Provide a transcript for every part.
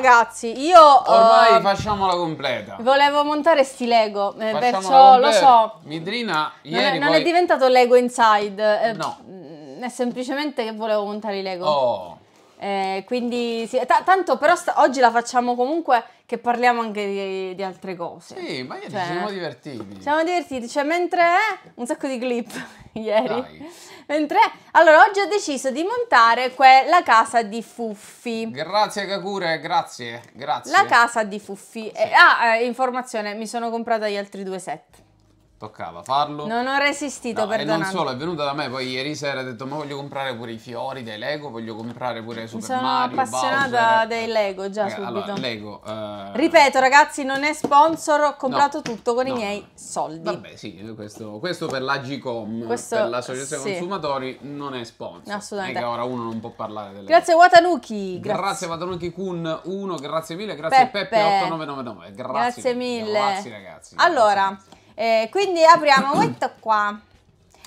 ragazzi, io... Ormai uh, facciamola completa. Volevo montare sti Lego, eh, perciò lo so. Midrina ieri Non, è, non poi... è diventato Lego Inside. Eh, no. Mm, è semplicemente che volevo montare i Lego. Oh. Eh, quindi sì, t- tanto però st- oggi la facciamo comunque che parliamo anche di, di altre cose. Sì, ma ieri cioè, ci siamo divertiti. Ci siamo divertiti, cioè mentre un sacco di clip ieri. Dai. Mentre allora oggi ho deciso di montare que- la casa di Fuffi. Grazie Kakure, grazie, grazie. La casa di Fuffi. Sì. Eh, ah, eh, informazione, mi sono comprata gli altri due set toccava farlo. Non ho resistito, no, perdonate. E non solo, è venuta da me poi ieri sera, ha detto ma voglio comprare pure i fiori dei Lego, voglio comprare pure Super Sono Mario, Sono appassionata Bowser. dei Lego, già eh, subito. Allora, Lego... Eh... Ripeto ragazzi, non è sponsor, ho comprato no, tutto con no. i miei soldi. Vabbè sì, questo, questo per l'Agicom, per l'associazione sì. consumatori, non è sponsor. Assolutamente. ora uno non può parlare delle Grazie Watanuki. Grazie, grazie Watanuki Kun 1, grazie mille, grazie Peppe8999. grazie, grazie mille. mille. Grazie ragazzi. Allora... Grazie. Eh, quindi apriamo metto qua.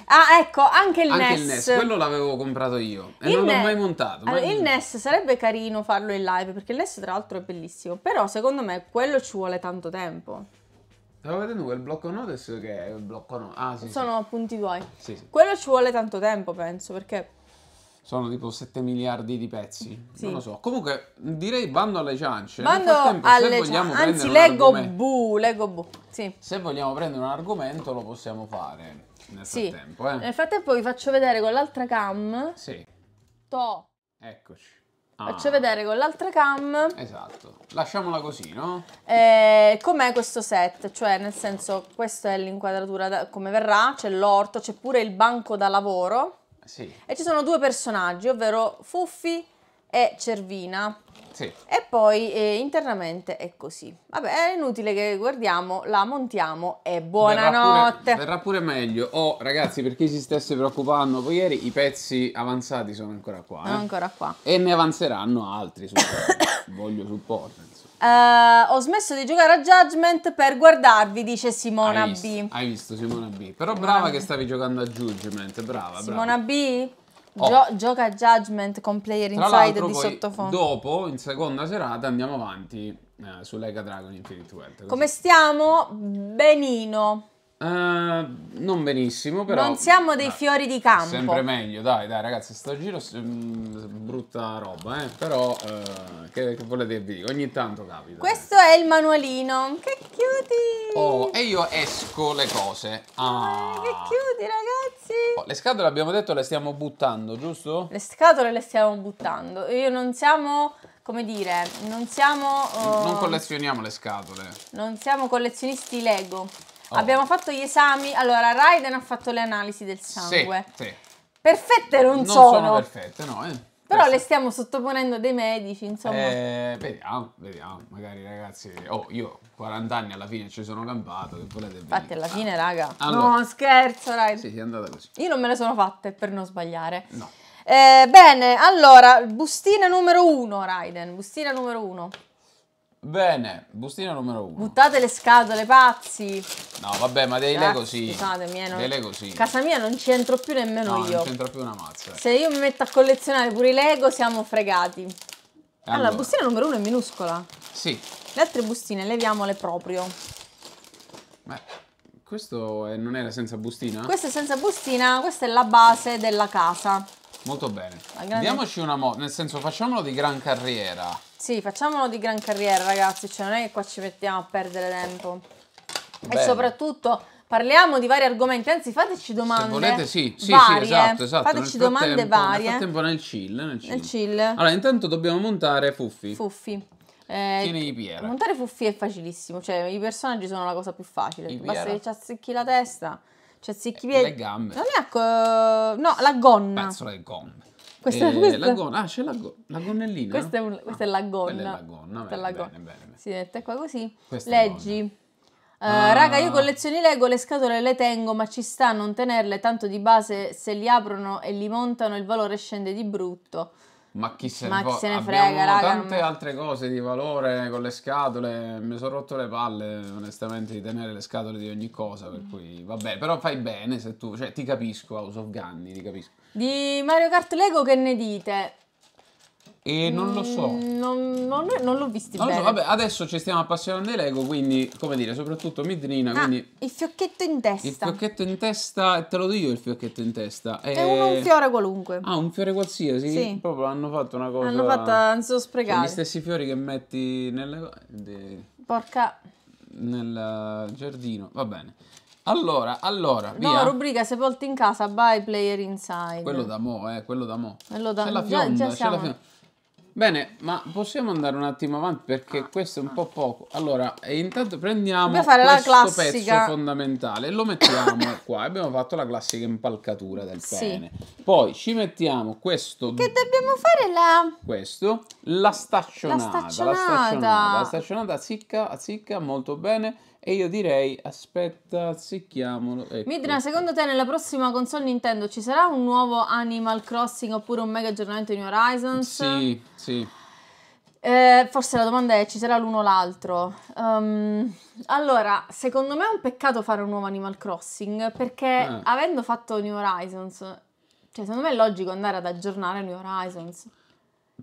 Ah, ecco, anche il anche NES. il NES, quello l'avevo comprato io e il non l'ho mai montato. Mai il NES sarebbe carino farlo in live perché il NES tra l'altro è bellissimo, però secondo me quello ci vuole tanto tempo. Stavo vedendo quel blocco notice che è il blocco no. Ah, sì. Sono sì. punti tuoi. Sì, sì. Quello ci vuole tanto tempo, penso, perché sono tipo 7 miliardi di pezzi. Sì. Non lo so. Comunque, direi bando alle ciance. Bando alle ciance. Anzi, leggo bu, leggo bu. Sì. Se vogliamo prendere un argomento, lo possiamo fare. Nel sì. frattempo, eh. Nel frattempo vi faccio vedere con l'altra cam. Sì. To. Eccoci. Ah. Faccio vedere con l'altra cam. Esatto. Lasciamola così, no? Eh, com'è questo set? Cioè, nel senso, questa è l'inquadratura come verrà, c'è l'orto, c'è pure il banco da lavoro. Sì. E ci sono due personaggi, ovvero Fuffi e Cervina. Sì. E poi eh, internamente è così. Vabbè, è inutile che guardiamo, la montiamo e buonanotte. Verrà pure, verrà pure meglio. Oh, ragazzi, per chi si stesse preoccupando ieri, i pezzi avanzati sono ancora qua. Sono eh? ancora qua. E ne avanzeranno altri, voglio supporre. Uh, ho smesso di giocare a Judgment per guardarvi, dice Simona hai visto, B. Hai visto Simona B. Però brava B. che stavi giocando a Judgment, brava. Simona brava. B? Oh. gioca a Judgment con player inside di sottofondo. Dopo, in seconda serata, andiamo avanti eh, su Lega Dragon Infinite Wealth. Come stiamo? Benino. Uh, non benissimo, però. Non siamo dei fiori di campo. Sempre meglio, dai, dai, ragazzi. Sto giro mh, mm, brutta roba, eh. Però uh, che, che volete vi dico? Ogni tanto capita. Questo è il manualino. Che chiudi! Oh, e io esco le cose. Ah, che chiudi, ragazzi! Oh, le scatole abbiamo detto le stiamo buttando, giusto? Le scatole le stiamo buttando. Io non siamo come dire, non siamo... Oh, non collezioniamo le scatole. Non siamo collezionisti Lego. Oh. Abbiamo fatto gli esami. Allora, Raiden ha fatto le analisi del sangue. Sì, sì. Perfette non, non sono. sono perfette, no, eh. Però le stiamo sottoponendo dei medici, insomma. Eh, vediamo, vediamo. Magari ragazzi, oh, io 40 anni alla fine ci sono campato, che volete vedere. Infatti alla fine, raga. Ah, allora. No, scherzo, raga. Sì, sì, è andata così. Io non me le sono fatte per non sbagliare. No. Eh, bene, allora, bustina numero uno, Raiden, bustina numero uno. Bene, bustina numero uno. Buttate le scatole, pazzi. No, vabbè, ma dei Lego sì. Scusatemi, eh, non... dei Lego sì. Casa mia non ci entro più nemmeno no, io. non c'entra più una mazza. Eh. Se io mi metto a collezionare pure i Lego, siamo fregati. Allora, allora bustina numero uno è minuscola. Sì. Le altre bustine leviamole proprio. Beh, questo è, non era senza bustina? Questa è senza bustina, questa è la base della casa. Molto bene. Grande... Diamoci una mo... nel senso facciamolo di gran carriera. Sì, facciamolo di gran carriera ragazzi, cioè non è che qua ci mettiamo a perdere tempo. Bene. E soprattutto parliamo di vari argomenti, anzi fateci domande. Se volete, sì, sì, varie. sì esatto, esatto. Fateci nel domande varie. Nel frattempo nel chill, nel chill. Nel chill. Allora, intanto dobbiamo montare Fuffi. Fuffi. Eh, Tieni i piedi. Montare Fuffi è facilissimo, cioè i personaggi sono la cosa più facile. Basta che ci azzecchi la testa, ci azzecchi i eh, piedi. Le gambe. Non è ecco, no, la gonna. Penso le gombe. Questa, eh, questa... La gonna, ah, c'è la, go- la gonnellina. Questa è, un, questa ah, è la ah, gonna. È la gonna, bene, è la gonna. Bene, bene, si mette qua così. Questa Leggi. Uh, ah. Raga, io ah. collezioni Lego, le scatole le tengo, ma ci sta a non tenerle, tanto di base se li aprono e li montano il valore scende di brutto. Ma chi se, ma ne, chi se ne frega, Abbiamo raga. tante non... altre cose di valore con le scatole, mi sono rotto le palle onestamente di tenere le scatole di ogni cosa, per cui vabbè, però fai bene se tu, cioè ti capisco, House of Gunny, ti capisco. Di Mario Kart Lego che ne dite? E non lo so. Mm, non, non, non l'ho visto non bene. so, vabbè, adesso ci stiamo appassionando ai Lego, quindi, come dire, soprattutto Midrina, ah, quindi... il fiocchetto in testa. Il fiocchetto in testa, te lo do io il fiocchetto in testa. È, è eh, un fiore qualunque. Ah, un fiore qualsiasi? Sì. Proprio hanno fatto una cosa... Hanno fatto, non so sprecare. Cioè, gli stessi fiori che metti nelle... De... Porca... Nel giardino, va bene. Allora, allora, via. No, rubrica sepolti in casa, by player inside. Quello da mo, eh, quello da mo. Quello da c'è la fionda, c'è la fionda. Bene, ma possiamo andare un attimo avanti perché ah, questo è un ah. po' poco. Allora, intanto prendiamo fare questo la pezzo fondamentale e lo mettiamo qua. Abbiamo fatto la classica impalcatura del pene. Poi ci mettiamo questo... Che dobbiamo fare la... Questo, la staccionata. La staccionata, la staccionata, la staccionata azzicca, azzicca, molto bene e io direi, aspetta, zicchiamolo. Ecco. Midna, secondo te nella prossima console Nintendo ci sarà un nuovo Animal Crossing oppure un mega aggiornamento di New Horizons? Sì, sì. Eh, forse la domanda è ci sarà l'uno o l'altro. Um, allora, secondo me è un peccato fare un nuovo Animal Crossing perché ah. avendo fatto New Horizons, cioè secondo me è logico andare ad aggiornare New Horizons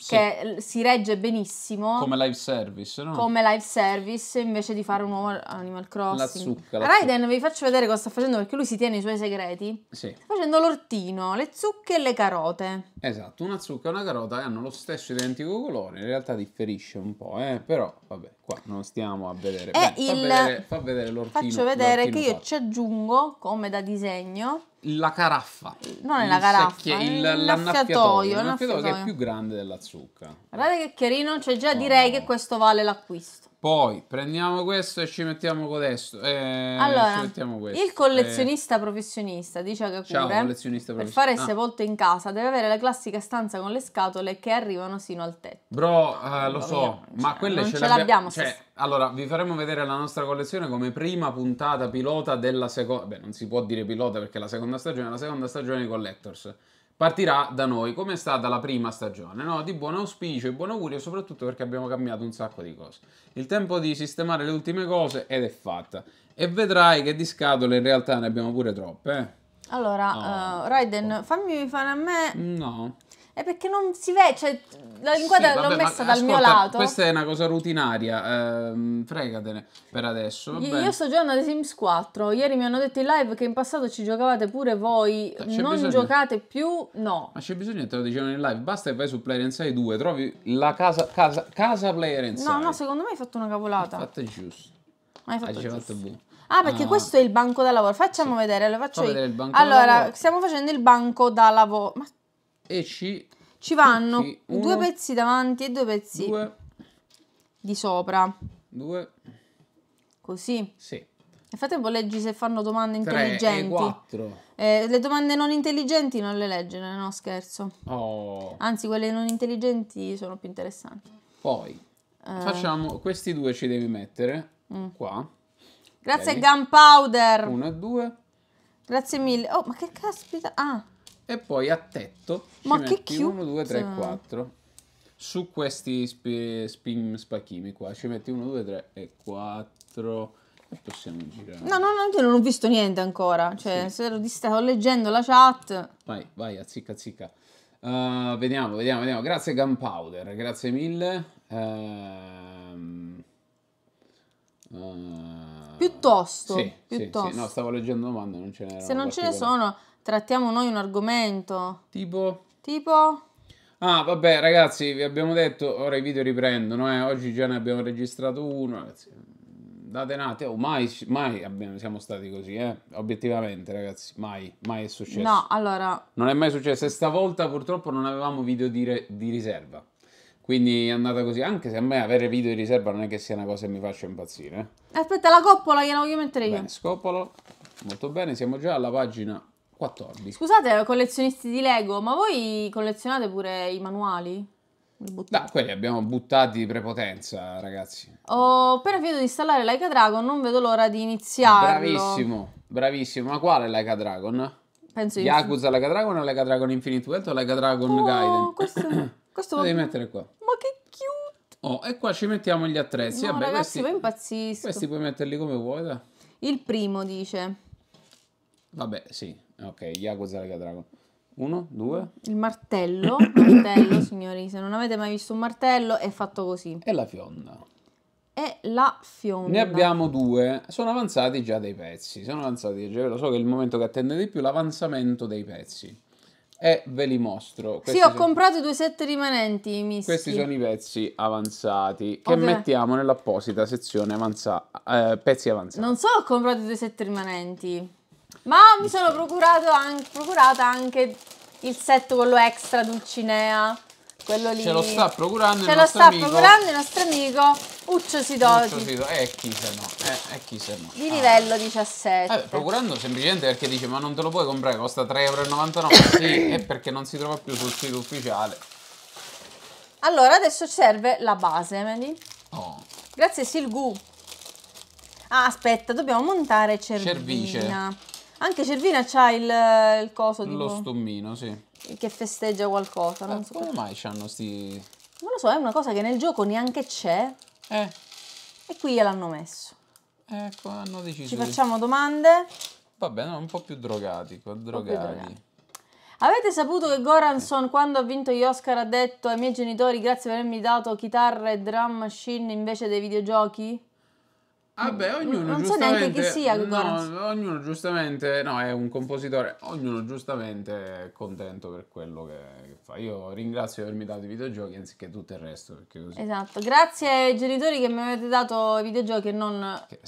che si regge benissimo come live service, no? Come live service invece di fare un nuovo Animal Crossing. La zucca. La Raiden zucca. vi faccio vedere cosa sta facendo perché lui si tiene i suoi segreti. Sì. Sta facendo l'ortino, le zucche e le carote. Esatto, una zucca e una carota hanno lo stesso identico colore, in realtà differisce un po', eh, però vabbè qua non stiamo a vedere. Beh, il... fa vedere, fa vedere l'ortino. Faccio vedere che io fatto. ci aggiungo come da disegno la caraffa. Non è la caraffa, è l'annaffiatoio. L'annaffiatoio che è più grande della zucca. Guardate che carino, cioè già oh. direi che questo vale l'acquisto. Poi prendiamo questo e ci mettiamo codesto. Eh, allora, il collezionista eh. professionista dice che Ciao, eh, collezionista per fare ah. sepolte in casa deve avere la classica stanza con le scatole che arrivano sino al tetto. Bro, eh, lo so, ma cioè, quelle ce, ce l'abbiamo. Cioè, allora, vi faremo vedere la nostra collezione come prima puntata pilota della seconda... Beh, non si può dire pilota perché la seconda stagione, è la seconda stagione di Collectors partirà da noi, come è stata la prima stagione, no? di buon auspicio e buon augurio, soprattutto perché abbiamo cambiato un sacco di cose. Il tempo di sistemare le ultime cose ed è fatta. E vedrai che di scatole in realtà ne abbiamo pure troppe. Eh. Allora, no. uh, Raiden, fammi fare a me... No. È perché non si vede, cioè la linguetta sì, l'ho messa dal mio lato. Questa è una cosa rutinaria, ehm, fregatene per adesso. Vabbè. Io sto giocando ad Sims 4. Ieri mi hanno detto in live che in passato ci giocavate pure voi. Eh, c'è non bisogno... giocate più, no. Ma c'è bisogno, te lo dicevano in live. Basta che vai su Player Inside 2, trovi la casa, casa, casa Player Inside. No, no, secondo me hai fatto una cavolata. Hai fatto giusto. Hai fatto hai giusto. Fatto Ah, perché ah. questo è il banco da lavoro. Facciamo sì. vedere, lo faccio Fa io. Vedere allora, stiamo facendo il banco da lavoro. Ma e ci... Ci vanno tutti, uno, due pezzi davanti e due pezzi due, di sopra. Due. Così. Sì. Nel frattempo leggi se fanno domande intelligenti. Eh, le domande non intelligenti non le leggere, no scherzo. Oh. Anzi, quelle non intelligenti sono più interessanti. Poi eh. facciamo questi due ci devi mettere mm. qua. Grazie Vedi. Gunpowder. Uno e due. Grazie mille. Oh, ma che caspita. Ah e poi a tetto Ma ci metti 1, 2, 3, 4. Su questi sp spin spacchini qua ci metti 1, 2, 3 e 4 e possiamo girare. No, no, no, io non ho visto niente ancora, cioè sì. stavo leggendo la chat. Vai, vai, azzicca, zicca Uh, eh, vediamo, vediamo, vediamo. Grazie Gunpowder, grazie mille. Um, ehm, uh, eh, piuttosto, sì, piuttosto. Sì, sì. No, stavo leggendo domande, non ce n'erano. Se non ce ne sono, trattiamo noi un argomento. Tipo? Tipo? Ah, vabbè, ragazzi, vi abbiamo detto, ora i video riprendono, eh? Oggi già ne abbiamo registrato uno, ragazzi. Date un attimo, oh, mai, mai abbiamo, siamo stati così, eh? Obiettivamente, ragazzi, mai, mai è successo. No, allora... Non è mai successo e stavolta purtroppo non avevamo video di, re, di riserva. Quindi è andata così, anche se a me avere video di riserva non è che sia una cosa che mi faccia impazzire. Eh. Aspetta, la coppola gliela voglio mettere io. Bene, scoppolo. Molto bene, siamo già alla pagina 14. Scusate, collezionisti di Lego, ma voi collezionate pure i manuali? No, quelli abbiamo buttati di prepotenza, ragazzi. Ho appena finito di installare Laika Dragon, non vedo l'ora di iniziare. Bravissimo, bravissimo. Ma quale Laika Dragon? Penso Yakuza Laika Dragon o Laika Dragon Infinite Wealth o Laika Dragon oh, Gaiden? Questo, questo lo devi mettere qua. Ma che cute! Oh, e qua ci mettiamo gli attrezzi. No, Vabbè, ragazzi, questi, impazzisco. Questi puoi metterli come vuoi, da. Il primo dice. Vabbè, sì. Ok, Yakuza Lega Dragon. Uno, due. Il martello, martello, signori, se non avete mai visto un martello è fatto così. E la fionda. E la fionda. Ne abbiamo due, sono avanzati già dei pezzi, sono avanzati, già, cioè, lo so che è il momento che attende di più, l'avanzamento dei pezzi. E ve li mostro. Questi sì, ho sono... comprato due set rimanenti, mischi. Questi sono i pezzi avanzati che okay. mettiamo nell'apposita sezione avanza... eh, pezzi avanzati. Non so, ho comprato due set rimanenti. Ma mi sono anche, procurata anche il set quello extra Dulcinea. Quello lì. Ce lo sta procurando Ce il nostro amico. procurando il nostro amico Uccio Sidoti. Uccio Sidoti. Eh, chi se no. Eh, eh chi se no. Di ah. livello 17. Vabbè, procurando semplicemente perché dice ma non te lo puoi comprare, costa 3,99 euro. sì, è perché non si trova più sul sito ufficiale. Allora, adesso serve la base, vedi? Oh. Grazie Silgu. Ah, aspetta, dobbiamo montare cervina. Cervice. Anche Cervina c'ha il, eh, il coso tipo, Lo stommino, sì. Che festeggia qualcosa. Non eh, so come per... mai c'hanno sti... Non lo so, è una cosa che nel gioco neanche c'è. Eh. E qui gliel'hanno messo. Ecco, hanno deciso. Ci facciamo domande. Va bene, un po' più drogati, qua, drogati. Più drogati. Avete saputo che Goranson, eh. quando ha vinto gli Oscar, ha detto ai miei genitori grazie per avermi dato chitarra e drum machine invece dei videogiochi? Vabbè, ah, ognuno non so neanche chi sia no, ognuno giustamente, no, è un compositore, ognuno giustamente è contento per quello che, che fa. Io ringrazio di avermi dato i videogiochi anziché tutto il resto. Esatto, grazie ai genitori che mi avete dato i videogiochi e non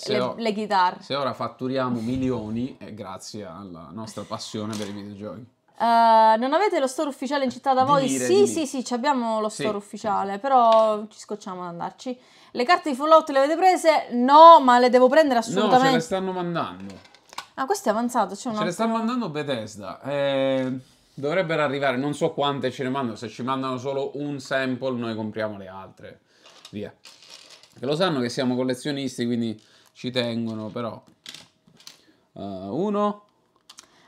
le, o, le, chitarre. Se ora fatturiamo milioni è grazie alla nostra passione per i videogiochi. Uh, non avete lo store ufficiale in città da voi? Dire, sì, sì, sì, abbiamo lo sì, store ufficiale, sì. però ci scocciamo ad andarci le carte di Fallout le avete prese? No, ma le devo prendere assolutamente. No, ce le stanno mandando. Ah, questo è avanzato. C'è una... Ce le stanno mandando Bethesda. Eh, dovrebbero arrivare, non so quante ce ne mandano. Se ci mandano solo un sample, noi compriamo le altre. Via. Che lo sanno che siamo collezionisti, quindi ci tengono, però. Uh, uno,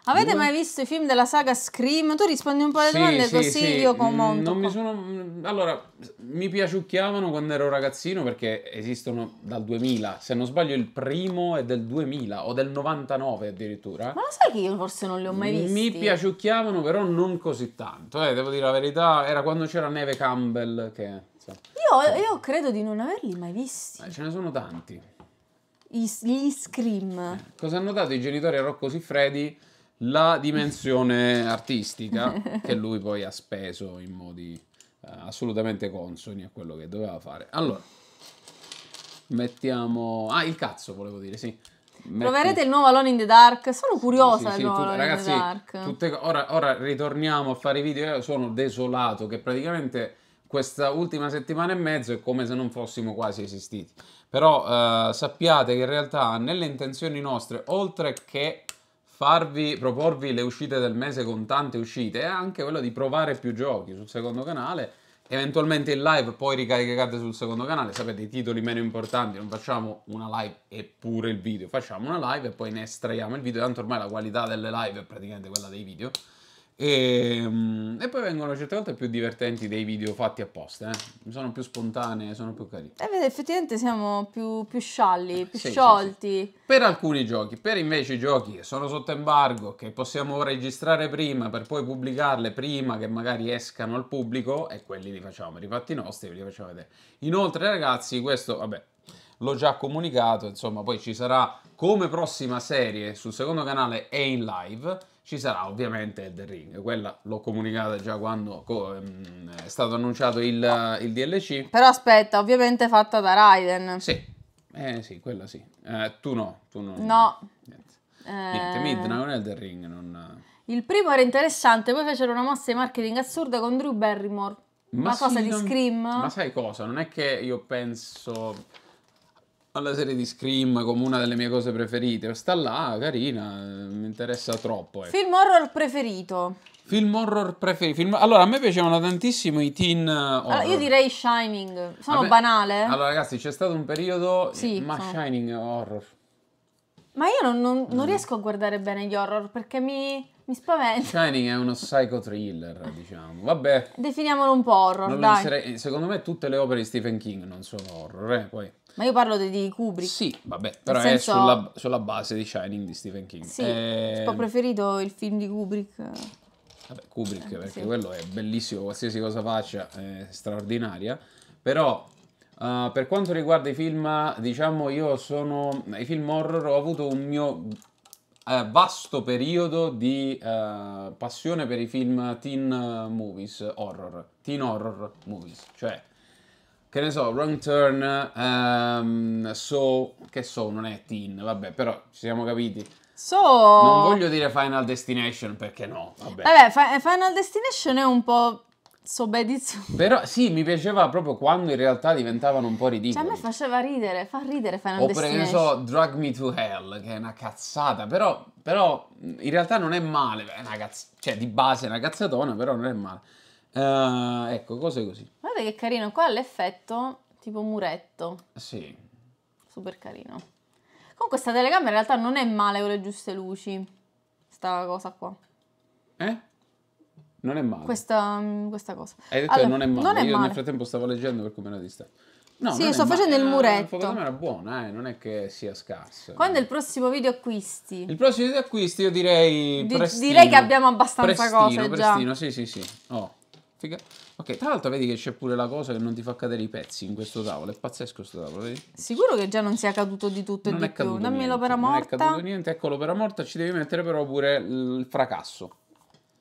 Avete mai visto i film della saga Scream? Tu rispondi un po' alle sì, domande sì, così sì. io commonto. Non mi sono... Allora, mi piaciucchiavano quando ero ragazzino perché esistono dal 2000. Se non sbaglio il primo è del 2000 o del 99 addirittura. Ma lo sai che io forse non li ho mai visti? Mi piaciucchiavano però non così tanto. Eh, devo dire la verità, era quando c'era Neve Campbell che... io, io, credo di non averli mai visti. Ma eh, ce ne sono tanti. gli Scream. Eh, cosa hanno dato i genitori a Rocco Siffredi? la dimensione artistica che lui poi ha speso in modi uh, assolutamente consoni a quello che doveva fare. Allora, mettiamo... Ah, il cazzo volevo dire, sì. Metti... Proverete il nuovo Alone in the Dark? Sono curiosa sì, sì, sì, tu... Ragazzi, tutte... ora, ora ritorniamo a fare i video. Io sono desolato che praticamente questa ultima settimana e mezzo è come se non fossimo quasi esistiti. Però eh, sappiate che in realtà nelle intenzioni nostre, oltre che farvi, proporvi le uscite del mese con tante uscite e anche quello di provare più giochi sul secondo canale, eventualmente in live poi ricaricate sul secondo canale, sapete i titoli meno importanti, non facciamo una live e pure il video, facciamo una live e poi ne estraiamo il video, tanto ormai la qualità delle live è praticamente quella dei video. E, ehm, e, poi vengono certe volte più divertenti dei video fatti apposta, eh? sono più spontanee, sono più carini. Eh, vede, effettivamente siamo più, più scialli, eh, più sì, sciolti. Sì, sì. Per alcuni giochi, per invece i giochi che sono sotto embargo, che possiamo registrare prima per poi pubblicarle prima che magari escano al pubblico, e quelli li facciamo, i fatti nostri li facciamo vedere. Inoltre ragazzi, questo, vabbè, l'ho già comunicato, insomma, poi ci sarà come prossima serie sul secondo canale e in live ci sarà ovviamente The Ring. Quella l'ho comunicata già quando co ehm, è stato annunciato il, il, DLC. Però aspetta, ovviamente fatta da Raiden. Sì, eh, sì quella sì. Eh, tu no, tu no. No. Niente, eh... Niente Midna con The Ring non... Il primo era interessante, poi fecero una mossa di marketing assurda con Drew Barrymore. Ma una sì, cosa non... Scream. Ma sai cosa? Non è che io penso alla serie di Scream come una delle mie cose preferite. Sta là, carina, mi interessa troppo. Ecco. Film horror preferito. Film horror preferito. Film... Allora, a me piacevano tantissimo i teen horror. Allora, io direi Shining. Sono me... banale. Eh? Allora, ragazzi, c'è stato un periodo... Sì, ma so. Shining è horror. Ma io non, non, non mm. riesco a guardare bene gli horror perché mi... Mi spaventa. Shining è uno psycho thriller, diciamo. Vabbè. Definiamolo un po' horror, dai. Sarei... Secondo me tutte le opere di Stephen King non sono horror, eh, poi... Ma io parlo di, Kubrick. Sì, vabbè, però Nel è sulla, sulla, base di Shining di Stephen King. Sì, e... Eh, ho preferito il film di Kubrick. Vabbè, Kubrick, eh, perché sì. quello è bellissimo, qualsiasi cosa faccia è straordinaria. Però Uh, per quanto riguarda i film, diciamo io sono... I film horror ho avuto un mio uh, vasto periodo di uh, passione per i film teen movies, horror, teen horror movies, cioè che ne so, wrong turn, um, so, che so, non è teen, vabbè, però ci siamo capiti. So... Non voglio dire Final Destination perché no, vabbè. Vabbè, Final Destination è un po' sobedizio. Però sì, mi piaceva proprio quando in realtà diventavano un po' ridicoli. Cioè, a me faceva ridere, fa ridere Final Oppure, Oppure, che ne so, Drag Me to Hell, che è una cazzata, però, però in realtà non è male, è cioè di base è una cazzatona, però non è male. Uh, ecco, cose così. Guarda che carino, qua l'effetto tipo muretto. Sì. Super carino. Con questa telecamera in realtà non è male con le giuste luci. Sta cosa qua. Eh? Non è male. Questa, mm, questa cosa. Hai detto allora, che non è male. Non è Io male. nel frattempo stavo leggendo per come era distante. No, sì, sto facendo il eh, muretto. La fotocamera buona, eh, non è che sia scarsa. Quando è il prossimo video acquisti? Il prossimo video acquisti io direi Di, prestino, Direi che abbiamo abbastanza prestino, cose prestino, già. Prestino, sì, sì, sì. Oh. Figa. Ok, tra l'altro vedi che c'è pure la cosa che non ti fa cadere i pezzi in questo tavolo. È pazzesco questo tavolo, vedi? Sicuro che già non sia caduto di tutto non e di più. Dammi l'opera morta. Non è caduto niente, ecco l'opera morta. Ci devi mettere però pure il fracasso.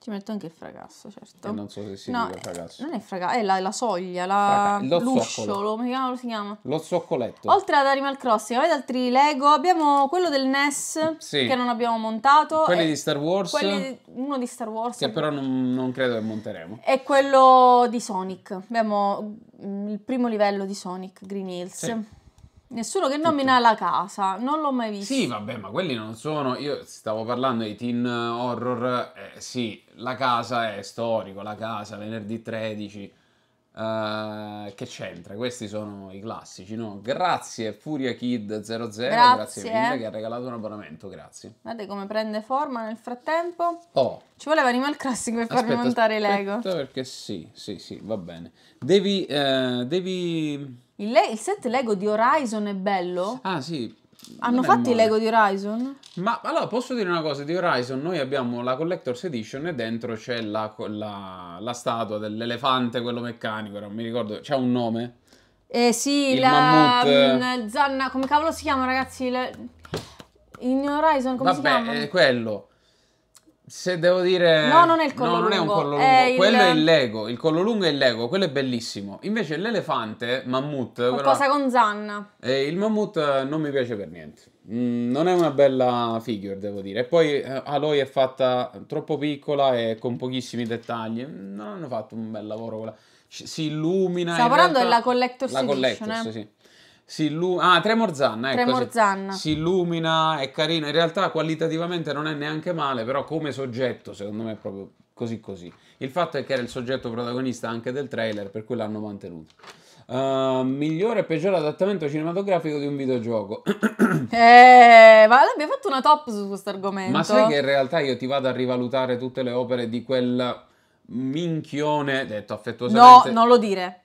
Ci metto anche il fracasso, certo. E non so se si no, dica eh, fracasso. Non è fracasso, è la, la soglia, la... Fraca- l'uscio, come si chiama, lo si chiama? Lo zoccoletto. Oltre ad Animal Crossing, avete altri Lego? Abbiamo quello del NES, sì. che non abbiamo montato. Quelli di Star Wars. Quelli, uno di Star Wars. Che però non, non credo che monteremo. E quello di Sonic. Abbiamo mm, il primo livello di Sonic, Green Hills. Sì Nessuno che nomina la casa, non l'ho mai visto. Sì, vabbè, ma quelli non sono. Io stavo parlando di teen horror. Eh, sì, la casa è storico, la casa, venerdì 13. Uh, eh, che c'entra? Questi sono i classici, no? Grazie Furia Kid 00, grazie, grazie mille che ha regalato un abbonamento, grazie. Guardate come prende forma nel frattempo. Oh. Ci voleva Animal Crossing per farmi montare aspetta, Lego. Perché sì, sì, sì, va bene. Devi, eh, devi il, le- il set Lego di Horizon è bello? Ah sì, hanno fatto i Lego di Horizon? Ma allora posso dire una cosa: di Horizon noi abbiamo la Collector's Edition e dentro c'è la, la, la statua dell'elefante, quello meccanico. Non mi ricordo, c'è un nome. Eh sì, il la mm, Zanna, come cavolo si chiama, ragazzi? La, in Horizon, come Vabbè, si chiama? Vabbè, eh, quello. Se devo dire... No, non è il collo no, lungo. non è un collo lungo. È quello il... è il Lego. Il collo lungo è il Lego. Quello è bellissimo. Invece l'elefante, mammut... Qualcosa però... con zanna. Eh, il mammut eh, non mi piace per niente. Mm, non è una bella figure, devo dire. E poi eh, Aloy è fatta troppo piccola e con pochissimi dettagli. Non hanno fatto un bel lavoro. Quella... Si illumina... Stiamo parlando della Collector's la Edition. Collector's, eh? sì si illumina. Ah, Tremorzanna, ecco. Tremorzanna. Si illumina, è carino. In realtà qualitativamente non è neanche male, però come soggetto, secondo me, è proprio così così. Il fatto è che era il soggetto protagonista anche del trailer, per cui l'hanno mantenuto. Uh, migliore e peggiore adattamento cinematografico di un videogioco. eh, ma abbiamo fatto una top su questo argomento. Ma sai che in realtà io ti vado a rivalutare tutte le opere di quel minchione, detto affettuosamente. No, non lo dire.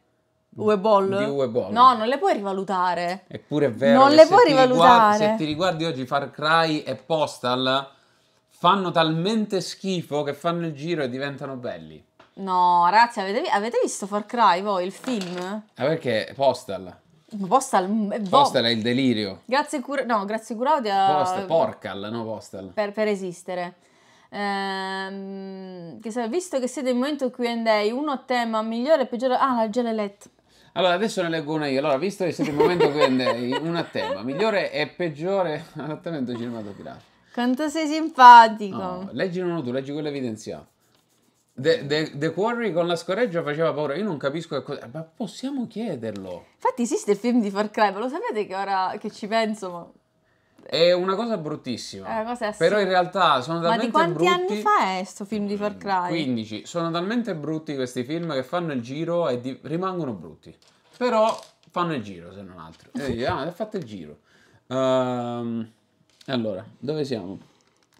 Ueball. Di Ueball. No, non le puoi rivalutare. Eppure è vero. Non le puoi rivalutare. se ti riguardi oggi Far Cry e Postal fanno talmente schifo che fanno il giro e diventano belli. No, ragazzi, avete, avete visto Far Cry voi, il film? Ah, perché Postal. Postal, mm, eh, boh. Postal è il delirio. Grazie, cur- no, grazie Curaudia. Postal, Porcal, no Postal. Per, per esistere. Ehm, che, visto che siete in momento Q&A, uno tema migliore e peggiore... Ah, la gelelette. Allora, adesso ne leggo una io. Allora, visto che siete un momento quindi una a tema, migliore e peggiore adattamento cinematografico. Quanto sei simpatico. No, leggi uno tu, leggi quello evidenziato. The, the, the, Quarry con la scoreggia faceva paura, io non capisco che cosa... Ma possiamo chiederlo? Infatti esiste il film di Far Cry, ma lo sapete che ora che ci penso, ma è una cosa bruttissima. Cosa però in realtà sono talmente brutti... Ma di quanti brutti... anni fa è sto film di Far Cry? 15. Sono talmente brutti questi film che fanno il giro e di... rimangono brutti. Però fanno il giro, se non altro. E dici, ah, fatto il giro. Uh, allora, dove siamo?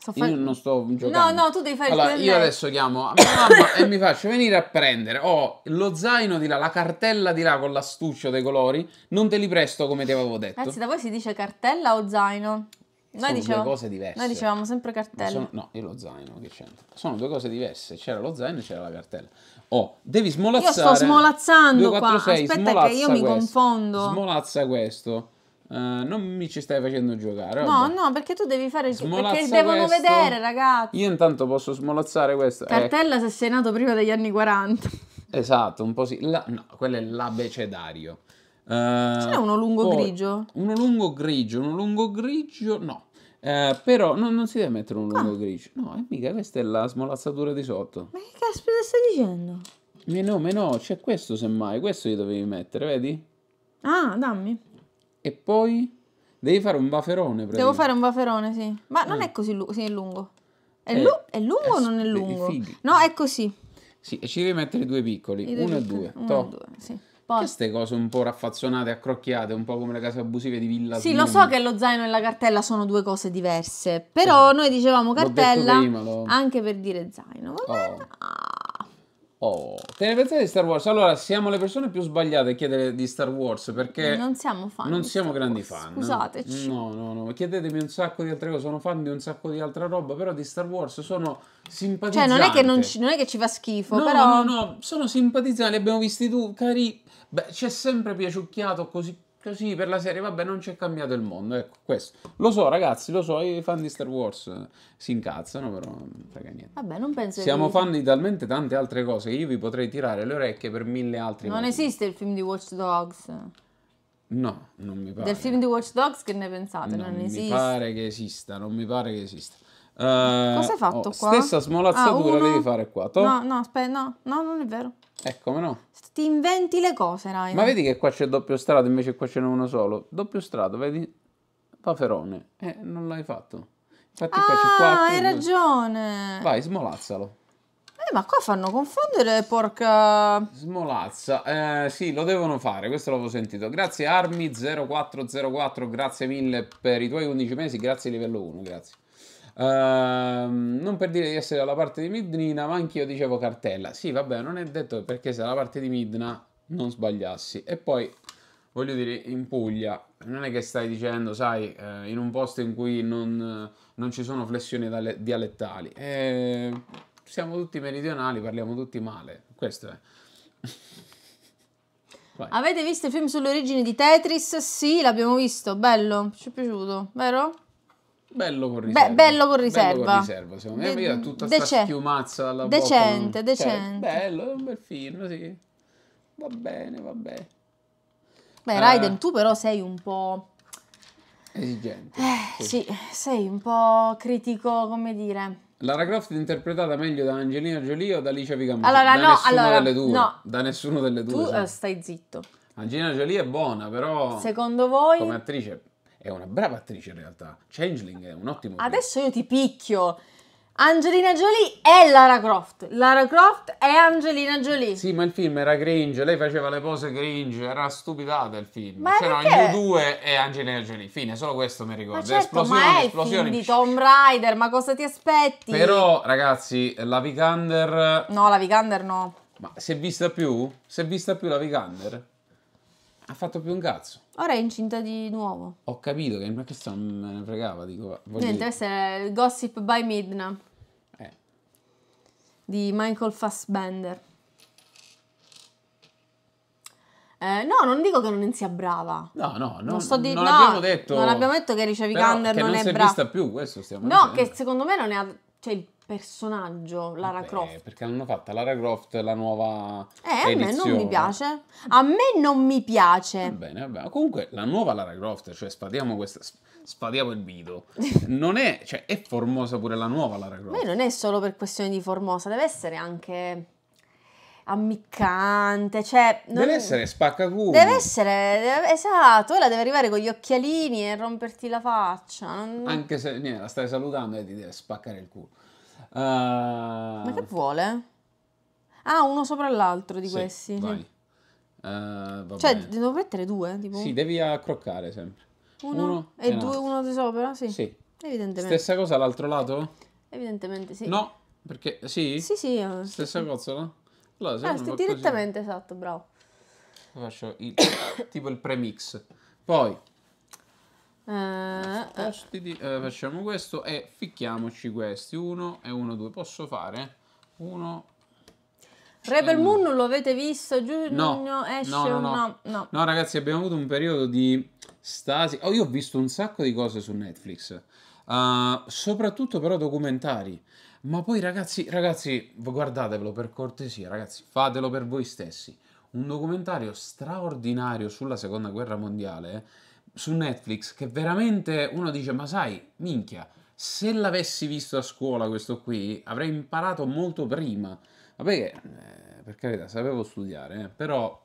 sto facendo. Io non sto giocando. No, no, tu devi fare allora, il Allora, io adesso chiamo mamma e mi faccio venire a prendere. Ho oh, lo zaino di là, la cartella di là con l'astuccio dei colori. Non te li presto come ti avevo detto. Anzi, da voi si dice cartella o zaino? Noi sono dicevamo, due cose diverse. Noi dicevamo sempre cartella. Sono, no, e lo zaino, che c'entra? Sono due cose diverse. C'era lo zaino e c'era la cartella. Oh, devi smolazzare. Io sto smolazzando 2, qua. 6, Aspetta che io mi questo. confondo. Smolazza questo. Uh, non mi ci stai facendo giocare. Vabbè. No, no, perché tu devi fare Smolazza perché devono questo. vedere, ragazzi. Io intanto posso smolazzare questa. Eh. Cartella eh. se sei nato prima degli anni 40. Esatto, un po' sì. La, no, quello è l'abecedario. Uh, eh, Ce n'è uno lungo poi, grigio? Uno lungo grigio, uno lungo grigio, no. Uh, però no, non si deve mettere un lungo ah. grigio. No, è mica questa è la smolazzatura di sotto. Ma che caspita stai dicendo? Meno, meno, ma no, c'è questo semmai. Questo gli dovevi mettere, vedi? Ah, dammi e poi devi fare un bafferone. Devo fare un bafferone, sì. Ma non eh. è così lungo, sì, è lungo. È, eh, lu- è lungo o eh, non è lungo? No, è così. Sì, e ci devi mettere due piccoli, due uno piccoli. e due. Uno e due, sì. Queste cose un po' raffazzonate, accrocchiate, un po' come le case abusive di Villa Sì, Smini. lo so che lo zaino e la cartella sono due cose diverse, però sì. noi dicevamo cartella prima, lo... anche per dire zaino. Va oh. bene? Oh. Oh, te ne pensate di Star Wars? Allora, siamo le persone più sbagliate a chiedere di Star Wars perché non siamo fan. Non siamo grandi Wars. fan. Scusateci. No, no, no. Chiedetemi un sacco di altre cose. Sono fan di un sacco di altra roba, però di Star Wars sono simpatizzanti. Cioè, non è che, non ci, non è che ci fa schifo, no, però. No, no, no. Sono simpatizzanti. Li abbiamo visti tu, cari. Beh, ci è sempre piaciucchiato così Così cioè, per la serie, vabbè, non c'è cambiato il mondo. Ecco, questo. Lo so, ragazzi, lo so, i fan di Star Wars eh, si incazzano, però non frega niente. Vabbè, non penso Siamo che... fan di talmente tante altre cose che io vi potrei tirare le orecchie per mille altri Non motivi. esiste il film di Watch Dogs. No, non mi pare. Del film di Watch Dogs che ne pensate? Non, non esiste. Non mi pare che esista, non mi pare che esista. Eh, Cosa hai oh, fatto oh, qua? Stessa smolazzatura ah, devi fare qua. To? No, no, aspetta, no, no, non è vero. Eh, come no? Ti inventi le cose, Rai. Ma vedi che qua c'è doppio strato, invece qua ce n'è uno solo. Doppio strato, vedi? Paferone. Eh, non l'hai fatto. Infatti ah, qua c'è 4. Ah, hai ragione. Vai, smolazzalo. Eh, ma qua fanno confondere, porca... Smolazza. Eh, sì, lo devono fare, questo l'avevo sentito. Grazie Armi0404, grazie mille per i tuoi 11 mesi, grazie livello 1, grazie. Uh, non per dire di essere dalla parte di Midnina, ma anch'io dicevo cartella. Sì, vabbè, non è detto perché se dalla parte di Midna non sbagliassi. E poi, voglio dire, in Puglia, non è che stai dicendo, sai, eh, in un posto in cui non, non ci sono flessioni dialettali. Eh, siamo tutti meridionali, parliamo tutti male. Questo è. Avete visto il film sulle origini di Tetris? Sì, l'abbiamo visto, bello, ci è piaciuto, vero? Bello con riserva. Be- bello con riserva. Bello con riserva, secondo me. De- Io tutta dec- sta schiumazza alla decente, bocca. Non... Cioè, decente, bello, è un bel film, sì. Va bene, va bene. Beh, eh. Raiden, tu però sei un po'... Esigente. Eh, sì. sì, sei un po' critico, come dire... Lara Croft è interpretata meglio da Angelina Jolie o da Alicia Vikander? Allora, da no, nessuno allora, delle due. No. Da nessuno delle due. Tu sì. Eh, stai zitto. Angelina Jolie è buona, però... Secondo voi... Come attrice è una brava attrice in realtà. Changeling è un ottimo. Adesso film. io ti picchio. Angelina Jolie è Lara Croft. Lara Croft è Angelina Jolie. Sì, ma il film era cringe, lei faceva le pose cringe, era stupidata il film. Ma C'erano cioè, gli u e Angelina Jolie, fine, solo questo mi ricordo. Ma certo, esplosioni, ma è esplosioni. di Tomb Raider, ma cosa ti aspetti? Però, ragazzi, la Vikander... No, la Vikander no. Ma si è vista più? Si è vista più la Vikander? Ha fatto più un cazzo. Ora è incinta di nuovo. Ho capito che ma questo non me ne fregava, dico. Niente, questo è il Gossip by Midna. Eh. Di Michael Fassbender. Eh, no, non dico che non sia brava. No, no, no. Non, sto di... non no, abbiamo detto. Non abbiamo detto che Ricevi Gander non, non è brava. Non si è vista più, questo stiamo No, dicendo. che secondo me non è. Cioè, personaggio Lara Vabbè, Croft. Perché l'hanno fatta Lara Croft la nuova Eh, edizione. a me non mi piace. A me non mi piace. Va bene, va bene. Comunque la nuova Lara Croft, cioè spadiamo questa spadiamo il video. Non è, cioè è formosa pure la nuova Lara Croft. Beh, non è solo per questione di formosa, deve essere anche ammiccante, cioè... Non... Deve essere spaccaculo. Deve essere, deve... esatto, ella deve arrivare con gli occhialini e romperti la faccia. Non... Anche se niente, la stai salutando e ti deve spaccare il culo. Uh... Ma che vuole? Ah, uno sopra l'altro di sì, questi. Vai. Uh, cioè, devo mettere due? Tipo... Sì, devi accroccare sempre. Uno, uno e, e due, uno di sopra? Sì. sì. Evidentemente. Stessa cosa all'altro lato? Evidentemente sì. No, perché sì? Sì, sì. Stessa sì. cosa, no? Allora, ah, st- direttamente, così. esatto, bravo. Faccio il, tipo il premix. Poi Spostiti, eh, facciamo questo e ficchiamoci questi. Uno e uno, due. Posso fare? Uno. Rebel um... Moon non lo avete visto? Giugno no. esce no no, no, no, no, ragazzi, abbiamo avuto un periodo di stasi. Oh, io ho visto un sacco di cose su Netflix. Uh, soprattutto però documentari. Ma poi ragazzi, ragazzi, guardatevelo per cortesia, ragazzi, fatelo per voi stessi. Un documentario straordinario sulla seconda guerra mondiale su Netflix che veramente uno dice ma sai, minchia, se l'avessi visto a scuola questo qui avrei imparato molto prima. Vabbè eh, per carità, sapevo studiare, eh, però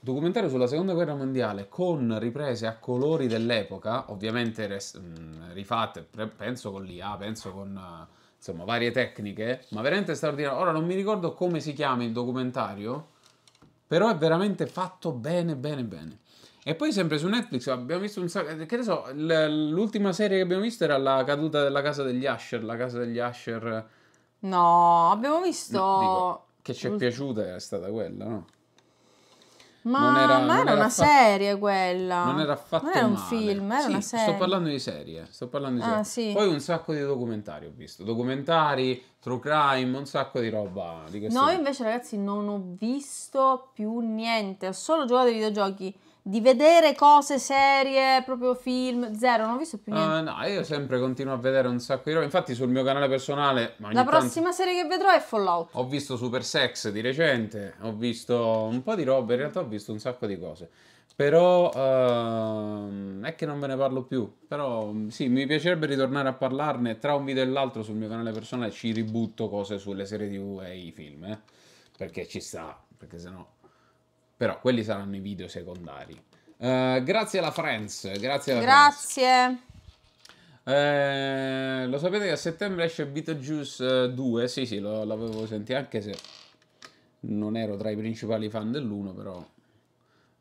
documentario sulla seconda guerra mondiale con riprese a colori dell'epoca, ovviamente res- mm, rifatte, penso con l'IA, penso con eh, insomma varie tecniche, ma veramente straordinario. Ora non mi ricordo come si chiama il documentario, però è veramente fatto bene, bene, bene. E poi sempre su Netflix abbiamo visto un sacco... Che ne so, l'ultima serie che abbiamo visto era La caduta della casa degli Asher, la casa degli Asher... No, abbiamo visto... dico, che ci è piaciuta è stata quella, no? Ma non era, ma era, era una affatto, serie quella. Non era affatto Non era un male. film, era sì, una serie. Sto parlando di serie. Sto parlando di ah, Sì. Poi un sacco di documentari ho visto. Documentari, true crime, un sacco di roba. Di no, io invece ragazzi non ho visto più niente. Ho solo giocato ai videogiochi di vedere cose serie, proprio film, zero, non ho visto più ah, niente. Uh, no, io sempre continuo a vedere un sacco di roba. Infatti sul mio canale personale... La prossima tanto... serie che vedrò è Fallout. Ho visto Super Sex di recente, ho visto un po' di robe, in realtà ho visto un sacco di cose. Però uh, è che non ve ne parlo più. Però mm, sì, mi piacerebbe ritornare a parlarne tra un video e l'altro sul mio canale personale. Ci ributto cose sulle serie TV e i film, eh? perché ci sta, perché sennò però quelli saranno i video secondari. Uh, grazie alla Friends. Grazie. Alla grazie. Eh, lo sapete che a settembre esce Beetlejuice 2? Eh, sì, sì, lo, l'avevo sentito anche se non ero tra i principali fan dell'uno, però...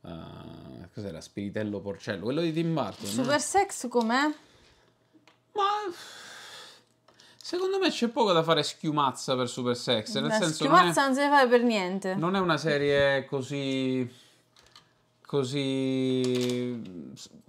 Uh, cos'era? Spiritello Porcello? Quello di Tim Burton. Super no? Sex com'è? Ma Secondo me c'è poco da fare schiumazza per Super Sex. Nel senso schiumazza non, è, non si fare per niente. Non è una serie così. così.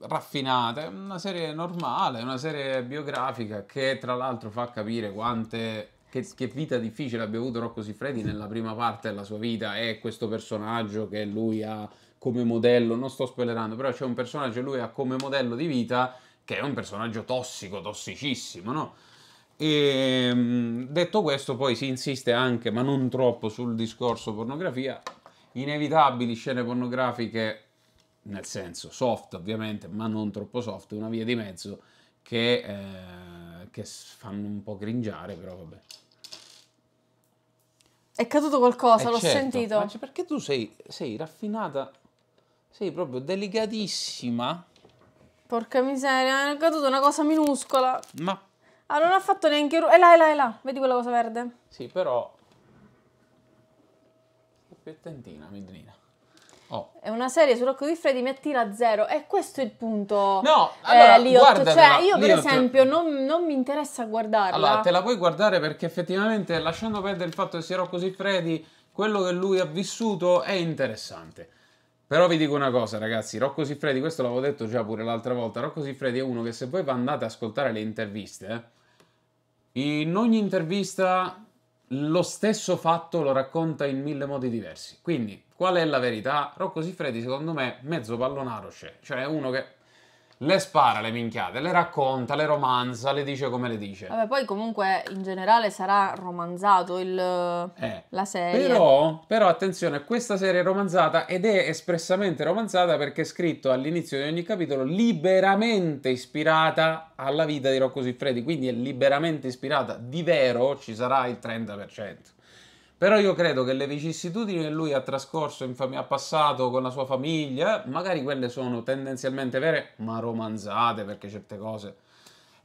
raffinata. È una serie normale, una serie biografica che tra l'altro fa capire quante. Che, che vita difficile abbia avuto Rocco Siffredi nella prima parte della sua vita e questo personaggio che lui ha come modello, non sto spoilerando, però c'è un personaggio che lui ha come modello di vita che è un personaggio tossico, tossicissimo, no? E, ehm, detto questo, poi si insiste anche, ma non troppo, sul discorso pornografia. Inevitabili scene pornografiche, nel senso soft ovviamente, ma non troppo soft, una via di mezzo che, eh, che fanno un po' cringiare, però vabbè. È caduto qualcosa, eh l'ho certo. sentito. Ma perché tu sei, sei raffinata, sei proprio delicatissima. Porca miseria, è caduta una cosa minuscola. Ma Ah, non ha fatto neanche... È eh, là, è eh, là, è eh, là. Vedi quella cosa verde? Sì, però... Pettentina, midrina. Oh. È una serie sul Rocco di Freddy mi zero e questo è il punto. No, allora, eh, cioè, io per esempio non, non, mi interessa guardarla. Allora, te la puoi guardare perché effettivamente lasciando perdere il fatto che sia Rocco di quello che lui ha vissuto è interessante. Però vi dico una cosa, ragazzi, Rocco Siffredi, questo l'avevo detto già pure l'altra volta, Rocco Siffredi è uno che se voi andate ad ascoltare le interviste, in ogni intervista lo stesso fatto lo racconta in mille modi diversi. Quindi, qual è la verità? Rocco Siffredi, secondo me, mezzo pallonaro c'è. Cioè, è uno che le spara le minchiate, le racconta, le romanza, le dice come le dice. Vabbè, poi comunque in generale sarà romanzato il, eh. la serie. Però, però, attenzione, questa serie è romanzata ed è espressamente romanzata perché è scritto all'inizio di ogni capitolo liberamente ispirata alla vita di Rocco Siffredi, quindi è liberamente ispirata, di vero ci sarà il 30%. Però io credo che le vicissitudini che lui ha trascorso, ha passato con la sua famiglia, magari quelle sono tendenzialmente vere, ma romanzate perché certe cose.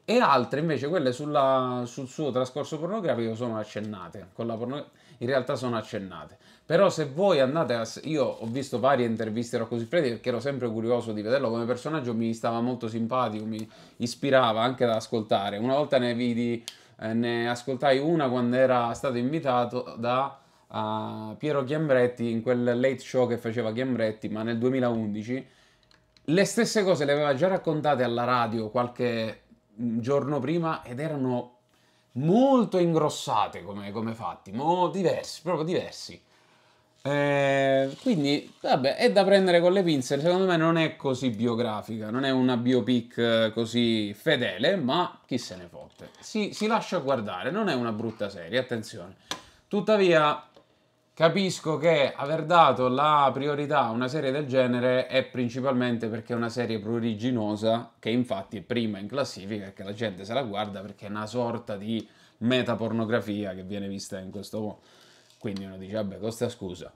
E altre invece, quelle sulla, sul suo trascorso pornografico, sono accennate. Porno... In realtà sono accennate. Però se voi andate a... Io ho visto varie interviste a Rocco Siffredi perché ero sempre curioso di vederlo come personaggio, mi stava molto simpatico, mi ispirava anche ad ascoltare. Una volta ne vidi eh, ne ascoltai una quando era stato invitato da uh, Piero Chiambretti in quel late show che faceva Chiambretti, ma nel 2011. Le stesse cose le aveva già raccontate alla radio qualche mm, giorno prima ed erano molto ingrossate come, come fatti, mo diversi, proprio diversi. Eh, quindi, vabbè, è da prendere con le pinze. Secondo me non è così biografica, non è una biopic eh, così fedele, ma chi se ne fotte. Si, si lascia guardare, non è una brutta serie, attenzione. Tuttavia, capisco che aver dato la priorità a una serie del genere è principalmente perché è una serie pruriginosa, che infatti è prima in classifica e che la gente se la guarda perché è una sorta di metapornografia che viene vista in questo modo. Quindi uno dice, vabbè, costa scusa.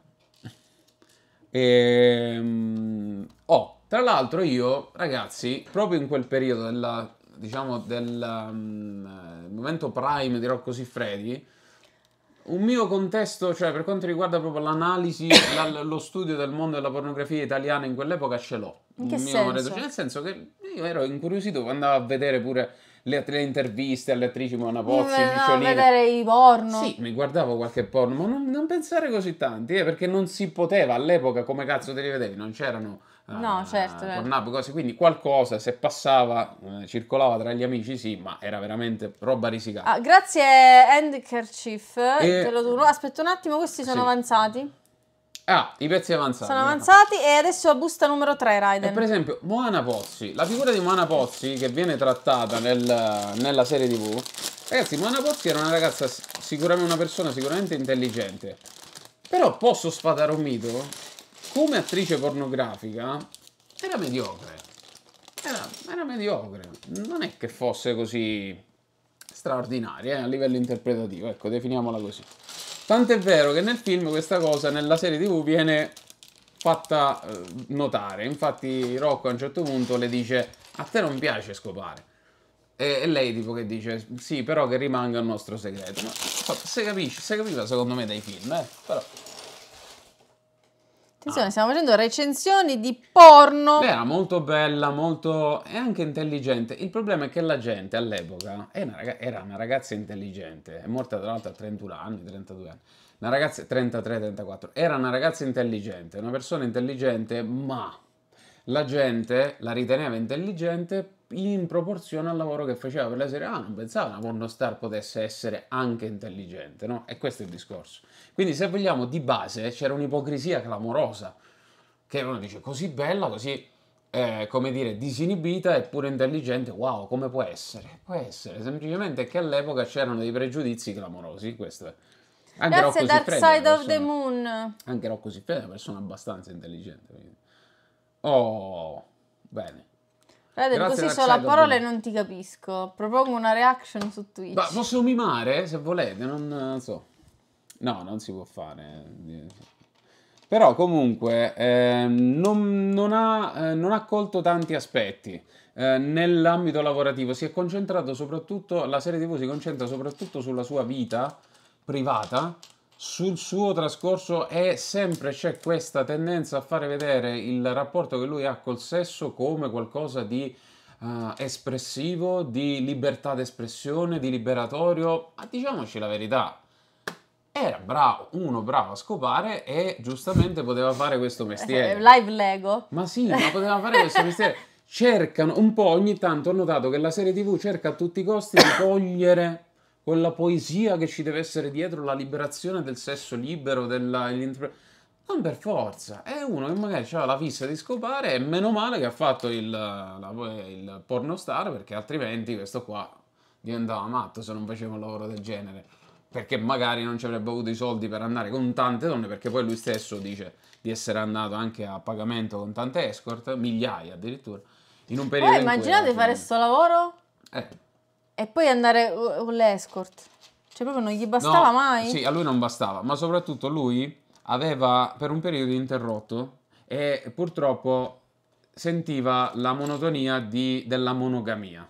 E, ehm, oh, tra l'altro io, ragazzi, proprio in quel periodo della, diciamo, del um, momento prime di Rocco Siffredi, un mio contesto, cioè per quanto riguarda proprio l'analisi, la, lo studio del mondo della pornografia italiana in quell'epoca ce l'ho. In che senso? cioè nel senso che io ero incuriosito, andavo a vedere pure le, le interviste alle attrici monapozzi, no, vedere i porno. Sì, mi guardavo qualche porno, ma non, non pensare così tanti, eh, perché non si poteva all'epoca, come cazzo te li vedevi, non c'erano... Uh, no, certo, certo. pornab, cose, quindi qualcosa se passava, eh, circolava tra gli amici, sì, ma era veramente roba risicata. Ah, grazie Handkerchief, e... lo giuro. Aspetta un attimo, questi sono sì. avanzati. Ah, i pezzi avanzati. Sono ecco. avanzati e adesso a busta numero 3, Raiden. E per esempio, Moana Pozzi. La figura di Moana Pozzi, che viene trattata nel, nella serie TV. Ragazzi, Moana Pozzi era una ragazza, sicuramente una persona sicuramente intelligente. Però posso sfatare un mito? Come attrice pornografica, era mediocre. Era, era mediocre. Non è che fosse così straordinaria eh, a livello interpretativo. Ecco, definiamola così. Tant'è vero che nel film questa cosa, nella serie TV, viene fatta eh, notare. Infatti Rocco a un certo punto le dice a te non piace scopare. E, lei tipo che dice sì però che rimanga il nostro segreto. Ma se, capisci, se capiva secondo me dai film, eh? però... Attenzione, ah. stiamo facendo recensioni di porno. Beh, era ah, molto bella, molto... e anche intelligente. Il problema è che la gente all'epoca una era una ragazza intelligente. È morta tra l'altro a 31 anni, 32 anni. Una ragazza... 33-34. Era una ragazza intelligente, una persona intelligente, ma la gente la riteneva intelligente in proporzione al lavoro che faceva per la Serie A, ah, non pensava una pornostar potesse essere anche intelligente, no? E questo è il discorso. Quindi se vogliamo, di base c'era un'ipocrisia clamorosa, che uno dice così bella, così, eh, come dire, disinibita eppure intelligente, wow, come può essere? Può essere, semplicemente che all'epoca c'erano dei pregiudizi clamorosi, questo è. Anche That's Rocco Dark Side persona, of the Moon. Anche Rocco Siffredi è una persona abbastanza intelligente. Quindi. Oh, bene. Raden, così solo a parole non ti capisco. Propongo una reaction su Twitch. Ma posso mimare se volete, non, non so. No, non si può fare. Però comunque eh, non, non, ha, eh, non, ha, colto tanti aspetti eh, nell'ambito lavorativo. Si è concentrato soprattutto, la serie TV si concentra soprattutto sulla sua vita privata sul suo trascorso è sempre c'è questa tendenza a fare vedere il rapporto che lui ha col sesso come qualcosa di uh, espressivo, di libertà d'espressione, di liberatorio. Ma diciamoci la verità, era bravo, uno bravo a scopare e giustamente poteva fare questo eh, mestiere. Eh, live Lego. Ma sì, ma poteva fare questo mestiere. Cercano un po' ogni tanto, ho notato che la serie TV cerca a tutti i costi di cogliere quella poesia che ci deve essere dietro la liberazione del sesso libero, dell'interpretazione. Non per forza, è uno che magari ha la fissa di scopare e meno male che ha fatto il, la, il pornostar perché altrimenti questo qua diventava matto se non faceva un lavoro del genere perché magari non ci avrebbe avuto i soldi per andare con tante donne perché poi lui stesso dice di essere andato anche a pagamento con tante escort, migliaia addirittura, in un periodo... Ma immaginate fare questo lavoro? Eh. E poi andare con l'escort. Cioè proprio non gli bastava no, mai. Sì, a lui non bastava, ma soprattutto lui aveva per un periodo interrotto e purtroppo sentiva la monotonia di, della monogamia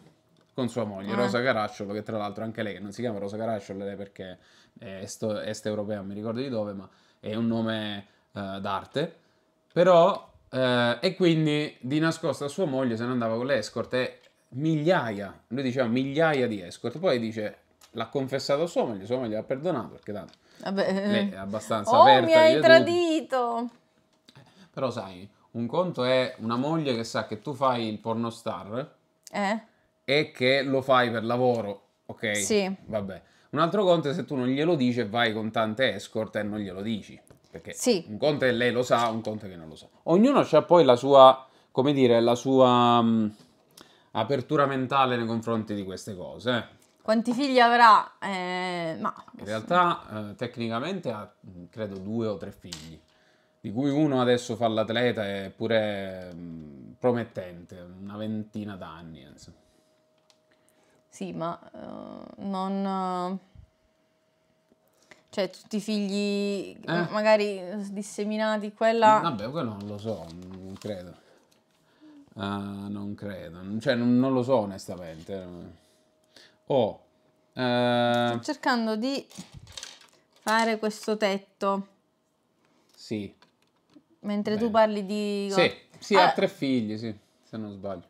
con sua moglie, eh. Rosa Caracciolo, che tra l'altro anche lei, che non si chiama Rosa Caracciolo, lei perché è est, est europea, non mi ricordo di dove, ma è un nome eh, d'arte. Però, eh, e quindi di nascosto a sua moglie se ne andava con l'escort e migliaia, lui diceva migliaia di escort, poi dice l'ha confessato a sua moglie, sua moglie l'ha perdonato perché tanto Vabbè. è abbastanza oh, aperta. mi hai tradito! Tutto. Eh, però sai, un conto è una moglie che sa che tu fai il pornostar eh? e che lo fai per lavoro, ok? Sì. Vabbè. Un altro conto è se tu non glielo dici e vai con tante escort e non glielo dici. Perché sì. un conto è lei lo sa, un conto è che non lo sa. Ognuno ha poi la sua, come dire, la sua... Mh, mm, apertura mentale nei confronti di queste cose. Quanti figli avrà? Eh, ma... In realtà eh, tecnicamente ha mm, credo due o tre figli, di cui uno adesso fa l'atleta e pure mh, mm, promettente, una ventina d'anni. Insomma. Sì, ma uh, non... Eh, cioè tutti i figli eh? magari disseminati quella vabbè quello non lo so non credo Uh, non credo, cioè non, non, lo so onestamente. Oh, uh... Sto cercando di fare questo tetto. Sì. Mentre Bene. tu parli di... Sì, sì ah. ha tre figli, sì, se non sbaglio.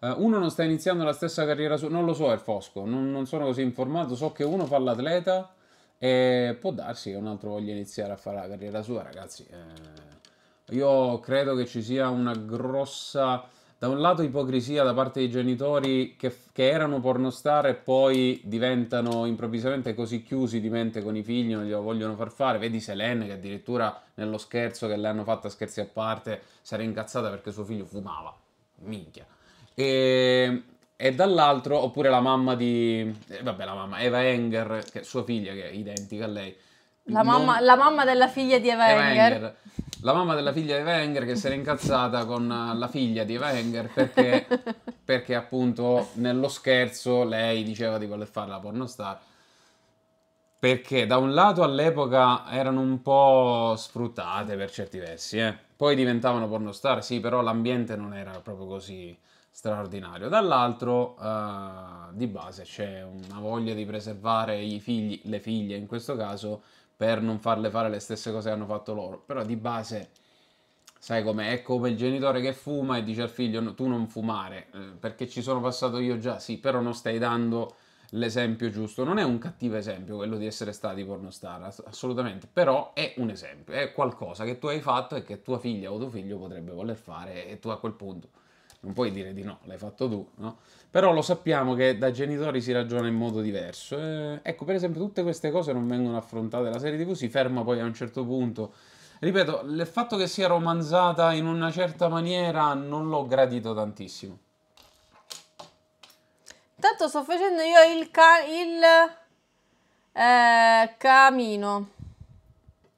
Uh, uno non sta iniziando la stessa carriera su... non lo so, è Fosco, non, non sono così informato, so che uno fa l'atleta e può darsi che un altro voglia iniziare a fare la carriera sua, ragazzi. Eh, io credo che ci sia una grossa da un lato ipocrisia da parte dei genitori che, che, erano pornostar e poi diventano improvvisamente così chiusi di mente con i figli, non glielo vogliono far fare. Vedi Selene che addirittura nello scherzo che le hanno fatta scherzi a parte si era incazzata perché suo figlio fumava. Minchia. E, e dall'altro, oppure la mamma di... Eh, vabbè, la mamma, Eva Enger, che è sua figlia che è identica a lei. La, non... mamma, la mamma, della figlia di Eva, Eva Enger. Enger la mamma della figlia di Eva che si era incazzata con eh, la figlia di Eva perché, perché appunto nello scherzo lei diceva di voler fare la pornostar perché da un lato all'epoca erano un po' sfruttate per certi versi, eh. poi diventavano pornostar, sì, però l'ambiente non era proprio così straordinario. Dall'altro, uh, di base, c'è una voglia di preservare i figli, le figlie in questo caso, per non farle fare le stesse cose che hanno fatto loro. Però di base, sai com'è? È come il genitore che fuma e dice al figlio no, tu non fumare, eh, perché ci sono passato io già, sì, però non stai dando l'esempio giusto. Non è un cattivo esempio quello di essere stati pornostar, assolutamente, però è un esempio, è qualcosa che tu hai fatto e che tua figlia o tuo figlio potrebbe voler fare e tu a quel punto non puoi dire di no, l'hai fatto tu, no? Però lo sappiamo che da genitori si ragiona in modo diverso. Eh, ecco, per esempio, tutte queste cose non vengono affrontate. La serie TV si ferma poi a un certo punto. Ripeto, il fatto che sia romanzata in una certa maniera non l'ho gradito tantissimo. Intanto sto facendo io il, il eh, camino.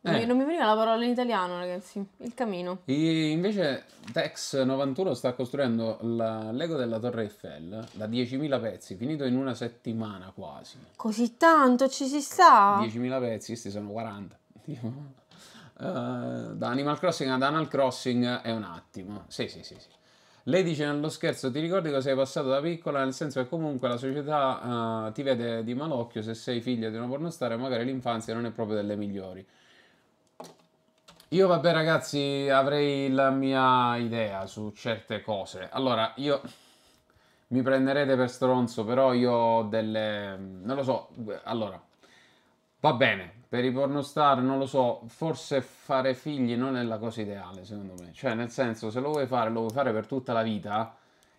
Eh. Non mi veniva la parola in italiano, ragazzi. Il camino. E invece Tex91 sta costruendo la Lego della Torre Eiffel da 10.000 pezzi, finito in una settimana quasi. Così tanto ci si sta? 10.000 pezzi, questi sono 40. Uh, eh, da Animal Crossing ad Animal Crossing è un attimo. Sì, sì, sì, sì. Lei dice nello scherzo: Ti ricordi cosa sei passato da piccola? Nel senso che comunque la società uh, ti vede di malocchio se sei figlia di una pornostar magari l'infanzia non è proprio delle migliori. Io vabbè ragazzi avrei la mia idea su certe cose. Allora io mi prenderete per stronzo, però io ho delle... non lo so, allora va bene, per i pornostar non lo so, forse fare figli non è la cosa ideale secondo me. Cioè nel senso se lo vuoi fare, lo vuoi fare per tutta la vita,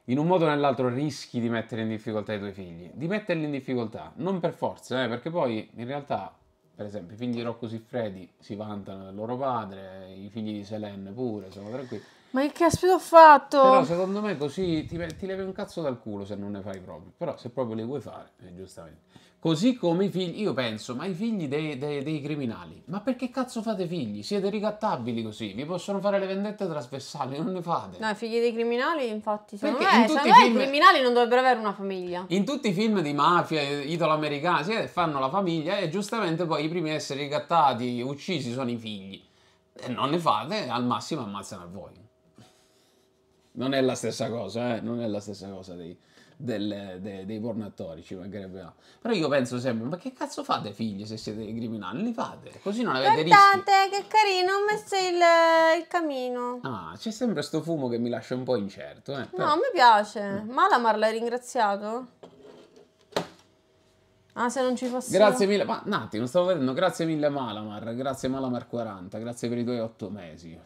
in un modo o nell'altro rischi di mettere in difficoltà i tuoi figli. Di metterli in difficoltà, non per forza, eh, perché poi in realtà per esempio, i figli di Rocco Siffredi si vantano del loro padre, i figli di Selene pure, sono tranquilli. Ma che aspetto ho fatto? Però secondo me così ti, ti levi un cazzo dal culo se non ne fai proprio. Però se proprio le vuoi fare, eh, giustamente. Così come i figli, io penso, ma i figli dei, dei, dei, criminali, ma perché cazzo fate figli? Siete ricattabili così, vi possono fare le vendette trasversali, non ne fate. No, i figli dei criminali infatti sono... Perché me, in eh, tutti i, film... i criminali non dovrebbero avere una famiglia. In tutti i film di mafia, italo-americani, sì, fanno la famiglia e giustamente poi i primi a essere ricattati, uccisi sono i figli. E non ne fate, al massimo ammazzano a voi. Non è la stessa cosa, eh, non è la stessa cosa dei del, de, dei pornatori, ci mancherebbe no. Però io penso sempre, ma che cazzo fate figli se siete dei criminali? Li fate, così non avete Guardate, rischi. che carino, ho messo il, il camino. Ah, c'è sempre questo fumo che mi lascia un po' incerto. Eh, però... No, mi piace. Mm. Malamar l'hai ringraziato? Ah, se non ci fosse. Grazie mille. Ma un attimo, stavo vedendo. Grazie mille, Malamar. Grazie, Malamar40. Grazie per i tuoi otto mesi.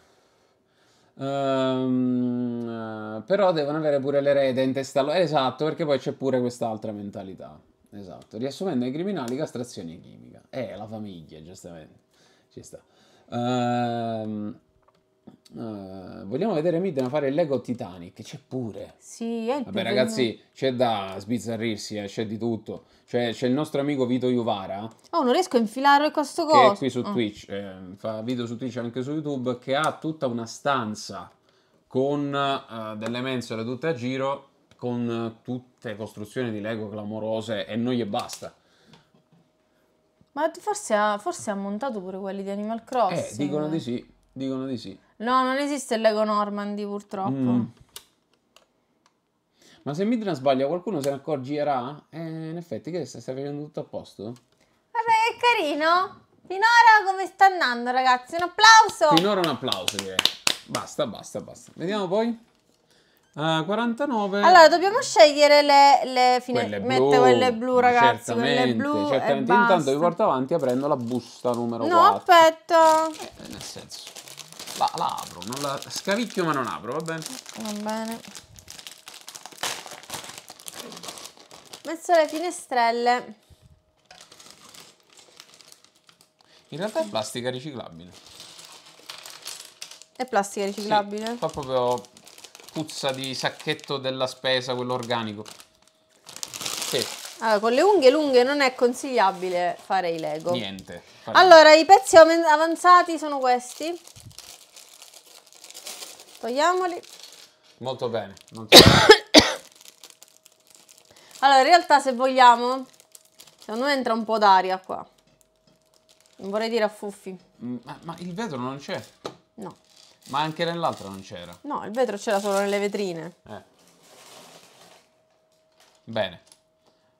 Um, però devono avere pure l'erede in testa. Esatto, perché poi c'è pure quest'altra mentalità. Esatto. Riassumendo i criminali, castrazione chimica. Eh, la famiglia, giustamente. Ci sta. Um, eh, vogliamo vedere Midna fare il Lego Titanic, c'è pure. Sì, è il Vabbè, ragazzi, c'è da sbizzarrirsi, eh, c'è di tutto. C'è, c'è, il nostro amico Vito Iuvara. Eh, oh, non riesco a infilare questo coso. Che è qui su oh. Twitch, eh, fa video su Twitch e anche su YouTube, che ha tutta una stanza con uh, delle mensole tutte a giro, con tutte costruzioni di Lego clamorose e non gli basta. Ma forse ha, forse ha montato pure quelli di Animal Crossing. Eh, dicono di sì, dicono di sì. No, non esiste il Lego Normandy purtroppo. Mm. Ma se Midna sbaglia qualcuno se ne accorgerà? Eh, in effetti che sta, facendo tutto a posto? Vabbè, che carino. Finora come sta andando ragazzi? Un applauso! Finora un applauso direi. Basta, basta, basta. Vediamo poi. Uh, eh, 49. Allora, dobbiamo scegliere le, le fine... quelle blu, Mette quelle blu, ragazzi. Certamente, quelle blu. Certamente. Intanto vi porto avanti aprendo la busta numero no, 4. No, aspetta. Eh, nel senso. La, la apro, non la scavicchio ma non apro, va bene? Ecco, va bene. Messo le finestrelle. In realtà è plastica riciclabile. È plastica riciclabile? Sì, fa proprio puzza di sacchetto della spesa, quello organico. Sì. Allora, con le unghie lunghe non è consigliabile fare i Lego. Niente. Faremo. Allora, i pezzi avanzati sono questi. Togliamoli. Molto bene. Molto bene. allora, in realtà se vogliamo, secondo me entra un po' d'aria qua. Non vorrei dire a fuffi. Mm, ma, ma il vetro non c'è? No. Ma anche nell'altra non c'era? No, il vetro c'era solo nelle vetrine. Eh. Bene.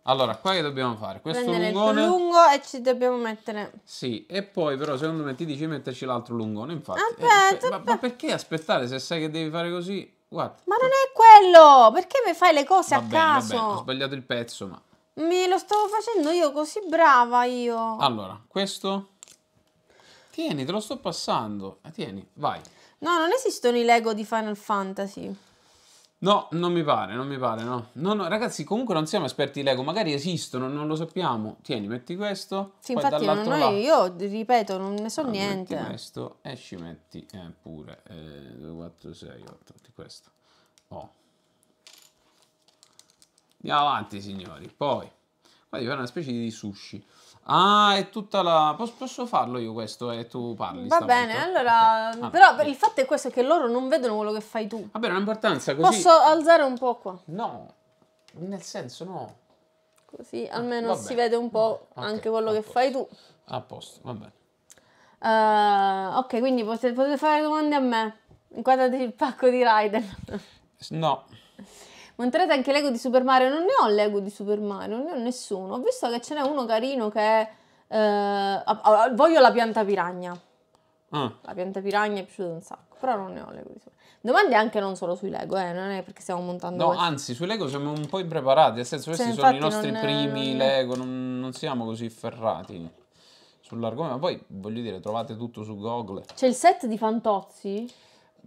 Allora, qua che dobbiamo fare? Questo Prendere lungone... il lungo e ci dobbiamo mettere... Sì, e poi però secondo me ti dici di metterci l'altro lungone, infatti. Aspetta, eh, ma, ma, perché aspettare se sai che devi fare così? Guarda. Ma non è quello! Perché mi fai le cose va a bene, caso? Va ho sbagliato il pezzo, ma... Me lo stavo facendo io così brava io. Allora, questo... Tieni, te lo sto passando. Eh, tieni, vai. No, non esistono i Lego di Final Fantasy. No, non mi pare, non mi pare, no. no, no ragazzi, comunque non siamo esperti di Lego, magari esistono, non lo sappiamo. Tieni, metti questo. Sì, infatti non, noi, io ripeto, non ne so allora, niente. Metti questo e ci metti eh, pure eh, 2, 4, 6, 8, questo. Oh. Andiamo avanti, signori. Poi, qua devi fare una specie di sushi. Ah, è tutta la. Posso, posso, farlo io questo e tu parli. Va bene, allora. Okay. Ah, però beh. il fatto è questo: che loro non vedono quello che fai tu. Vabbè, non ha importanza. Così... Posso alzare un po' qua? No, nel senso, no. Così ah, almeno vabbè. si vede un po' okay. anche quello che fai tu. A posto, va bene. Uh, ok, quindi potete, potete fare domande a me. Inquadrati il pacco di Raiden. No. Monterete anche Lego di Super Mario? Non ne ho Lego di Super Mario, non ne ho nessuno. Ho visto che ce n'è uno carino che è... Eh, voglio la pianta piragna. Ah. La pianta piragna è piaciuta un sacco, però non ne ho Lego di Super Mario. Domande anche non solo sui Lego, eh, non è perché stiamo montando... No, questo. anzi, sui Lego siamo un po' impreparati, nel senso questi sono i nostri non, primi non... Lego, non, non siamo così ferrati sull'argomento, ma poi voglio dire, trovate tutto su Google. C'è il set di Fantozzi?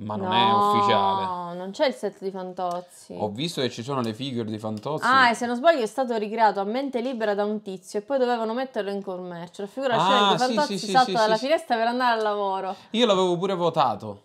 Ma non no, è ufficiale. No, non c'è il set di Fantozzi. Ho visto che ci sono le figure di Fantozzi. Ah, e se non sbaglio è stato ricreato a mente libera da un tizio e poi dovevano metterlo in commercio. La figura ah, di Fantozzi sì, sì, salta sì, dalla finestra per andare al lavoro. Io l'avevo pure votato.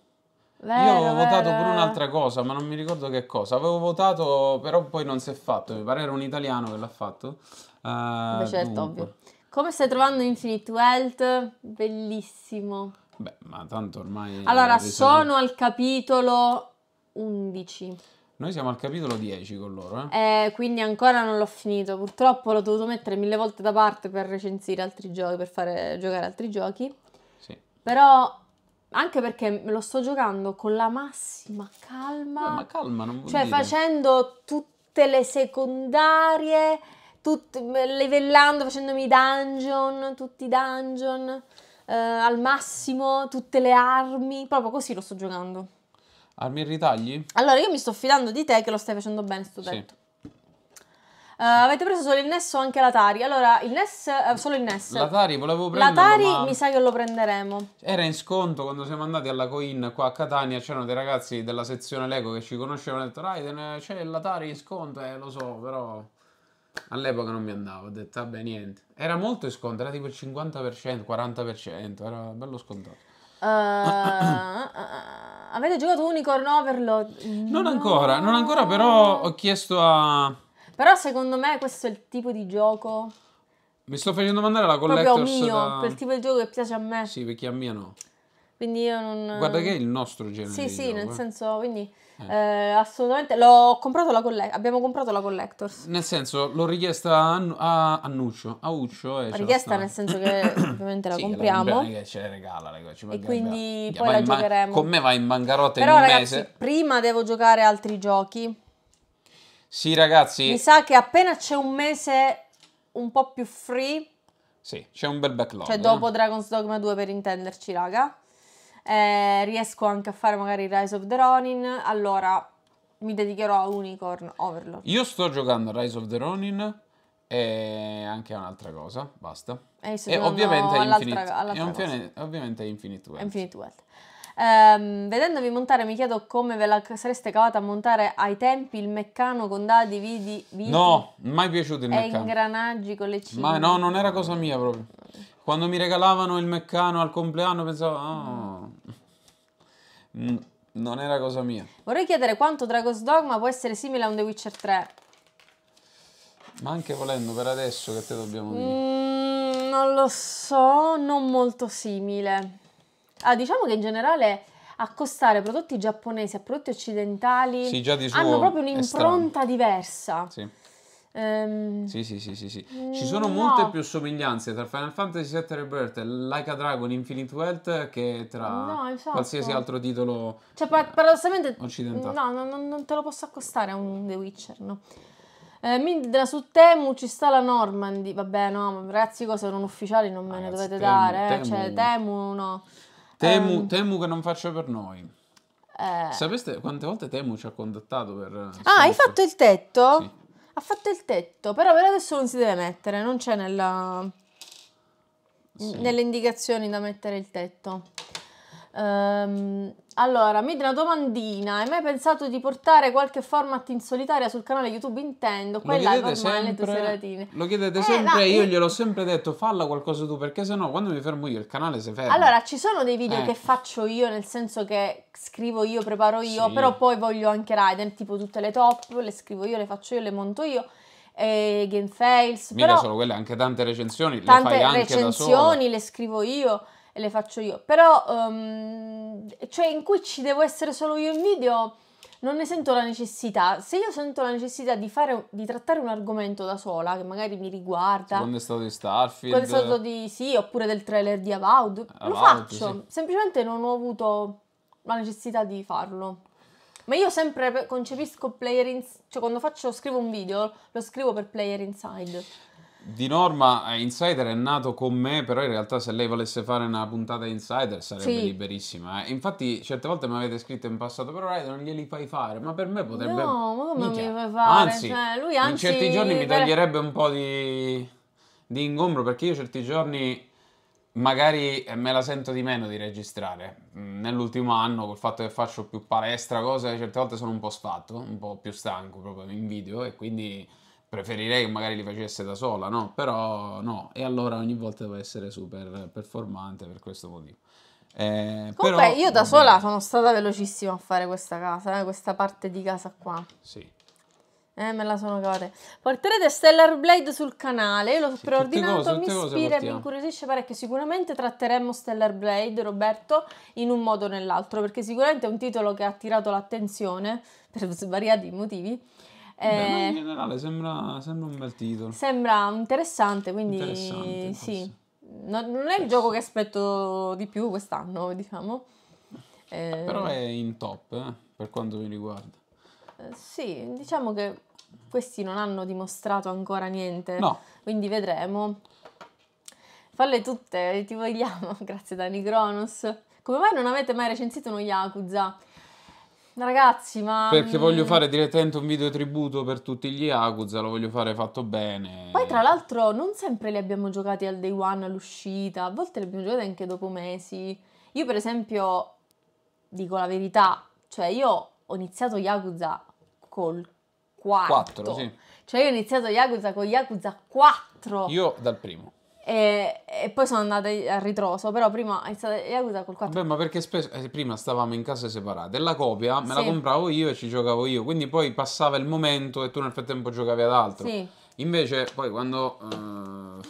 Vero, Io avevo vero, votato vero. pure un'altra cosa, ma non mi ricordo che cosa. Avevo votato, però poi non si è fatto. Mi pare era un italiano che l'ha fatto. Uh, Beh, certo, dunque. ovvio. Come stai trovando Infinite Wealth? Bellissimo. Beh, ma tanto ormai... Allora, sono al capitolo 11. Noi siamo al capitolo 10 con loro, eh? eh quindi ancora non l'ho finito. Purtroppo l'ho dovuto mettere mille volte da parte per recensire altri giochi, per fare giocare altri giochi. Sì. Però anche perché me lo sto giocando con la massima calma. ma calma, non vuol Cioè, dire. facendo tutte le secondarie, tut- livellando, facendomi dungeon, tutti i dungeon eh, al massimo tutte le armi, proprio così lo sto giocando. Armi e ritagli? Allora io mi sto fidando di te che lo stai facendo bene sto tetto. Sì. Uh, avete preso solo il NES o anche l'Atari? Allora, il NES, uh, solo il NES. L'Atari volevo prenderlo. L'Atari ma... mi sa che lo prenderemo. Era in sconto quando siamo andati alla Coin qua a Catania. C'erano dei ragazzi della sezione Lego che ci conoscevano e hanno detto: Raiden, c'è l'Atari in sconto, eh, lo so, però. All'epoca non mi andavo, ho detto vabbè niente. Era molto sconto, era tipo il 50%, 40%, era bello scontato. Uh, avete giocato Unicorn Overlord? Non no. ancora, non ancora, però ho chiesto a... Però secondo me questo è il tipo di gioco... Mi sto facendo mandare la collector's Proprio mio, da... quel tipo di gioco che piace a me. Sì, perché a me no. Quindi io non... Guarda che è il nostro genere. Sì, sì, gioco, nel eh. senso, quindi... Mm. Eh, assolutamente, l'ho comprato la colle- abbiamo comprato la Collectors. Nel senso, l'ho richiesta a, a, a Nuccio, a Uccio. Eh, e richiesta nel senso che ovviamente la sì, compriamo. che eh, ce le regala, ragazzi, e quindi poi la giocheremo. Ma- con me va in bancarotta Però, in un ragazzi, mese. prima devo giocare altri giochi. Sì, ragazzi. Mi sa che appena c'è un mese un po' più free... Sì, c'è un bel backlog. Cioè dopo eh. Dragon's Dogma 2 per intenderci, raga eh, riesco anche a fare magari Rise of the Ronin, allora mi dedicherò a Unicorn Overlord. Io sto giocando Rise of the Ronin e anche a un'altra cosa, basta. E, e ovviamente, Infinite, e ovviamente, ovviamente Infinite Wealth. Infinite Wealth. Um, ehm, vedendovi montare mi chiedo come ve la sareste cavata a montare ai tempi il meccano con dadi, vidi, vidi No, mai piaciuto il meccano. E ingranaggi con le ciglia. Ma no, non era cosa mia proprio. Quando mi regalavano il meccano al compleanno pensavo... Ah, Mm, non era cosa mia. Vorrei chiedere quanto Dragon's Dogma può essere simile a un The Witcher 3. Ma anche volendo per adesso che te dobbiamo dire. Mm, non lo so, non molto simile. Ah, diciamo che in generale accostare prodotti giapponesi a prodotti occidentali sì, hanno proprio un'impronta diversa. Sì. Um, sì, sì, sì, sì, sì. Ci mm, sono no. molte più somiglianze tra Final Fantasy VII Rebirth e Like a Dragon Infinite Wealth che tra no, esatto. qualsiasi altro titolo Cioè, par- paradossalmente, mm, occidentale. No, no, no, non te lo posso accostare a un The Witcher, no? Eh, su Temu ci sta la Normandy. Vabbè, no, ragazzi, cose non ufficiali non me ragazzi, ne dovete temu, dare. Eh. Temu. Cioè, Temu no. Temu, um, temu che non faccia per noi. Eh. Sapeste quante volte Temu ci ha contattato per... Ah, hai fatto il tetto? Sì. Ha fatto il tetto, però per adesso non si deve mettere, non c'è nella... sì. nelle indicazioni da mettere il tetto. Um, allora, mi una domandina. Hai mai pensato di portare qualche format in solitaria sul canale YouTube Intendo? Quella è normale Lo chiedete eh, sempre, no, io eh. gliel'ho sempre detto, falla qualcosa tu, perché sennò quando mi fermo io il canale si ferma. Allora, ci sono dei video eh. che faccio io, nel senso che scrivo io, preparo io, sì. però poi voglio anche Raiden, tipo tutte le top, le scrivo io, le faccio io, le monto io e Game Fails. Mica però, solo quelle, anche tante recensioni. Tante le recensioni le scrivo io e le faccio io. Però, um, cioè, in cui ci devo essere solo io in video, non ne sento la necessità. Se io sento la necessità di, fare, di trattare un argomento da sola, che magari mi riguarda. Quando è stato di Starfield. Quando è stato di sì, oppure del trailer di Avowed, Avowed lo faccio. Sì. Semplicemente non ho avuto la necessità di farlo. Ma io sempre concepisco player inside, cioè quando faccio, scrivo un video, lo scrivo per player inside di norma eh, Insider è nato con me, però in realtà se lei volesse fare una puntata Insider sarebbe sì. liberissima. Eh. Infatti certe volte mi avete scritto in passato, però Rai non glieli fai fare, ma per me potrebbe... No, ma come Minchia. mi fai fare? Anzi, cioè, lui anzi... in certi giorni mi toglierebbe un po' di, di ingombro, perché io certi giorni magari eh, me la sento di meno di registrare. Mm, nell'ultimo anno, col fatto che faccio più palestra, cose, certe volte sono un po' sfatto, un po' più stanco proprio in video e quindi preferirei che magari li facesse da sola, no? Però no, e allora ogni volta deve essere super performante per questo motivo. Eh, Comunque però, io da vabbè. sola sono stata velocissima a fare questa casa, eh, questa parte di casa qua. Sì. Eh, me la sono cavata. Porterete Stellar Blade sul canale, l'ho sì, preordinato, cose, mi ispira e mi incuriosisce parecchio. Sicuramente tratteremo Stellar Blade, Roberto, in un modo o nell'altro, perché sicuramente è un titolo che ha attirato l'attenzione per svariati motivi. Beh, eh, in generale sembra, sembra, un bel titolo. Sembra interessante, quindi interessante, sì. Non, non, è il gioco che aspetto di più quest'anno, diciamo. Eh, Però è in top eh, per quanto mi riguarda. Eh, sì, diciamo che questi non hanno dimostrato ancora niente. No. Quindi vedremo. Falle tutte, ti vogliamo. Grazie Dani Cronos. Come mai non avete mai recensito uno Yakuza? Ragazzi, ma. Perché voglio mm, fare direttamente un video tributo per tutti gli Yakuza, lo voglio fare fatto bene. Poi, tra l'altro, non sempre li abbiamo giocati al day one all'uscita, a volte li abbiamo giocati anche dopo mesi. Io, per esempio, dico la verità, cioè, io ho iniziato Yakuza col 4. 4, sì. Cioè, io ho iniziato Yakuza con Yakuza 4. Io dal primo. E, e, poi sono andata a ritroso, però prima è stata Yakuza col 4. Beh, ma perché spesso eh, prima stavamo in case separate, la copia me sì. la compravo io e ci giocavo io, quindi poi passava il momento e tu nel frattempo giocavi ad altro. Sì. Invece poi quando eh, non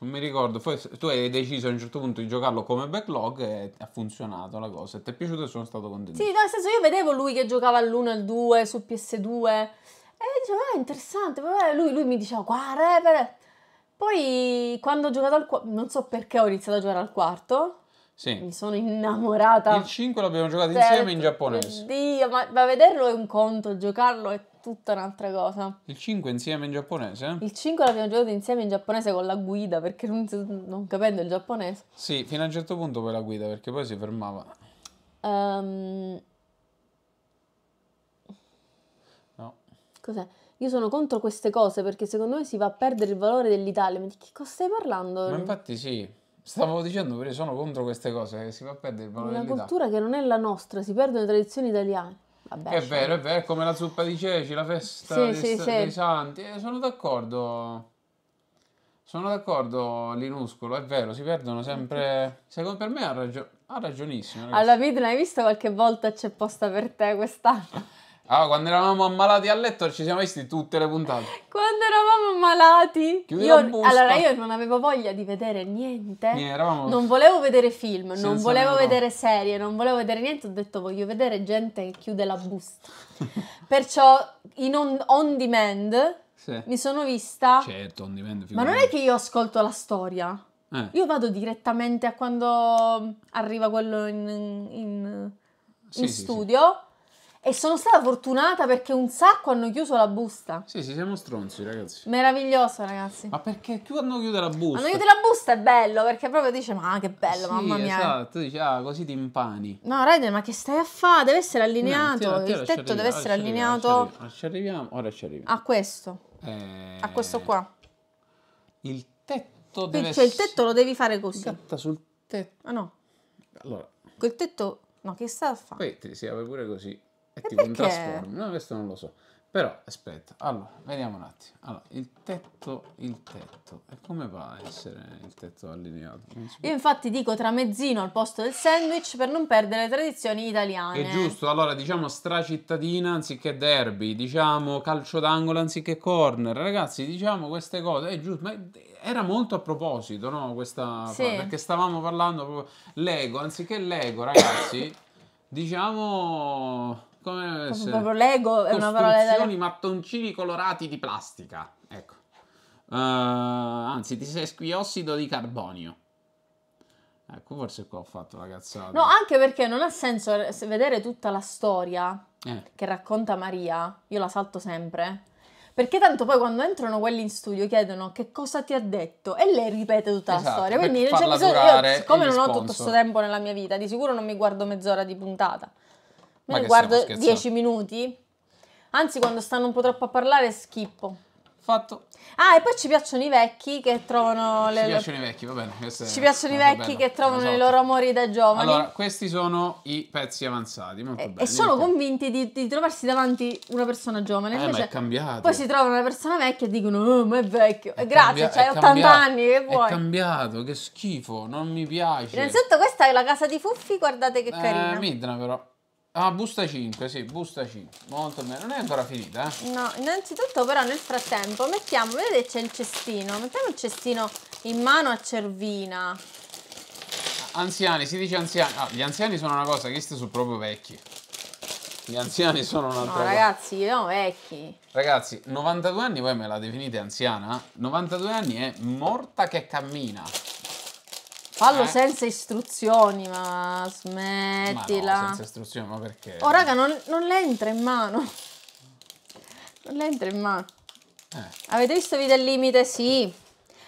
mi ricordo, poi tu hai deciso a un certo punto di giocarlo come backlog e ha funzionato la cosa, ti è piaciuto e sono stato contento. Sì, nel senso io vedevo lui che giocava all'1 e al 2 su PS2 e dicevo "Ah, interessante", poi lui, lui mi diceva "Guarda, eh, poi quando ho giocato al quarto, non so perché ho iniziato a giocare al quarto. Sì. Mi sono innamorata. Il 5 l'abbiamo giocato certo. insieme in giapponese. Oddio, ma, ma vederlo è un conto, giocarlo è tutta un'altra cosa. Il 5 insieme in giapponese? Il 5 l'abbiamo giocato insieme in giapponese con la guida perché non, non capendo il giapponese. Sì, fino a un certo punto poi la guida perché poi si fermava. Um... No. Cos'è? Io sono contro queste cose perché secondo me si va a perdere il valore dell'Italia. Ma di che cosa stai parlando? Ma infatti sì. Stavo dicendo perché sono contro queste cose, che si va a perdere il valore dell'Italia. Una cultura che non è la nostra, si perdono le tradizioni italiane. Vabbè, è cioè... vero, è vero, è come la zuppa di ceci, la festa sì, dei, sì, sta- sì. santi. Eh, sono d'accordo. Sono d'accordo, Linuscolo, è vero, si perdono sempre... Secondo per me ha, ragio- ha ragionissimo. Ragazzi. Alla Pid, l'hai visto qualche volta c'è posta per te quest'anno? Ah, quando eravamo ammalati a letto ci siamo visti tutte le puntate. Quando eravamo ammalati, io, allora io non avevo voglia di vedere niente. niente non volevo vedere film, non volevo nulla. vedere serie, non volevo vedere niente. Ho detto voglio vedere gente che chiude la busta. Perciò in on, on demand sì. mi sono vista. Certo, on demand. Ma non è che io ascolto la storia. Eh. Io vado direttamente a quando arriva quello in, in, in sì, studio. Sì, e sono stata fortunata perché un sacco hanno chiuso la busta. Sì, sì, siamo stronzi, ragazzi. Meraviglioso, ragazzi. Ma perché tu quando chiude la busta? Quando chiude la busta è bello, perché proprio dice, ma che bello, sì, mamma mia. esatto, dici, ah, così ti impani. No, Raiden, ma che stai a fare? Deve essere allineato, no, il tetto arriva, deve essere allineato. Arriva, ora ci arriviamo, ora ci arriviamo. A questo. Eh... A questo qua. Eh, il tetto deve Cioè, il tetto lo devi fare così. Gatta sul tetto. Ah, no. Allora. Quel tetto... No, che sta a fare? Poi si pure così è tipo perché? un trasform. No, questo non lo so. Però aspetta, allora, vediamo un attimo. Allora, il tetto, il tetto. E come va a essere il tetto allineato? Io infatti dico tramezzino al posto del sandwich per non perdere le tradizioni italiane. È giusto, allora diciamo stracittadina anziché derby, diciamo calcio d'angolo anziché corner. Ragazzi, diciamo queste cose, è giusto, ma era molto a proposito, no? Questa sì. perché stavamo parlando proprio Lego, anziché Lego, ragazzi, diciamo come Cosa proprio Lego è una parola della... mattoncini colorati di plastica. Ecco. Uh, anzi, ti sei squiossido di carbonio. Ecco, forse qua ho fatto la cazzata. No, anche perché non ha senso vedere tutta la storia eh. che racconta Maria. Io la salto sempre. Perché tanto poi quando entrano quelli in studio chiedono che cosa ti ha detto e lei ripete tutta esatto, la storia. Quindi non c'è bisogno. Io, siccome non ho tutto questo tempo nella mia vita, di sicuro non mi guardo mezz'ora di puntata. Ma ne guardo 10 minuti. Anzi, quando stanno un po' troppo a parlare, schippo. Fatto. Ah, e poi ci piacciono i vecchi che trovano le Ci piacciono i vecchi, va bene. Ci piacciono i vecchi bello. che trovano esatto. i loro amori da giovani. Allora, questi sono i pezzi avanzati. Molto eh, e, belli, e sono convinti di, di, trovarsi davanti una persona giovane. Eh, ma è cambiato. Poi si trovano una persona vecchia e dicono: oh, ma è vecchio. È Grazie, cambia- c'hai cioè, 80 cambiato, anni. Che vuoi? È cambiato, che schifo, non mi piace. Innanzitutto, questa è la casa di Fuffi, guardate che eh, carina. Midna, però. Ah, busta 5, sì, busta 5. Molto bene. Non è ancora finita, eh? No, innanzitutto però nel frattempo mettiamo, vedete c'è il cestino. Mettiamo il cestino in mano a Cervina. Anziani, si dice anziani. Ah, gli anziani sono una cosa, questi sono proprio vecchi. Gli anziani sono un'altra no, cosa. ragazzi, siamo vecchi. Ragazzi, 92 anni voi me la definite anziana? 92 anni è morta che cammina. Fallo eh? senza istruzioni, ma smettila. Ma no, senza istruzioni, ma perché? Oh, raga, non, non le entra in mano. Non le entra in mano. Eh. Avete visto video al limite? Sì.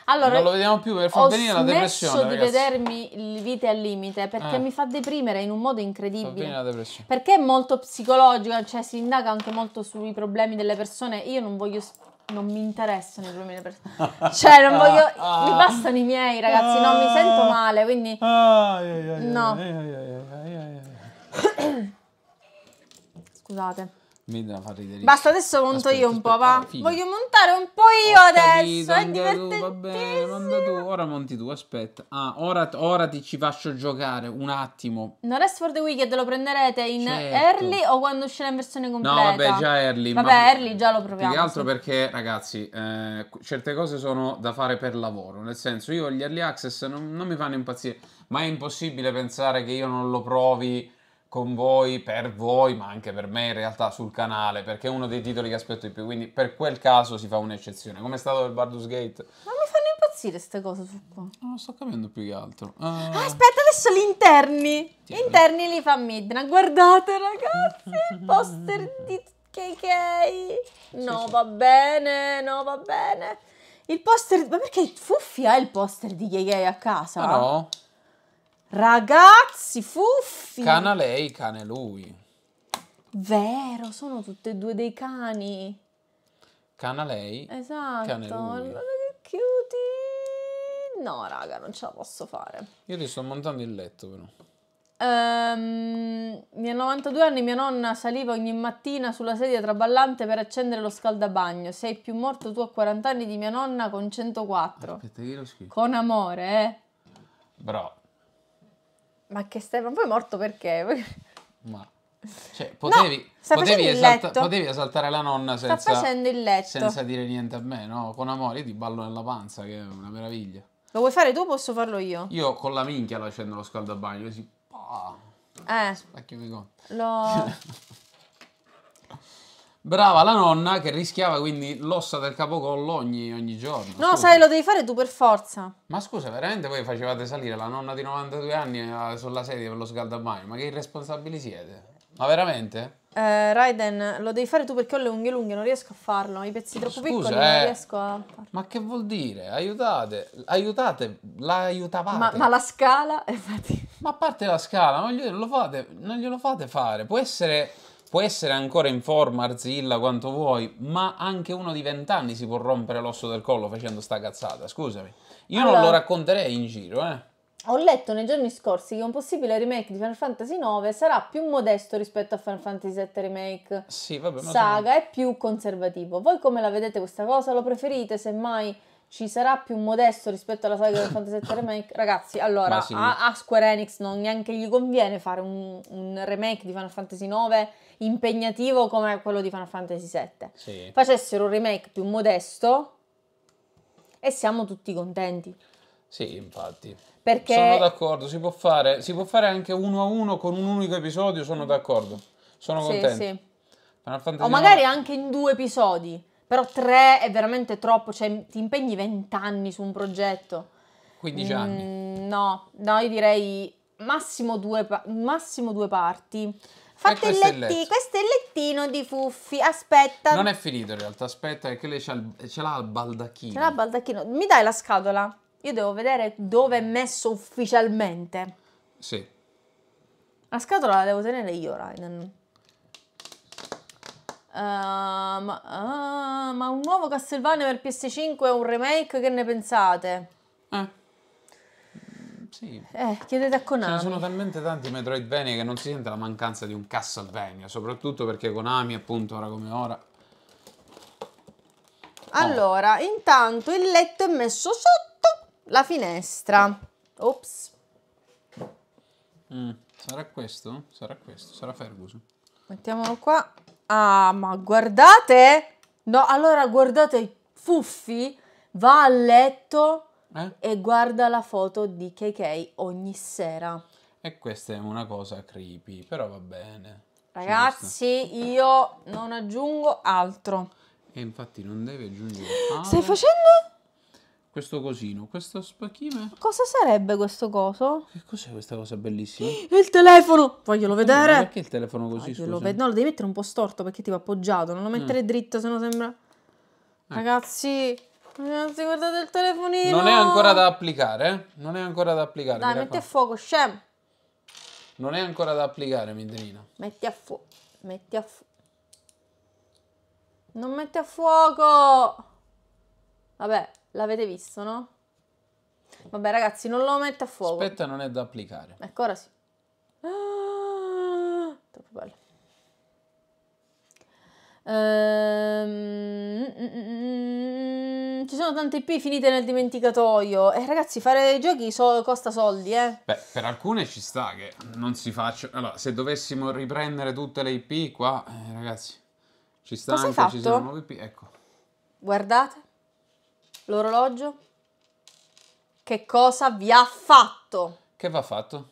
Allora, non lo vediamo più per far venire la depressione. Ho smesso di ragazzi. vedermi Vite al limite perché eh. mi fa deprimere in un modo incredibile. La Perché è molto psicologico, cioè si indaga anche molto sui problemi delle persone. Io non voglio non mi interessano i problemi delle persone. Cioè, non voglio. mi bastano i miei, ragazzi. Ah, no, mi sento male, quindi. no. Scusate. Mi devo far ridere. Basta, adesso monto aspetta, io un aspetta, po', va. Figa. Voglio montare un po' io Ho adesso. Capito, è tu, va bene, manda tu. Ora monti tu, aspetta. Ah, ora, ora, ti ci faccio giocare un attimo. Non Rest for the Wicked lo prenderete in certo. early o quando uscirà in versione completa? No, vabbè, già early. Vabbè, ma... early già lo proviamo. Più che altro sì. perché, ragazzi, eh, certe cose sono da fare per lavoro. Nel senso, io gli early access non, non mi fanno impazzire. Ma è impossibile pensare che io non lo provi con voi, per voi, ma anche per me in realtà sul canale, perché è uno dei titoli che aspetto di più, quindi per quel caso si fa un'eccezione, come è stato per Bardus Gate. Ma mi fanno impazzire queste cose su qua. Non lo sto capendo più che altro. Uh... Ah, aspetta, adesso gli interni. Gli interni li fa Midna. Guardate ragazzi, il poster di KK. No, va bene, no, va bene. Il poster... Ma perché Fuffi ha il poster di KK a casa? Ah, no. Ragazzi, fuffi! Cana lei, cane lui. Vero, sono tutte e due dei cani. Cana lei, esatto. cane lui. Cutie. No, raga, non ce la posso fare. Io ti sto montando il letto, però. Um, ha 92 anni mia nonna saliva ogni mattina sulla sedia traballante per accendere lo scaldabagno. Sei più morto tu a 40 anni di mia nonna con 104. Aspetta, io lo scrivo. Con amore, eh. Bro, ma che stai, ma poi è morto perché? Ma... Cioè, potevi, no, potevi, esalta- potevi esaltare la nonna senza, senza, dire niente a me, no? Con amore, io ti ballo nella panza, che è una meraviglia. Lo vuoi fare tu o posso farlo io? Io con la minchia la accendo lo scaldabagno, così... Bah, eh. Lo... Brava la nonna che rischiava quindi l'ossa del capocollo ogni, ogni giorno. No, scusa. sai, lo devi fare tu per forza. Ma scusa, veramente voi facevate salire la nonna di 92 anni eh, sulla sedia per lo scaldamano? Ma che irresponsabili siete? Ma veramente? Eh, Raiden, lo devi fare tu perché ho le unghie lunghe, non riesco a farlo. I pezzi troppo scusa, piccoli eh, non riesco a farlo. Ma che vuol dire? Aiutate, aiutate, la aiutavate. Ma, ma la scala, infatti. Ma a parte la scala, non glielo fate, non glielo fate fare. Può essere Può essere ancora in forma Arzilla quanto vuoi, ma anche uno di vent'anni si può rompere l'osso del collo facendo sta cazzata, scusami. Io allora, non lo racconterei in giro, eh. Ho letto nei giorni scorsi che un possibile remake di Final Fantasy IX sarà più modesto rispetto a Final Fantasy VII Remake. Sì, vabbè, ma saga è più conservativo. Voi come la vedete questa cosa? Lo preferite semmai ci sarà più modesto rispetto alla saga di Final Fantasy VII Remake. Ragazzi, allora sì. a, a, Square Enix non neanche gli conviene fare un, un remake di Final Fantasy IX impegnativo come quello di Final Fantasy VII. Sì. Facessero un remake più modesto e siamo tutti contenti. Sì, infatti. Perché... Sono d'accordo, si può, fare, si può fare anche uno a uno con un unico episodio, sono d'accordo. Sono contento. Sì, sì. O magari no... anche in due episodi, però tre è veramente troppo, cioè ti impegni vent'anni su un progetto. 15 mm, anni. no, no, io direi massimo due, massimo due parti fatto il lettino. Questo è il lettino di Fuffi. Aspetta. Non è finito in realtà. Aspetta, perché lei ce l'ha al baldacchino. Ce l'ha al baldacchino. Mi dai la scatola? Io devo vedere dove è messo ufficialmente. Sì. La scatola la devo tenere io, Raiden. Uh, ma, uh, ma, un nuovo Castlevania per PS5 è un remake? Che ne pensate? Eh. Sì. Eh, chiedete a Konami. Ce ne sono talmente tanti Metroidvania che non si sente la mancanza di un Castlevania, soprattutto perché Konami, appunto, ora come ora. Oh. Allora, oh. intanto il letto è messo sotto la finestra. Ops. Mm, sarà questo? Sarà questo, sarà Ferguson. Mettiamolo qua. Ah, ma guardate! No, allora guardate, Fuffi va a letto eh? E guarda la foto di KK ogni sera. E questa è una cosa creepy, però va bene. Ragazzi, io non aggiungo altro. E infatti non deve aggiungere altro. Stai facendo? Questo cosino, questo spacchino. Cosa sarebbe questo coso? Che cos'è questa cosa bellissima? Il telefono! Voglielo vedere! Ma perché il telefono così? Voglielo no, lo devi mettere un po' storto perché tipo appoggiato, non lo mettere mm. dritto, se no sembra... Ecco. Ragazzi, Anzi, guardate il telefonino. Non è ancora da applicare. Eh? Non è ancora da applicare. Dai, metti a fuoco, scemo. Non è ancora da applicare, Midrina. Metti a fuoco. Metti a fuoco. Non metti a fuoco. Vabbè, l'avete visto, no? Vabbè, ragazzi, non lo metto a fuoco. Aspetta, non è da applicare. Ecco, ora sì. Ah. Ehm, mm, mm, mm, ci sono tante IP finite nel dimenticatoio. E eh, ragazzi, fare giochi so- costa soldi, eh. Beh, per alcune ci sta che non si faccia. Allora, se dovessimo riprendere tutte le IP qua, eh, ragazzi, ci sta Cosa anche, ci sono nuove IP. Ecco. Guardate l'orologio. Che cosa vi ha fatto? Che va fatto?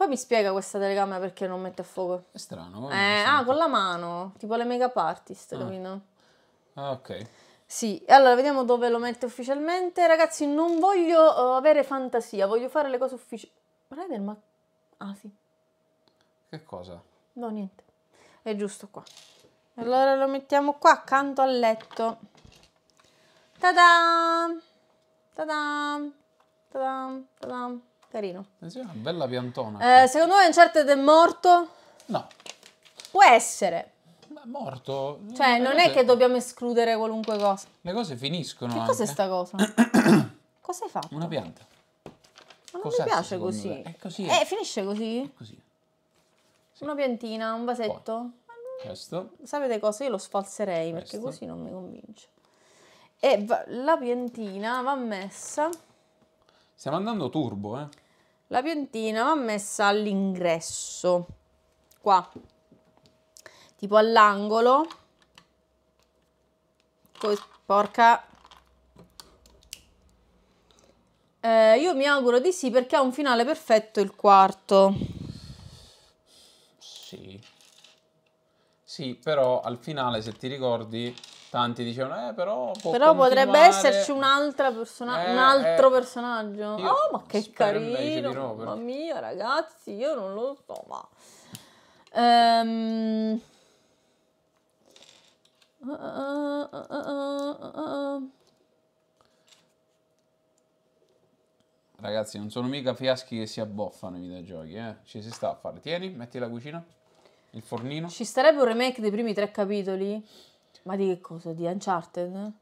Poi mi spiega questa telecamera perché non mette a fuoco. È strano. Oh, eh, ah, con la mano, tipo le mega up artist, ah. capito? Ah, ok. Sì, allora vediamo dove lo mette ufficialmente. Ragazzi, non voglio uh, avere fantasia, voglio fare le cose ufficiali. Rider, ma... Ah, sì. Che cosa? No, niente. È giusto qua. Allora lo mettiamo qua, accanto al letto. Ta-da! Ta-da! Ta-da! Ta-da! Carino. sì, una bella piantona. Eh, secondo me Uncharted è morto? No. Può essere. Ma è morto. Cioè, Le non è che dobbiamo escludere qualunque cosa. Le cose finiscono. Che cos'è sta cosa? cosa hai fatto? Una pianta. Ma non Cos'è, mi piace così. È così. Eh, finisce così? È così. Sì. Una piantina, un vasetto. Poi. Questo. Sapete cosa? Io lo sfalserei perché così non mi convince. E la piantina va messa Stiamo andando turbo, eh. La piantina va messa all'ingresso, qua, tipo all'angolo. Porca. Eh, io mi auguro di sì perché ha un finale perfetto il quarto. Sì. Sì, però al finale, se ti ricordi, Tanti dicevano, eh, però. però potrebbe esserci un'altra persona- eh, un altro eh, personaggio. Oh, ma che carino! Mamma mia, ragazzi, io non lo so, ma. Um... Ragazzi, non sono mica fiaschi che si abboffano i videogiochi, eh. Ci si sta a fare. Tieni, metti la cucina, il fornino. Ci starebbe un remake dei primi tre capitoli? Ma di che cosa? Di Uncharted? No.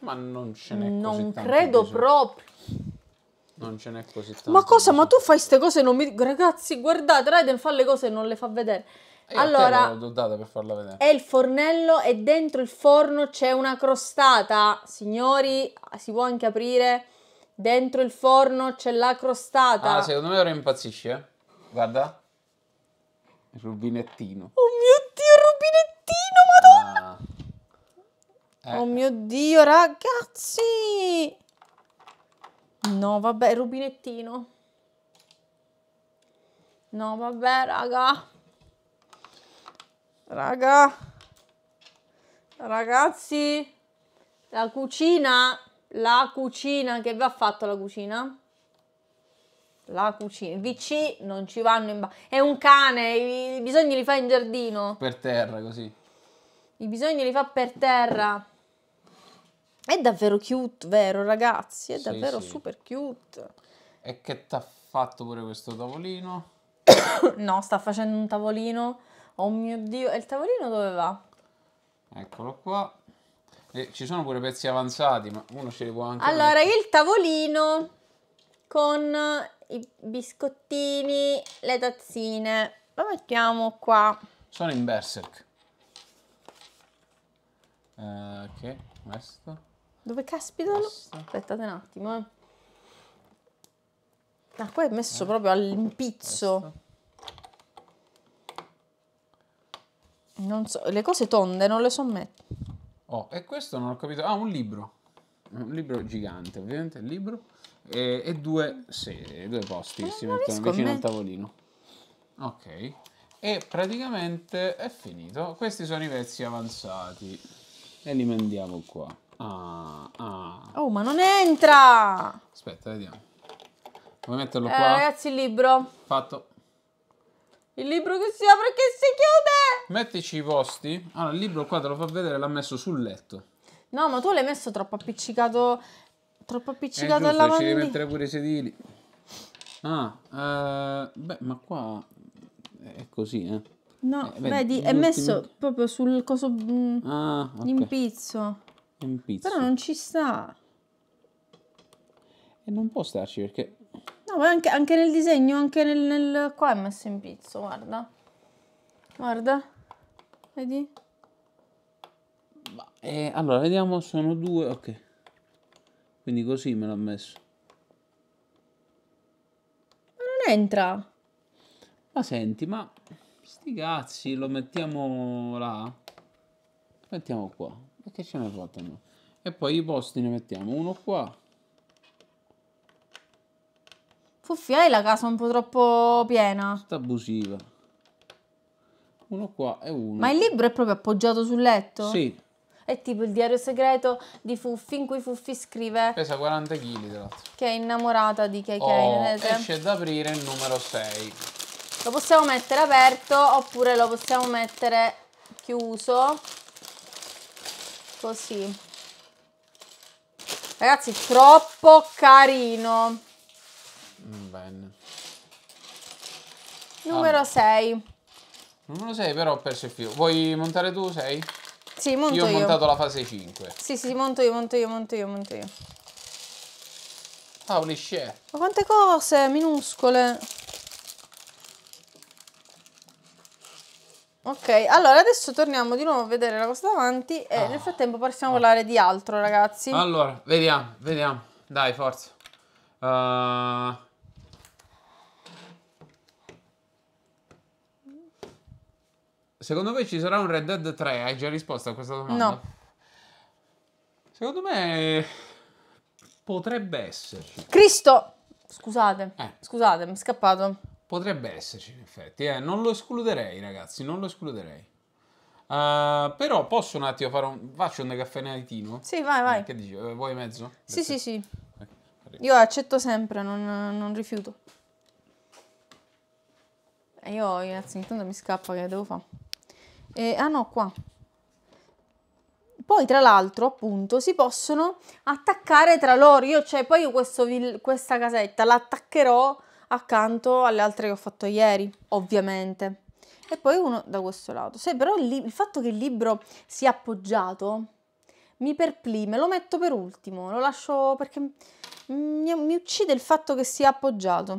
Ma non ce n'è Non credo bisogno. proprio. Non ce n'è così tanto. Ma cosa? Bisogno. Ma tu fai queste cose e non mi... Ragazzi, guardate, Raiden fa le cose e non le fa vedere. Io allora, data per farla vedere. È il fornello e dentro il forno c'è una crostata. Signori, si può anche aprire. Dentro il forno c'è la crostata. Ah, secondo me ora impazzisce. Eh. Guarda. Rubinettino. Oh mio Dio, rubinettino! madonna! Ah. Eh. Oh mio Dio, ragazzi! No, vabbè, rubinettino. No, vabbè, raga. Raga. Ragazzi. La cucina. La cucina. Che vi ha fatto la cucina? La cucina. I VC non ci vanno in... Ba- è un cane. I bisogni li fa in giardino. Per terra, così. I bisogni li fa per terra. È davvero cute, vero ragazzi? È sì, davvero sì. super cute. E che t'ha fatto pure questo tavolino? no, sta facendo un tavolino. Oh mio Dio, e il tavolino dove va? Eccolo qua. E ci sono pure pezzi avanzati, ma uno ce li può anche... Allora, mettere. il tavolino con eh, i biscottini, le tazzine. Lo mettiamo qua. Sono in berserk. Eh, che? Questo? Dove caspita? Aspettate un attimo, eh. Ah, qua è messo eh, proprio all'impizzo. Non so, le cose tonde non le so mettere. Oh, e questo non ho capito. Ah, un libro. Un libro gigante, ovviamente, il libro. E, e due serie, due posti che eh, si mettono vicino me. al tavolino. Ok. E praticamente è finito. Questi sono i pezzi avanzati e li mandiamo qua. Ah, ah. Oh, ma non entra! Aspetta, vediamo. Vuoi metterlo eh, qua? ragazzi, il libro. Fatto. Il libro che si apre che si chiude! Mettici i posti. Allora, il libro qua te lo fa vedere, l'ha messo sul letto. No, ma tu l'hai messo troppo appiccicato... Troppo appiccicato alla mandina. ci devi mettere pure i sedili. Ah, eh, beh, ma qua è così, eh. No, eh, vedi, è messo proprio sul coso... Mh, mm, ah, okay. L'impizzo. L'impizzo. Però non ci sta. E non può starci perché... No, ma anche, anche nel disegno, anche nel, nel... Qua è messo in pizzo, guarda. Guarda. Vedi? Ma, eh, allora, vediamo, sono due, ok. Quindi così me l'ha messo. Ma non entra. Ma senti, ma Sti cazzi, lo mettiamo là. mettiamo qua. Ma che ce ne fottano? E poi i posti ne mettiamo uno qua. Fuffi, hai la casa un po' troppo piena. Sta abusiva. Uno qua e uno. Ma il libro è proprio appoggiato sul letto? Sì. È tipo il diario segreto di Fuffi in cui Fuffi scrive... Pesa 40 kg, tra l'altro. Che è innamorata di KK. Oh, esce ad aprire il numero 6 lo possiamo mettere aperto oppure lo possiamo mettere chiuso così ragazzi troppo carino mm, Bene. numero 6 ah. 6 numero 6 però ho perso il filo vuoi montare tu 6? Sì, monto io ho io. montato la fase 5 sì sì monto io monto io monto io monto io Paoli, oh, ma quante cose minuscole Ok, allora adesso torniamo di nuovo a vedere la cosa davanti e oh. nel frattempo possiamo oh. parlare di altro, ragazzi. Allora, vediamo, vediamo. Dai, forza. Uh... Secondo voi ci sarà un Red Dead 3? Hai già risposto a questa domanda? No. Secondo me potrebbe esserci. Cristo! Scusate, eh. scusate, mi è scappato. Potrebbe esserci, in effetti. Eh, non lo escluderei, ragazzi, non lo escluderei. Uh, però posso un attimo fare un... Faccio un caffè caffeinatino? Sì, vai, vai. Eh, che dici? Eh, vuoi mezzo? Sì, Beh, sì, sì. Eh, io accetto sempre, non, non rifiuto. E io, ragazzi, intanto mi scappa che devo fare. Eh, ah no, qua. Poi, tra l'altro, appunto, si possono attaccare tra loro. Io, cioè, poi io questo, questa casetta l'attaccherò accanto alle altre che ho fatto ieri, ovviamente. E poi uno da questo lato. Sì, però il, il fatto che il libro sia appoggiato mi perplime, lo metto per ultimo, lo lascio perché mi, mi uccide il fatto che sia appoggiato.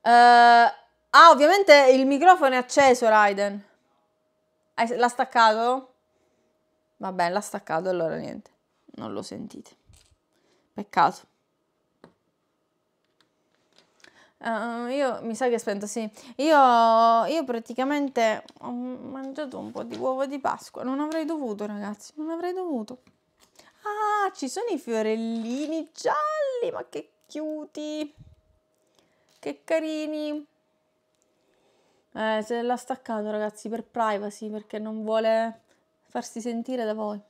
Uh, ah, ovviamente il microfono è acceso, Raiden. L'ha staccato? Va bene, l'ha staccato, allora niente. Non lo sentite. Peccato. Uh, io mi sa che spento, sì. Io, io praticamente ho mangiato un po' di uovo di Pasqua. Non avrei dovuto, ragazzi. Non avrei dovuto. Ah, ci sono i fiorellini gialli. Ma che chiuti. Che carini. Eh, se l'ha staccato, ragazzi, per privacy, perché non vuole farsi sentire da voi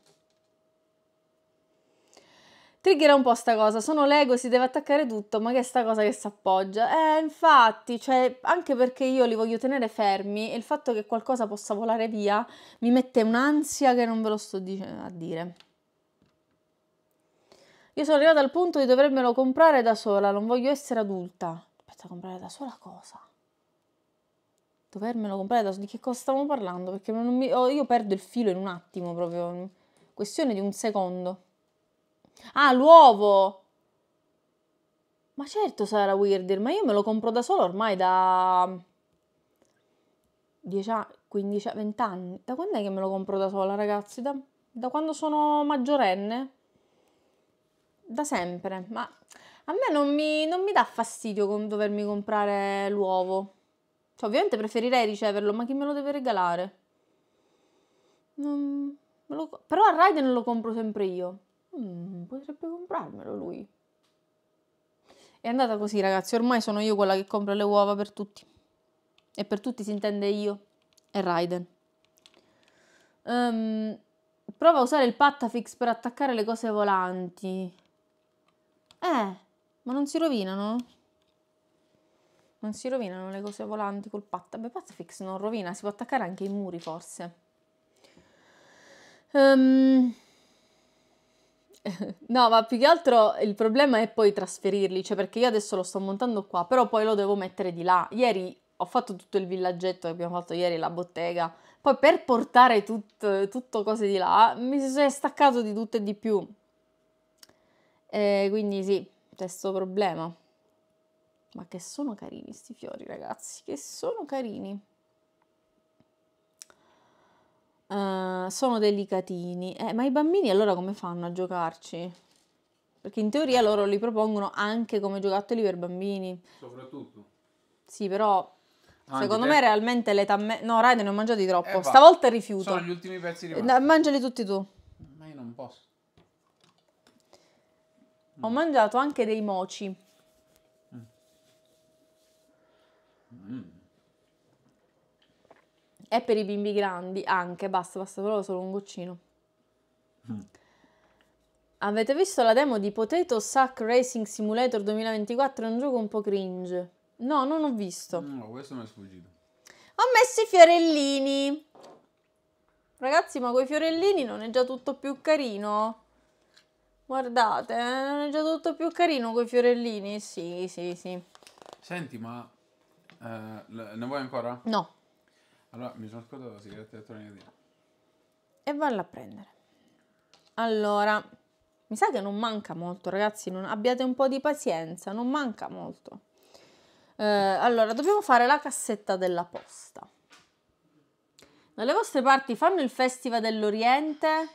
triggerà un po' sta cosa, sono Lego, si deve attaccare tutto, ma che è sta cosa che si appoggia? Eh, infatti, cioè, anche perché io li voglio tenere fermi e il fatto che qualcosa possa volare via mi mette un'ansia che non ve lo sto a dire. Io sono arrivata al punto di dovermelo comprare da sola, non voglio essere adulta. Aspetta, comprare da sola cosa? Dovermelo comprare da sola? Di che cosa stiamo parlando? Perché mi... oh, io perdo il filo in un attimo proprio, questione di un secondo. Ah, l'uovo! Ma certo sarà Weirdir, ma io me lo compro da solo ormai da... 10 15, 20 anni. Da quando è che me lo compro da sola, ragazzi? Da, da quando sono maggiorenne? Da sempre, ma a me non mi, non mi dà fastidio con dovermi comprare l'uovo. Cioè, ovviamente preferirei riceverlo, ma chi me lo deve regalare? Non... Lo... Però a Raiden lo compro sempre io. Mm, potrebbe comprarmelo lui. È andata così, ragazzi. Ormai sono io quella che compra le uova per tutti. E per tutti si intende io e Raiden. Um, prova a usare il Pattafix per attaccare le cose volanti. Eh, ma non si rovinano? Non si rovinano le cose volanti col Pattafix. Beh, Pattafix non rovina, si può attaccare anche i muri forse. Ehm... Um, No, ma più che altro il problema è poi trasferirli, cioè perché io adesso lo sto montando qua, però poi lo devo mettere di là. Ieri ho fatto tutto il villaggetto che abbiamo fatto ieri, la bottega, poi per portare tut, tutto cose di là mi si è staccato di tutto e di più. E quindi sì, c'è sto problema. Ma che sono carini sti fiori, ragazzi, che sono carini. Uh, sono delicatini. Eh, ma i bambini allora come fanno a giocarci? Perché in teoria loro li propongono anche come giocattoli per bambini. Soprattutto. Sì, però Mangi secondo te. me realmente l'età... Me- no, Raiden ne ho mangiati troppo. Eh, Stavolta rifiuto. Sono gli ultimi pezzi eh, rimasti. Eh, mangiali tutti tu. Ma io non posso. Ho mangiato anche dei moci. È per i bimbi grandi anche, basta, basta però solo un goccino. Mm. Avete visto la demo di Potato Sack Racing Simulator 2024? È un gioco un po' cringe. No, non ho visto. Mm, no, questo mi è sfuggito. Ho messo i fiorellini. Ragazzi, ma con i fiorellini non è già tutto più carino? Guardate, eh, non è già tutto più carino con i fiorellini? Sì, sì, sì. Senti, ma eh, ne vuoi ancora? No. Allora, mi sono scordato la sigaretta elettronica di là. E valla a prendere. Allora, mi sa che non manca molto, ragazzi. Non, abbiate un po' di pazienza, non manca molto. Eh, allora, dobbiamo fare la cassetta della posta. Dalle vostre parti fanno il Festival dell'Oriente?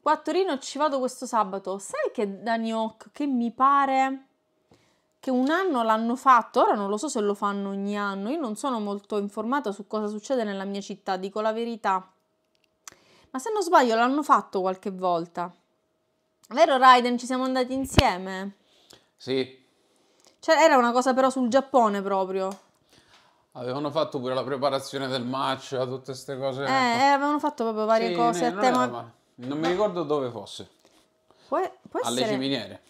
Qua a Torino ci vado questo sabato. Sai che da New York, che mi pare che un anno l'hanno fatto, ora non lo so se lo fanno ogni anno, io non sono molto informata su cosa succede nella mia città, dico la verità. Ma se non sbaglio l'hanno fatto qualche volta. Vero Raiden, ci siamo andati insieme? Sì. Cioè era una cosa però sul Giappone proprio. Avevano fatto pure la preparazione del match, tutte queste cose. Eh, eh, avevano fatto proprio varie sì, cose a tema. Era, non mi ricordo dove fosse. Può, può Alle essere... ciminiere.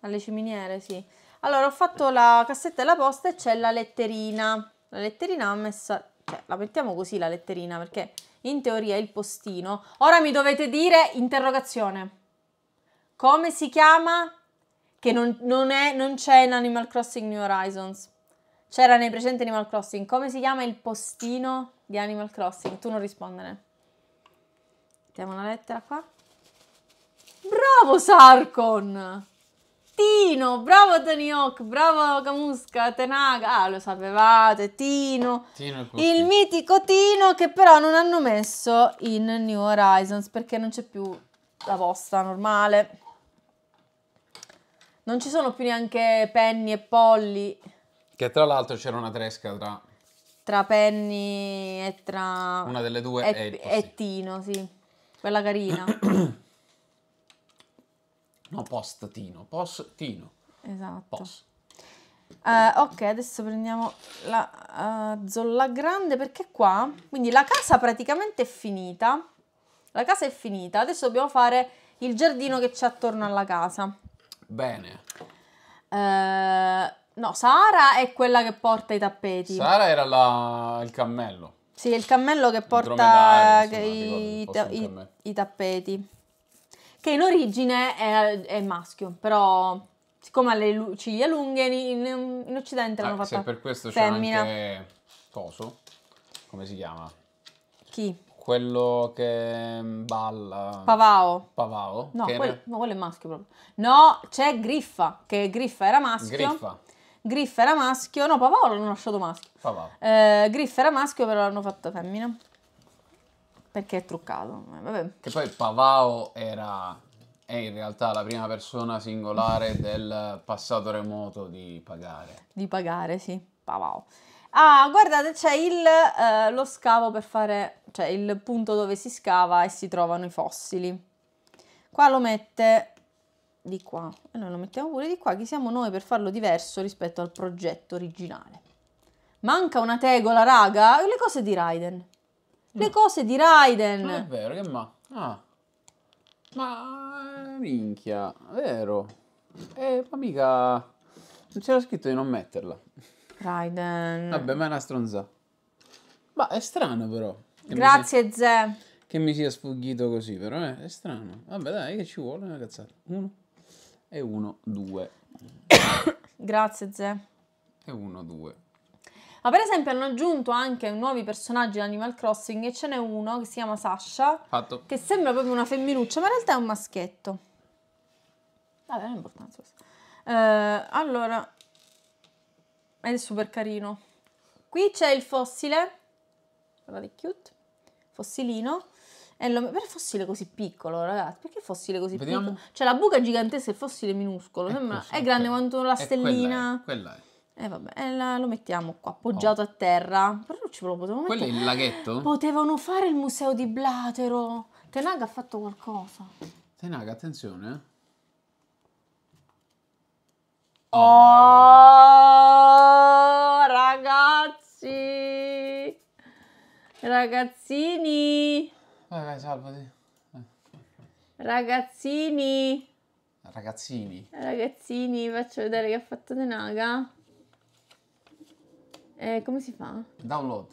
Alle ciminiere, sì. Allora, ho fatto la cassetta della posta e c'è la letterina. La letterina ho messa... Cioè, la mettiamo così la letterina, perché in teoria è il postino. Ora mi dovete dire, interrogazione, come si chiama? Che non, non, c'è in Animal Crossing New Horizons. C'era nei precedenti Animal Crossing. Come si chiama il postino di Animal Crossing? Tu non rispondere. Mettiamo una lettera qua. Bravo Sarkon! Tino, bravo Tony Hawk, bravo Camusca, Tenaga, ah lo sapevate, Tino, Tino il mitico Tino che però non hanno messo in New Horizons perché non c'è più la posta normale. Non ci sono più neanche Penny e Polly. Che tra l'altro c'era una tresca tra... Tra Penny e tra... Una delle due e, e Tino, sì. Quella carina. No, postatino, postino. Esatto. Post. Uh, ok, adesso prendiamo la uh, zolla grande perché qua, quindi la casa praticamente è finita. La casa è finita, adesso dobbiamo fare il giardino che c'è attorno alla casa. Bene. Uh, no, Sara è quella che porta i tappeti. Sara era la... il cammello. Sì, il cammello che porta insomma, i, i, i, i tappeti che in origine è, è maschio, però siccome ha le ciglia lunghe in, in occidente l'hanno ah, fatta se per questo femmina. c'è anche Coso, come si chiama? Chi? Quello che mm, balla... Pavao. Pavao. No, quello, era... no quello è maschio proprio. No, c'è Griffa, che Griffa era maschio. Griffa. Griffa era maschio, no, Pavao l'hanno lasciato maschio. Pavao. Eh, Griffa era maschio, però l'hanno fatta femmina. Perché è truccato. Eh, vabbè. Che poi Pavao era... È in realtà la prima persona singolare del passato remoto di pagare. Di pagare, sì. Pavao. Ah, guardate, c'è il, eh, lo scavo per fare... Cioè, il punto dove si scava e si trovano i fossili. Qua lo mette di qua. E eh, noi lo mettiamo pure di qua. Chi siamo noi per farlo diverso rispetto al progetto originale? Manca una tegola, raga. Le cose di Raiden le mm. cose di Raiden. Ma è vero, che ma... Ah. Ma... Eh, minchia, vero. Eh, ma mica... Non c'era scritto di non metterla. Raiden. Vabbè, ma è una stronza. Ma è strano però. Grazie, mi... Zè. Che mi sia sfuggito così, però eh, è strano. Vabbè, dai, che ci vuole una cazzata. Uno e uno, due. Grazie, Zè. E uno, due. Ma per esempio hanno aggiunto anche nuovi personaggi in Animal Crossing e ce n'è uno che si chiama Sasha. Fatto. Che sembra proprio una femminuccia, ma in realtà è un maschietto. Vabbè, non è importante questo. Eh, allora, è super carino. Qui c'è il fossile. Guardate, cute. Fossilino. E lo... Per fossile così piccolo, ragazzi, perché fossile così Vediamo. piccolo? Cioè la buca gigantesca e il fossile minuscolo. È, ecco, Sembra... è grande quanto la stellina. quella è. Quella è. E eh vabbè, eh, lo mettiamo qua, appoggiato oh. a terra. Però non ci lo potevano mettere. Quello è il laghetto? Potevano fare il museo di Blatero. Tenaga ha fatto qualcosa. Tenaga, attenzione. Eh. Oh, oh ragazzi! Ragazzini! Vai, vai, salvati. Eh. Ragazzini! Ragazzini. Ragazzini, faccio vedere che ha fatto Tenaga. Eh, come si fa? Download.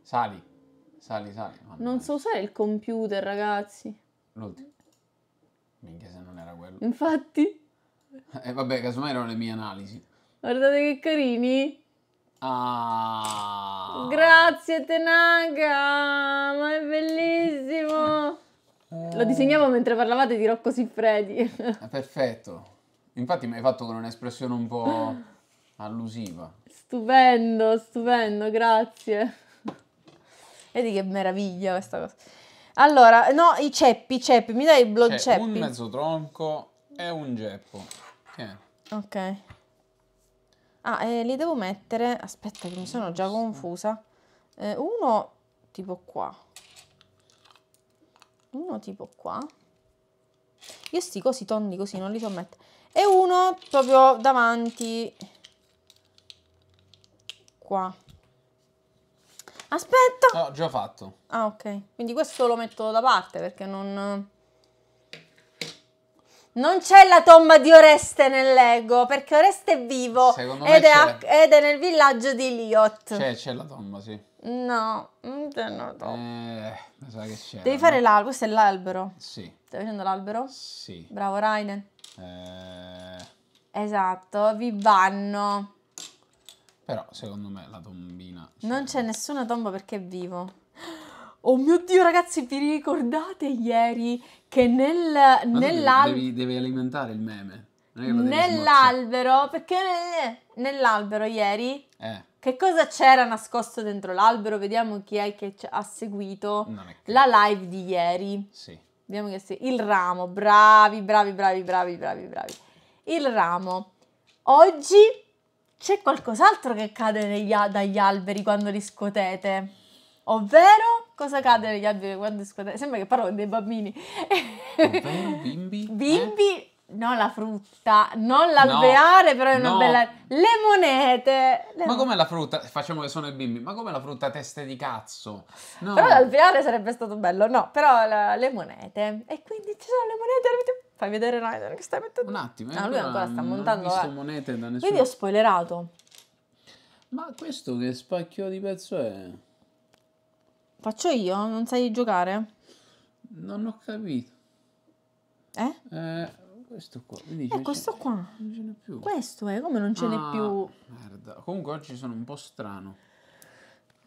Sali. Sali, sali. Oh, non so usare il computer, ragazzi. L'ultimo. Minchia se non era quello. Infatti. E eh, vabbè, casomai erano le mie analisi. Guardate che carini. Ah. Grazie Tenaga, ma è bellissimo. Eh. Lo disegnavo mentre parlavate di Rocco Siffredi. Eh, perfetto. Infatti mi hai fatto con un'espressione un po' allusiva. Stupendo, stupendo, grazie. Vedi che meraviglia questa cosa. Allora, no, i ceppi, i ceppi, mi dai il blood cioè, ceppi? un mezzo tronco e un geppo. Tieni. Ok. Ah, eh, li devo mettere... Aspetta che mi sono già confusa. Eh, uno tipo qua. Uno tipo qua. Io sti così tondi così non li so mettere. E uno proprio davanti qua. Aspetta! No, già fatto. Ah, ok. Quindi questo lo metto da parte perché non... Non c'è la tomba di Oreste nell'ego, perché Oreste è vivo ed è, a, ed è, nel villaggio di Liot. C'è, la tomba, sì. No, non c'è la tomba. Eh, mi sa che c'è. Devi fare l'albero, questo è l'albero. Sì. Stai facendo l'albero? Sì. Bravo Raiden. Eh... Esatto, vi vanno. Però secondo me la tombina... Non c'è nessuna tomba perché è vivo. Oh mio Dio ragazzi, vi ricordate ieri che nel, nell'albero... Devi, devi, alimentare il meme. Nell'albero, perché nell'albero ieri... Eh. Che cosa c'era nascosto dentro l'albero? Vediamo chi è che ha seguito la live di ieri. Sì. Vediamo che sì. Il ramo, bravi, bravi, bravi, bravi, bravi, bravi. Il ramo. Oggi c'è qualcos'altro che cade negli, dagli alberi quando li scuotete. Ovvero, cosa cade dagli alberi quando scuotete? Sembra che parlo dei bambini. Ovvero, bimbi? Eh? Bimbi, eh? non la frutta, non l'alveare, no, però è una no. bella... Le monete! Le ma come la frutta? Facciamo che sono i bimbi. Ma come la frutta teste di cazzo? No. Però l'alveare sarebbe stato bello. No, però la... le monete. E quindi ci sono le monete. Fai vedere Ryder che stai mettendo. Un attimo, ah, eh, no, lui ancora sta montando. Non ho visto eh. monete da nessuno. Quindi ho spoilerato. Ma questo che spacchio di pezzo è? Faccio io? Non sai giocare? Non ho capito. Eh? eh questo qua. Quindi eh, questo qua. Non ce n'è più. Questo è, come non ce ah, n'è più? Merda. Comunque oggi sono un po' strano.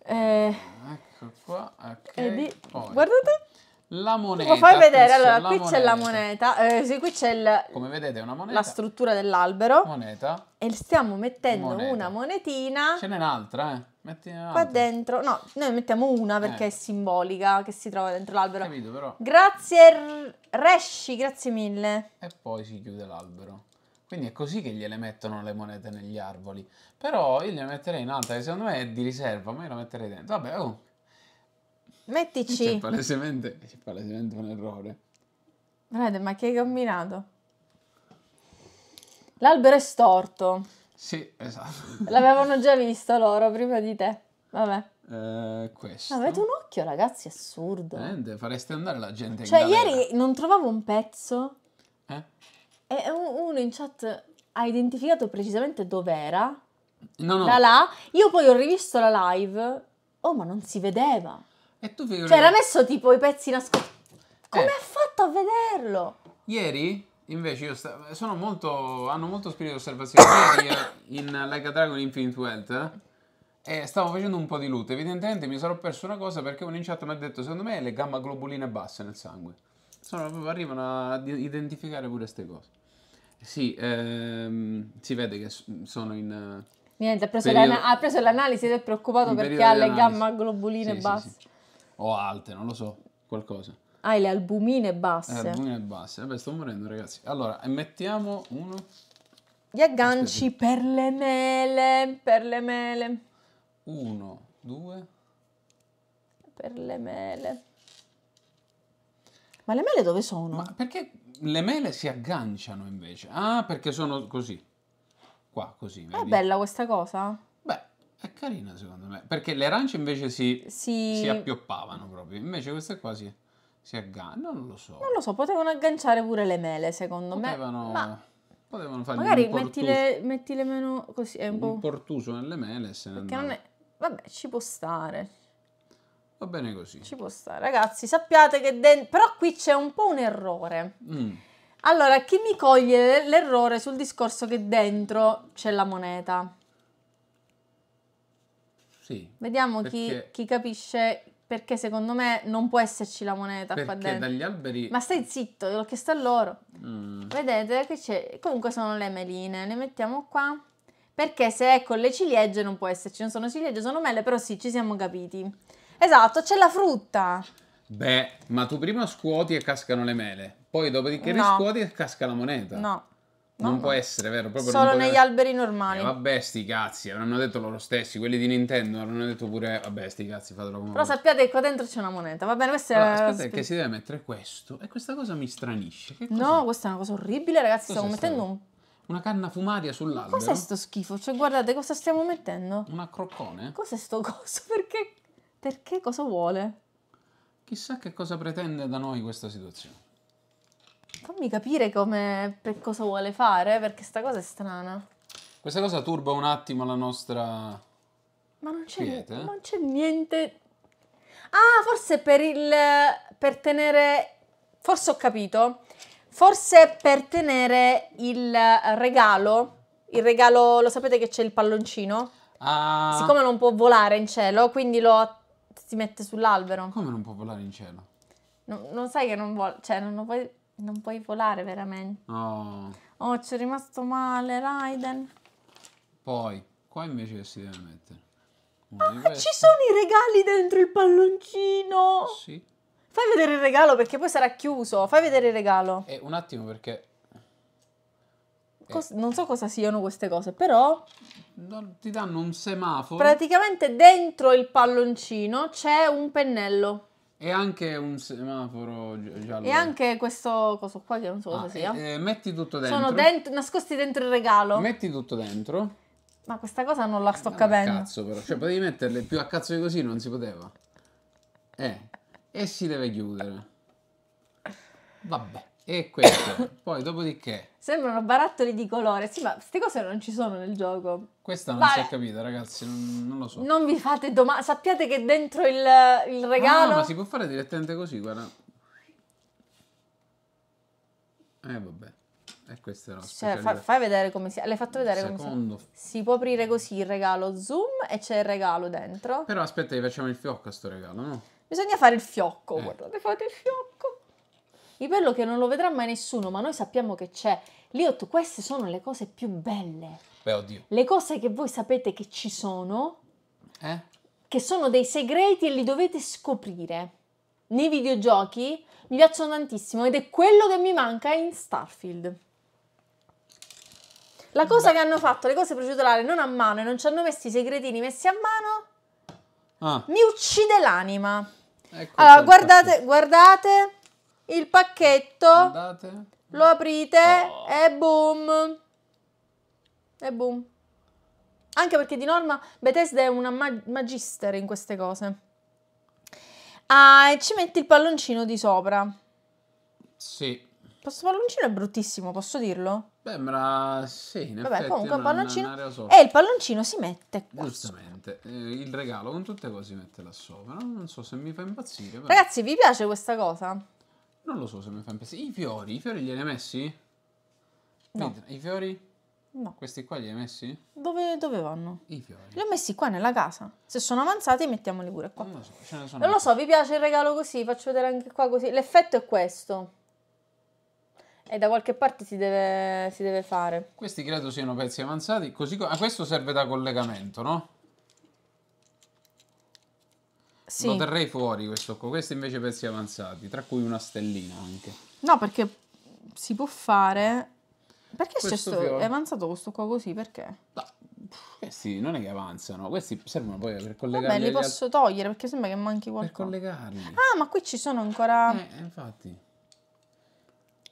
Eh, ecco qua. Okay. Di... Guardate. La moneta. Lo fai vedere, allora qui c'è la moneta, eh, sì, qui c'è il... Come vedete è una moneta. La struttura dell'albero. Moneta. E stiamo mettendo moneta. una monetina. Ce n'è un'altra, eh. Metti un'altra. Qua dentro, no, noi mettiamo una perché eh. è simbolica, che si trova dentro l'albero. Capito però. Grazie Resci, grazie mille. E poi si chiude l'albero. Quindi è così che gliele mettono le monete negli arboli. Però io gliele metterei in alta, che secondo me è di riserva, ma io la metterei dentro. Vabbè, oh. Mettici. C'è palesemente, c'è palesemente un errore. Guarda, ma che hai combinato? L'albero è storto. Sì, esatto. L'avevano già visto loro prima di te. Vabbè. Eh, questo. Ah, avete un occhio, ragazzi, assurdo. Veramente, fareste andare la gente cioè, in Cioè, ieri non trovavo un pezzo. Eh? E uno in chat ha identificato precisamente dov'era. No, no. Da là. Io poi ho rivisto la live. Oh, ma non si vedeva. E tu figurati. Cioè, era messo tipo i pezzi nascosti. Come eh. ha fatto a vederlo? Ieri, invece, io sta... sono molto. hanno molto spirito di osservazione. Ieri eh, in Like a Dragon Infinite Wealth. E eh, eh, stavo facendo un po' di loot. Evidentemente mi sarò perso una cosa perché un in chat mi ha detto: secondo me le gamma globuline basse nel sangue. Sono, arrivano a identificare pure queste cose. Sì, ehm, si vede che sono in. Niente, ha preso, periodo... ha preso l'analisi ed è preoccupato perché ha le gamma globuline sì, basse. Sì, sì o alte, non lo so, qualcosa. Ah, le albumine basse. Le eh, albumine basse. Vabbè, sto morendo, ragazzi. Allora, mettiamo uno. Gli agganci Aspetta. per le mele, per le mele. Uno, due. Per le mele. Ma le mele dove sono? Ma perché le mele si agganciano invece? Ah, perché sono così. Qua, così. Vedi? È bella questa cosa? È carina secondo me, perché le arance invece si, si... si appioppavano proprio, invece queste qua si, si agganciano, non lo so. Non lo so, potevano agganciare pure le mele secondo potevano, me. Ma... Potevano fargli Magari metti le meno così, è un, po'... Un portuso nelle mele se ne andava. È... Vabbè, ci può stare. Va bene così. Ci può stare. Ragazzi, sappiate che... Den... Però qui c'è un po' un errore. Mm. Allora, chi mi coglie l'errore sul discorso che dentro c'è la moneta? Sì, Vediamo perché... chi, chi, capisce perché secondo me non può esserci la moneta perché qua dentro. dagli alberi... Ma stai zitto, l'ho chiesto a loro. Mm. Vedete che c'è... Comunque sono le meline, le mettiamo qua. Perché se è con le ciliegie non può esserci, non sono ciliegie, sono mele, però sì, ci siamo capiti. Esatto, c'è la frutta. Beh, ma tu prima scuoti e cascano le mele, poi dopodiché no. riscuoti e casca la moneta. No non no. può essere vero, proprio Solo negli essere... alberi normali. Eh, vabbè, sti cazzi, avranno detto loro stessi, quelli di Nintendo avranno detto pure vabbè, sti cazzi, fatelo come. Però sappiate che qua dentro c'è una moneta. Va bene, questa allora, è Aspetta, sp- che si deve mettere questo e questa cosa mi stranisce. No, questa è una cosa orribile, ragazzi, cosa stiamo mettendo un una canna fumaria sull'albero. Cos'è sto schifo? Cioè, guardate cosa stiamo mettendo. una croccone Cos'è sto coso? Perché? Perché cosa vuole? Chissà che cosa pretende da noi questa situazione. Fammi capire come, per cosa vuole fare, perché sta cosa è strana. Questa cosa turba un attimo la nostra ma non c'è, eh? non c'è niente. Ah, forse per il. per tenere. Forse ho capito. Forse per tenere il regalo. Il regalo, lo sapete che c'è il palloncino? Ah. Siccome non può volare in cielo, quindi lo si mette sull'albero. Come non può volare in cielo? No, non sai che non vuole. Cioè, non lo puoi. Non puoi volare veramente. Oh. Oh, ci è rimasto male Raiden. Poi, qua invece si deve mettere? Ah, ci sono i regali dentro il palloncino. Sì. Fai vedere il regalo perché poi sarà chiuso. Fai vedere il regalo. Eh, un attimo perché... Cos eh. non so cosa siano queste cose, però... Non ti danno un semaforo. Praticamente dentro il palloncino c'è un pennello. E anche un semaforo giallo. E anche questo coso qua che non so cosa ah, sia. Eh, eh, metti tutto dentro. Sono dent- nascosti dentro il regalo. Metti tutto dentro. Ma questa cosa non la sto eh, capendo. cazzo però, cioè potevi metterle più a cazzo di così, non si poteva. Eh, e si deve chiudere. Vabbè. E questo. Poi, dopodiché... Sembrano barattoli di colore. Sì, ma queste cose non ci sono nel gioco. Questa non Vabbè. si è capita, ragazzi. Non, non lo so. Non vi fate domande. Sappiate che dentro il, il ah, regalo... No, no, ma si può fare direttamente così, guarda. Eh, vabbè. E questa è la cioè, fa, fai vedere come si... L'hai fatto vedere Secondo. come si... Si può aprire così il regalo zoom e c'è il regalo dentro. Però aspetta, che facciamo il fiocco a sto regalo, no? Bisogna fare il fiocco, eh. guardate, fate il fiocco di bello che non lo vedrà mai nessuno, ma noi sappiamo che c'è. Liot, queste sono le cose più belle. Beh, oddio. Le cose che voi sapete che ci sono, eh? che sono dei segreti e li dovete scoprire. Nei videogiochi mi piacciono tantissimo ed è quello che mi manca in Starfield. La cosa Beh. che hanno fatto, le cose procedurali non a mano e non ci hanno messo i segretini messi a mano, ah. mi uccide l'anima. Ecco allora, guardate, guardate il pacchetto, Andate. lo aprite oh. e boom. E boom. Anche perché di norma Bethesda è una mag- magister in queste cose. Ah, e ci metti il palloncino di sopra. Sì. Questo palloncino è bruttissimo, posso dirlo? Sembra, sì, in Vabbè, comunque un palloncino. E il palloncino si mette qua. Giustamente, eh, il regalo con tutte le cose si mette là sopra. Non so se mi fa impazzire. Però. Ragazzi, vi piace questa cosa? Non lo so se mi fa impazzire. I fiori, i fiori li hai messi? No. I fiori? No. Questi qua li hai messi? Dove, dove vanno? I fiori. Li ho messi qua nella casa. Se sono avanzati mettiamoli pure qua. Non lo so, ce ne sono Non lo so, vi piace il regalo così? Faccio vedere anche qua così. L'effetto è questo. E da qualche parte si deve, si deve fare. Questi credo siano pezzi avanzati. Così, a questo serve da collegamento, no? Sì. Lo terrei fuori questo qua, Questi invece pezzi avanzati, tra cui una stellina anche. No, perché si può fare... Perché questo è avanzato questo qua così? Perché? No, questi non è che avanzano, questi servono poi per collegarli. Beh, li posso al... togliere perché sembra che manchi qualcosa. Per collegarli. Ah, ma qui ci sono ancora... Eh, eh infatti.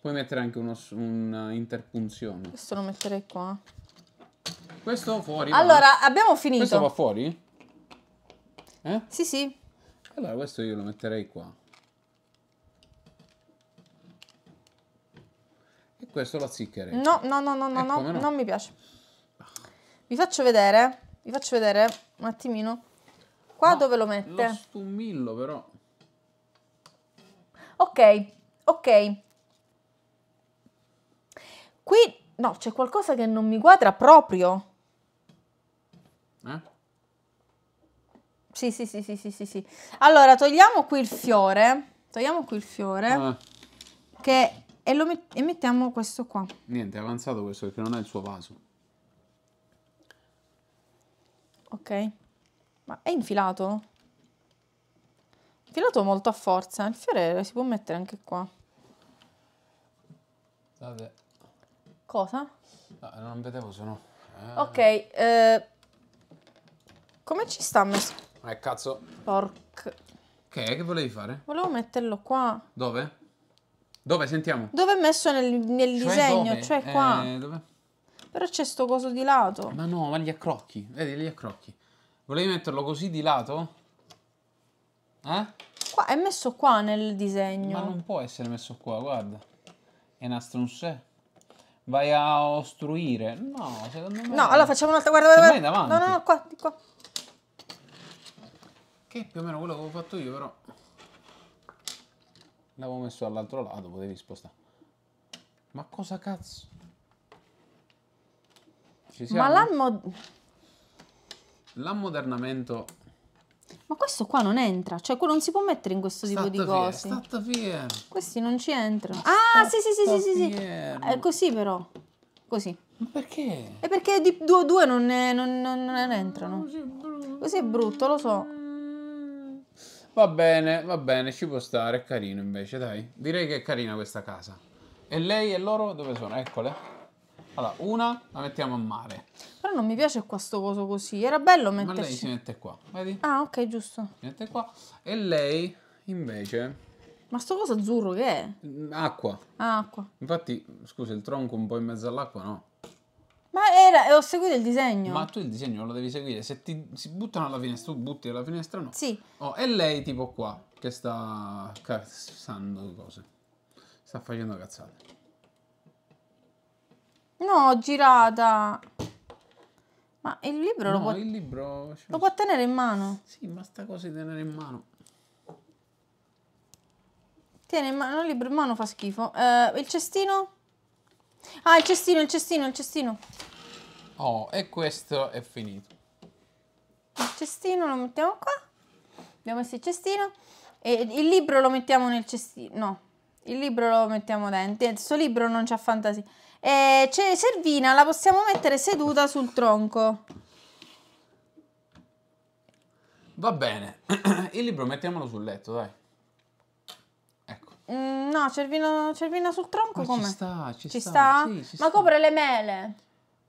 Puoi mettere anche un'interpunzione. Eh, questo lo metterei qua. Questo fuori. Allora, va. abbiamo finito. Questo va fuori? Eh? Sì, sì. Allora questo io lo metterei qua. E questo lo azziccherei. No, no, no, no, no, eh, no, no, non mi piace. Vi faccio vedere, vi faccio vedere un attimino. Qua no, dove lo mette? Lo stumillo però. Ok, ok. Qui, no, c'è qualcosa che non mi quadra proprio. Eh? Sì, sì, sì, sì, sì, sì, sì. Allora, togliamo qui il fiore. Togliamo qui il fiore. Ah. Che... E, lo met... e mettiamo questo qua. Niente, è avanzato questo perché non è il suo vaso. Ok. Ma è infilato? Infilato molto a forza. Il fiore si può mettere anche qua. Vabbè. Cosa? No, non vedevo se no. Eh... Ok, eh... come ci sta messo? Eh, cazzo. Porc. Che è? Che volevi fare? Volevo metterlo qua. Dove? Dove? Sentiamo. Dove è messo nel, nel cioè disegno? Dove? Cioè qua. Eh, dove? Però c'è sto coso di lato. Ma no, ma gli accrocchi. Vedi, gli accrocchi. Volevi metterlo così di lato? Eh? Qua, è messo qua nel disegno. Ma non può essere messo qua, guarda. È nastro un sé. Vai a ostruire. No, secondo me... No, allora facciamo un'altra... Guarda, guarda, guarda. No, no, no, qua, qua. Che più o meno quello che avevo fatto io, però. L'avevo messo all'altro lato, potevi spostare. Ma cosa cazzo? Ci siamo? Ma l'ammo... L'ammodernamento... Ma questo qua non entra, cioè quello non si può mettere in questo tipo di cose. Questi non ci entrano. Ah, si si si sì, sì. È eh, così però. Così. Ma perché? È perché di 2 a 2 non, non, non entrano. Così è brutto, lo so. Va bene, va bene, ci può stare, è carino invece, dai. Direi che è carina questa casa. E lei e loro dove sono? Eccole. Allora, una la mettiamo a mare. Però non mi piace questo coso così, era bello metterci. Ma lei si mette qua, vedi? Ah, ok, giusto. Si mette qua. E lei, invece... Ma sto coso azzurro che è? Mm, acqua. Ah, acqua. Infatti, scusa, il tronco un po' in mezzo all'acqua, no? Ma era, ho seguito il disegno. Ma tu il disegno lo devi seguire. Se ti si buttano alla finestra, tu butti alla finestra no. Sì. Oh, e lei tipo qua, che sta cazzando cose. Sta facendo cazzate. No, girata. Ma il libro no, lo può... il libro... Cioè, lo può tenere in mano. Sì, ma sta cosa di tenere in mano. Tiene in mano il libro in mano fa schifo. Uh, il cestino? Ah, il cestino, il cestino, il cestino. Oh, e questo è finito. Il cestino lo mettiamo qua. Abbiamo messo il cestino. E il libro lo mettiamo nel cestino. No, il libro lo mettiamo dentro. Questo libro non c'ha fantasia. E eh, c'è Servina, la possiamo mettere seduta sul tronco. Va bene. il libro mettiamolo sul letto, dai. Mm, no, cervino, cervina sul tronco Ma come? Ci sta, ci, ci sta. sta? Sì, ci Ma sta. copre le mele.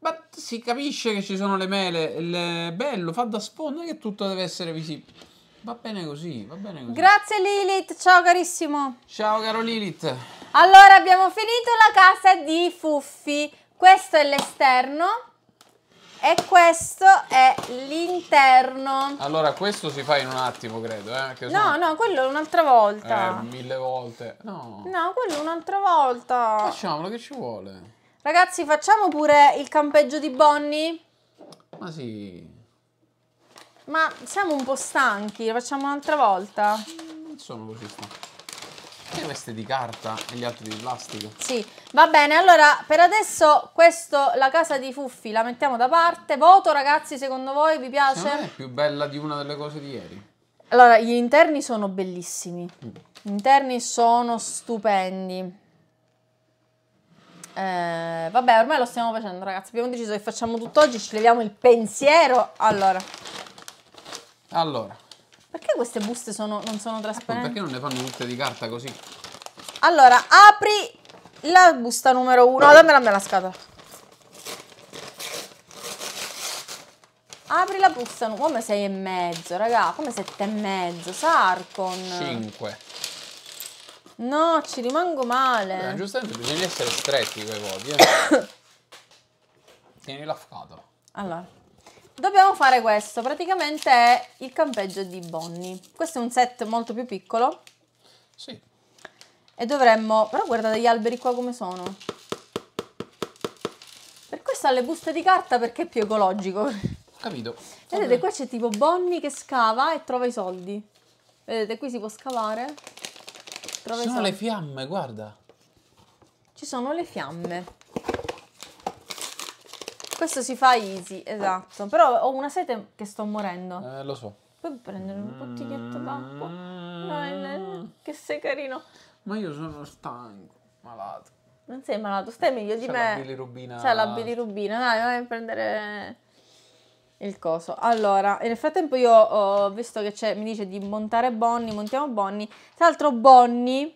Ma si capisce che ci sono le mele. Il bello, fa da sfondo, che tutto deve essere visibile. Va bene così, va bene così. Grazie Lilith, ciao carissimo. Ciao caro Lilith. Allora abbiamo finito la casa di Fuffi. Questo è l'esterno. E questo è l'interno. Allora, questo si fa in un attimo, credo, eh? no, no, quello un'altra volta. Eh, mille volte. No. No, quello un'altra volta. Facciamolo, che ci vuole? Ragazzi, facciamo pure il campeggio di Bonnie? Ma sì. Ma siamo un po' stanchi, lo facciamo un'altra volta? Non sono così stanchi. Perché queste di carta e gli altri di plastica? Sì, va bene, allora per adesso questo, la casa di Fuffi, la mettiamo da parte. Voto ragazzi, secondo voi vi piace? Secondo me è più bella di una delle cose di ieri. Allora, gli interni sono bellissimi. Mm. Gli interni sono stupendi. Eh, vabbè, ormai lo stiamo facendo, ragazzi. Abbiamo deciso che facciamo tutt'oggi, ci leviamo il pensiero. Allora. Allora. Perché queste buste sono, non sono ecco, trasparenti? Perché non ne fanno tutte di carta così? Allora, apri la busta numero uno. No, dammela a me la scatola. Apri la busta numero... Come sei e mezzo, raga? Come sette e mezzo? Sarcon. Cinque. No, ci rimango male. Beh, giustamente bisogna essere stretti quei voti, eh. Tieni la scatola. Allora dobbiamo fare questo, praticamente è il campeggio di Bonnie. Questo è un set molto più piccolo. Sì. E dovremmo... però guardate gli alberi qua come sono. Per questo ha le buste di carta perché è più ecologico. Capito. Vedete, qua c'è tipo Bonnie che scava e trova i soldi. Vedete, qui si può scavare. Trova sono le fiamme, guarda. Ci sono le fiamme. Questo si fa easy, esatto. Però ho una sete che sto morendo. Eh, lo so. Puoi prendere un bottiglietto d'acqua? Mm. No, eh, eh, che sei carino. Ma io sono stanco, malato. Non sei malato, stai meglio di C'è me. C'è la bilirubina. C'è la bilirubina, dai, vai a prendere il coso. Allora, nel frattempo io ho visto che mi dice di montare Bonnie, montiamo Bonnie. Tra l'altro Bonnie,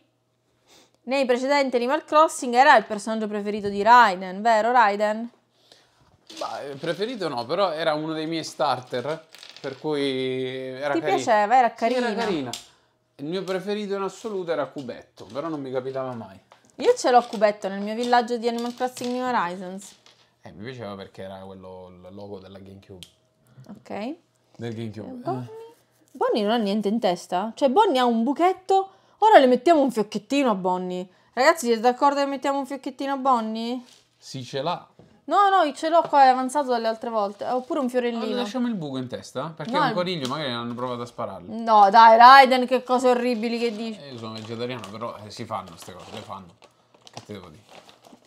nei precedenti Animal Crossing, era il personaggio preferito di Raiden, vero Raiden? Beh, preferito no, però era uno dei miei starter, per cui era Ti piaceva, era carina. Sì, era carina. Il mio preferito in assoluto era Cubetto, però non mi capitava mai. Io ce l'ho Cubetto nel mio villaggio di Animal Crossing New Horizons. Eh, mi piaceva perché era quello il logo della GameCube. Ok. Del GameCube. Eh, Bonnie? Bonnie non ha niente in testa? Cioè Bonnie ha un buchetto, ora le mettiamo un fiocchettino a Bonnie. Ragazzi, siete d'accordo che mettiamo un fiocchettino a Bonnie? Sì, ce l'ha. No, no, ce l'ho qua, è avanzato dalle altre volte. Oppure un fiorellino. Allora, lasciamo il buco in testa? Eh, perché no, è un coniglio, magari hanno provato a spararlo. No, dai, Raiden, che cose orribili che dici. Eh, io sono vegetariano, però eh, si fanno queste cose, le fanno. Che te devo dire?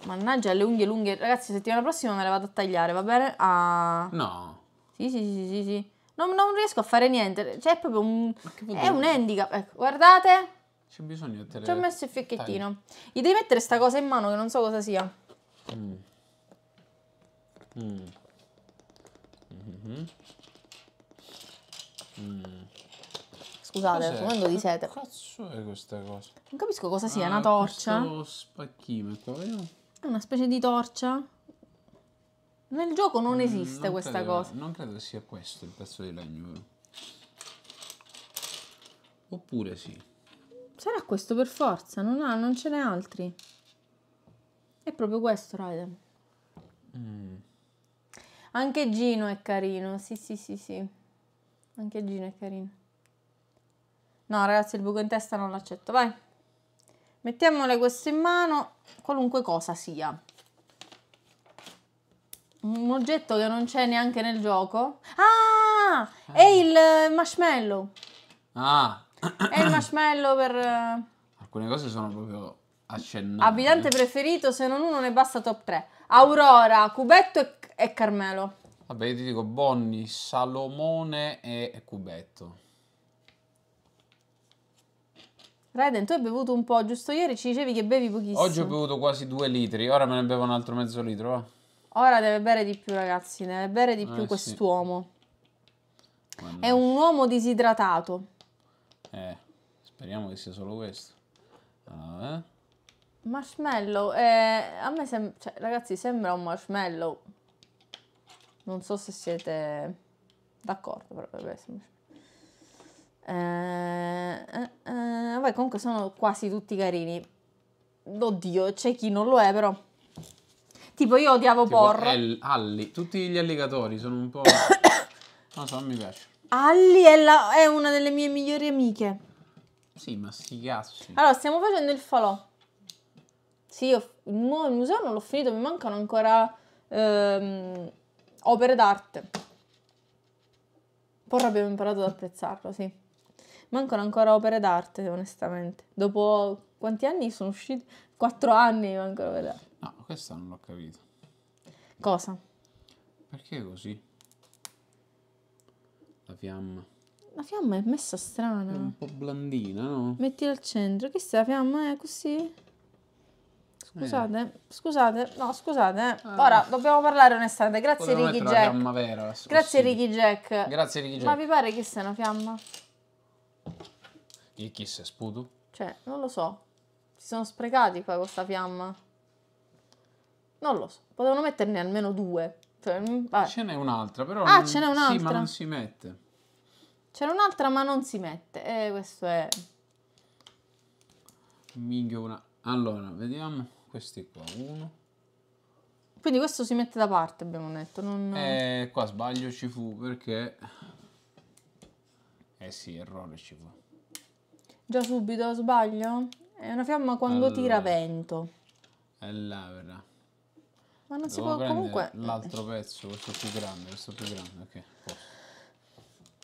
Mannaggia, le unghie lunghe. Ragazzi, settimana prossima me le vado a tagliare, va bene? Ah. No. Sì, sì, sì, sì, sì. Non, non riesco a fare niente. Cioè, è proprio un... È un handicap. Ecco, guardate. C'è bisogno di te. Ci ho messo il fiocchettino. Gli devi mettere sta cosa in mano che non so cosa sia. Mm. Mm. Mm -hmm. mm. Scusate, quando vi siete? Che cazzo è questa cosa? Non capisco cosa sia, ah, una torcia? uno spacchimetro, vediamo. È una specie di torcia? Nel gioco non mm, esiste non questa credo, cosa. Non credo sia questo il pezzo di legno, Oppure sì. Sarà questo per forza, non, ha, non ce n'è altri. È proprio questo, Raiden. Mm. Anche Gino è carino, sì, sì, sì, sì. Anche Gino è carino. No, ragazzi, il buco in testa non l'accetto, vai. Mettiamole queste in mano, qualunque cosa sia. Un oggetto che non c'è neanche nel gioco. Ah! ah. È il eh, marshmallow. Ah! È il marshmallow per... Eh, Alcune cose sono proprio accennate. Abitante preferito, se non uno ne basta top 3. Aurora, cubetto e e Carmelo. Vabbè, io ti dico Bonni, Salomone e Cubetto. Raiden, tu hai bevuto un po', giusto ieri ci dicevi che bevi pochissimo. Oggi ho bevuto quasi due litri, ora me ne bevo un altro mezzo litro, va. Ora deve bere di più, ragazzi, deve bere di eh, più quest'uomo. Sì. È un uomo disidratato. Eh, speriamo che sia solo questo. Ah, eh. Marshmallow, eh, a me sembra, cioè, ragazzi, sembra un marshmallow. Non so se siete d'accordo, però vabbè, eh, eh, eh, vabbè, comunque sono quasi tutti carini. Oddio, c'è chi non lo è, però. Tipo, io odiavo tipo Porro. El- alli. Tutti gli alligatori sono un po'. non so, non mi piace. Alli è, la... è, una delle mie migliori amiche. Sì, ma sti cazzi. Allora, stiamo facendo il falò. Sì, io il museo non l'ho finito, mi mancano ancora. Ehm, opere d'arte. Poi abbiamo imparato ad apprezzarlo, sì. Mancano ancora opere d'arte, onestamente. Dopo quanti anni sono usciti? Quattro anni mancano opere d'arte. No, questa non l'ho capito. Cosa? Perché così? La fiamma. La fiamma è messa strana. È un po' blandina, no? Mettila al centro. Che se la fiamma è così? Scusate, eh. scusate, no, scusate. Ah. Ora dobbiamo parlare onestamente. Grazie Ricky Jack. Vera, Grazie Ricky Jack. Grazie Ricky Jack. Ma vi pare che sia una fiamma? E chi se sputo? Cioè, non lo so. Si sono sprecati qua con sta fiamma. Non lo so. Potevano metterne almeno due. Cioè, mm, ce n'è un'altra, però. Ah, non... ce n'è un'altra. Sì, ma non si mette. Ce n'è un'altra, ma non si mette. E eh, questo è. Minchia una. Allora, vediamo questi qua, uno. Quindi questo si mette da parte, abbiamo detto. Non... Eh, qua sbaglio ci fu perché... Eh sì, errore ci fu. Già subito, sbaglio? È una fiamma quando allora. tira vento. È l'avera. Ma non Devo si può comunque... L'altro pezzo, questo più grande, questo più grande, ok.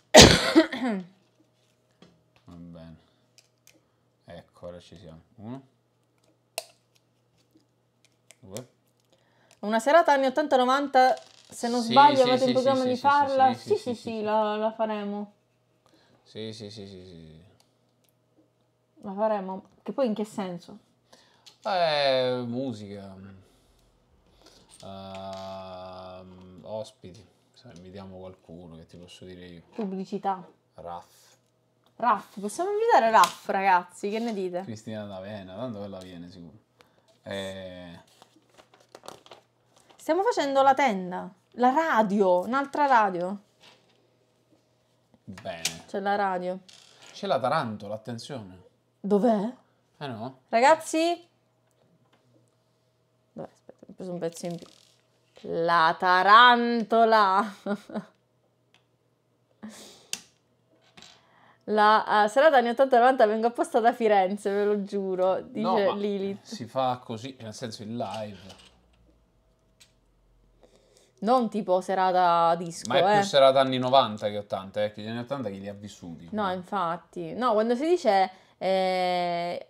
Posso. Va bene. Ecco, ora ci siamo. Uno. Una serata anni 80-90, se non sì, sbaglio, sì, avete sì, in programma di farla? Sì, sì, sì, la, la, faremo. Sì, sì, sì, sì, La faremo. Che poi in che senso? Eh, musica. Uh, ospiti. Se invitiamo qualcuno, che ti posso dire io? Pubblicità. Raff. Raff, possiamo invitare Raff, ragazzi, che ne dite? Cristina D'Avena, tanto quella viene sicuro. Eh... Stiamo facendo la tenda, la radio, un'altra radio. Bene. C'è la radio. C'è la tarantola, attenzione. Dov'è? Eh no. Ragazzi? Dov'è? Aspetta, ho preso un pezzo in più. La tarantola. La uh, serata anni 80-90 vengo apposta da Firenze, ve lo giuro, dice no, Lilith. Si fa così, nel senso in live. Non tipo serata disco. Ma è eh. più serata anni 90 che 80, perché eh, gli anni 80 chi li ha vissuti. No, quindi. infatti. No, quando si dice eh,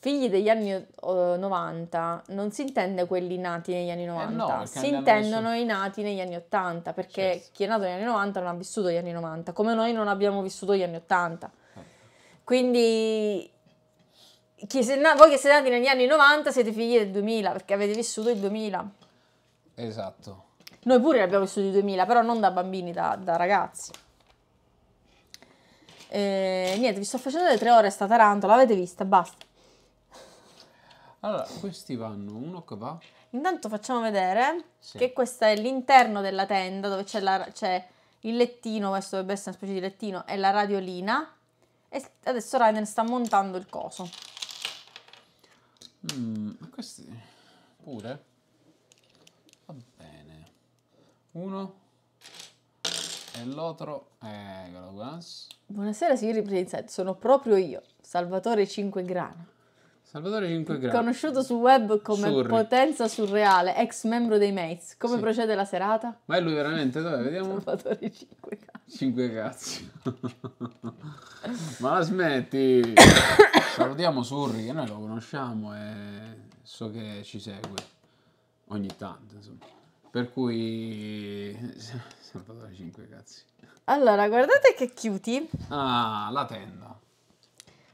figli degli anni 90, non si intende quelli nati negli anni 90, eh, no, si intendono i nati negli anni 80, perché certo. chi è nato negli anni 90 non ha vissuto gli anni 90, come noi non abbiamo vissuto gli anni 80. Quindi na- voi che siete nati negli anni 90 siete figli del 2000, perché avete vissuto il 2000. Esatto. Noi pure l'abbiamo vissuti 2000, però non da bambini, da, da ragazzi. E, niente, vi sto facendo le tre ore sta tarantola, l'avete vista, basta. Allora, questi vanno, uno che va. Intanto facciamo vedere sì. che questo è l'interno della tenda dove c'è, il lettino, questo dovrebbe essere una specie di lettino, e la radiolina. E adesso Raiden sta montando il coso. Mm, questi pure? uno e l'altro. Eccolo qua. Buonasera signori Princess, sono proprio io, Salvatore 5 Grana. Salvatore 5 Grana. Conosciuto sul web come Surri. Potenza Surreale, ex membro dei Mates. Come sì. procede la serata? Ma è lui veramente? Dove? Vediamo. Salvatore 5 cazzi. 5 cazzi. Ma la smetti. Salutiamo Surri che noi lo conosciamo e so che ci segue ogni tanto, insomma. Per cui... Siamo Salvatore 5 cazzi. Allora, guardate che cutie. Ah, la tenda.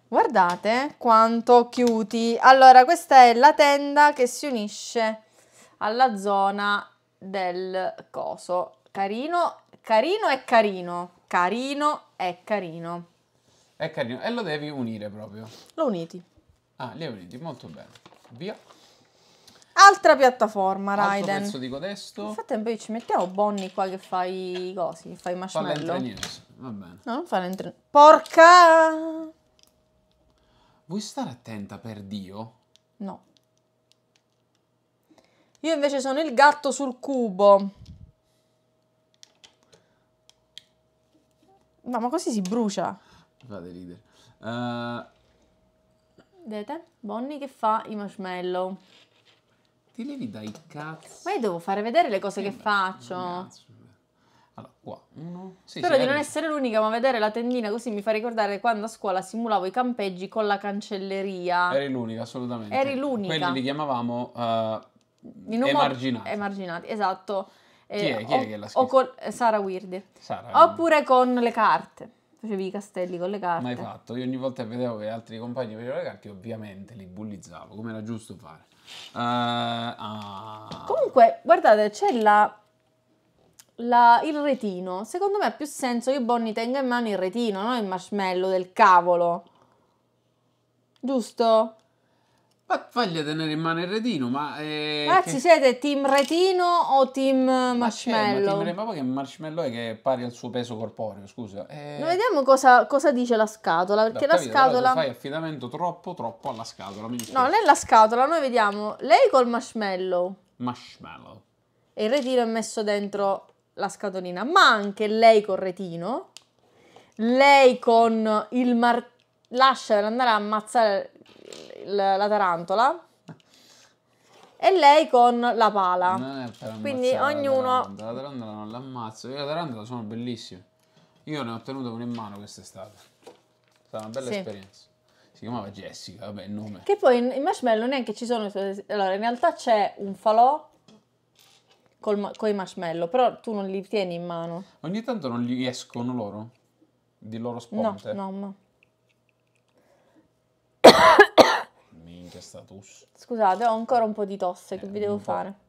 Guardate quanto cutie. Allora, questa è la tenda che si unisce alla zona del coso. Carino, carino e carino. Carino è carino. È carino. E lo devi unire proprio. Lo uniti. Ah, li hai uniti. Molto bene. Via. Altra piattaforma, Raiden. Altro pezzo di codesto. Nel frattempo ci mettiamo Bonnie qua che fai cosi, che fai marshmallow. Fa news, va bene. No, non fa l'entre... Porca! Vuoi stare attenta per Dio? No. Io invece sono il gatto sul cubo. No, ma così si brucia. Fate ridere. Uh... Vedete? Bonnie che fa i marshmallow. Ti levi dai cazzi. Ma io devo fare vedere le cose eh, che beh, faccio. Cazzo. Allora, qua uno. Sì, Spero di non essere l'unica, ma vedere la tendina così mi fa ricordare quando a scuola simulavo i campeggi con la cancelleria. Eri l'unica, assolutamente. Eri l'unica. Quelli li chiamavamo uh, emarginati. Emarginati, esatto. chi eh, è, chi è o, che l'ha scritto? O con Sara Weirdi. Sara, Oppure con le carte. Facevi i castelli con le carte. Mai fatto. Io ogni volta che vedevo che altri compagni facevano le carte, ovviamente li bullizzavo, come era giusto fare. Uh, ah. Comunque, guardate, c'è la, la, il retino. Secondo me ha più senso che Bonnie tenga in mano il retino, non il marshmallow del cavolo. Giusto? Ma fagli tenere in mano il retino, ma... Eh, Ragazzi, ah, che... siete team retino o team marshmallow? Ma, team... ma poi che marshmallow è che pari al suo peso corporeo, scusa. Eh... No, vediamo cosa, cosa, dice la scatola, perché da, la capito, scatola... Fai affidamento troppo, troppo alla scatola, mi dispiace. No, nella scatola noi vediamo lei col marshmallow. Marshmallow. E il retino è messo dentro la scatolina, ma anche lei col retino, lei con il martello lascia per andare a ammazzare la, la tarantola e lei con la pala. Non è per Quindi ognuno... La tarantola. la tarantola non l'ammazzo. Io la tarantola sono bellissime. Io ne ho tenuto una in mano quest'estate. È stata una bella Sì. esperienza. Si chiamava Jessica, vabbè, il nome. Che poi in in marshmallow neanche ci sono. Allora, in realtà c'è un falò col con i marshmallow, però tu non li tieni in mano. Ogni tanto non li escono loro? Di loro sponte? No, no, no. status. Scusate, ho ancora un po' di tosse che eh, vi devo fare.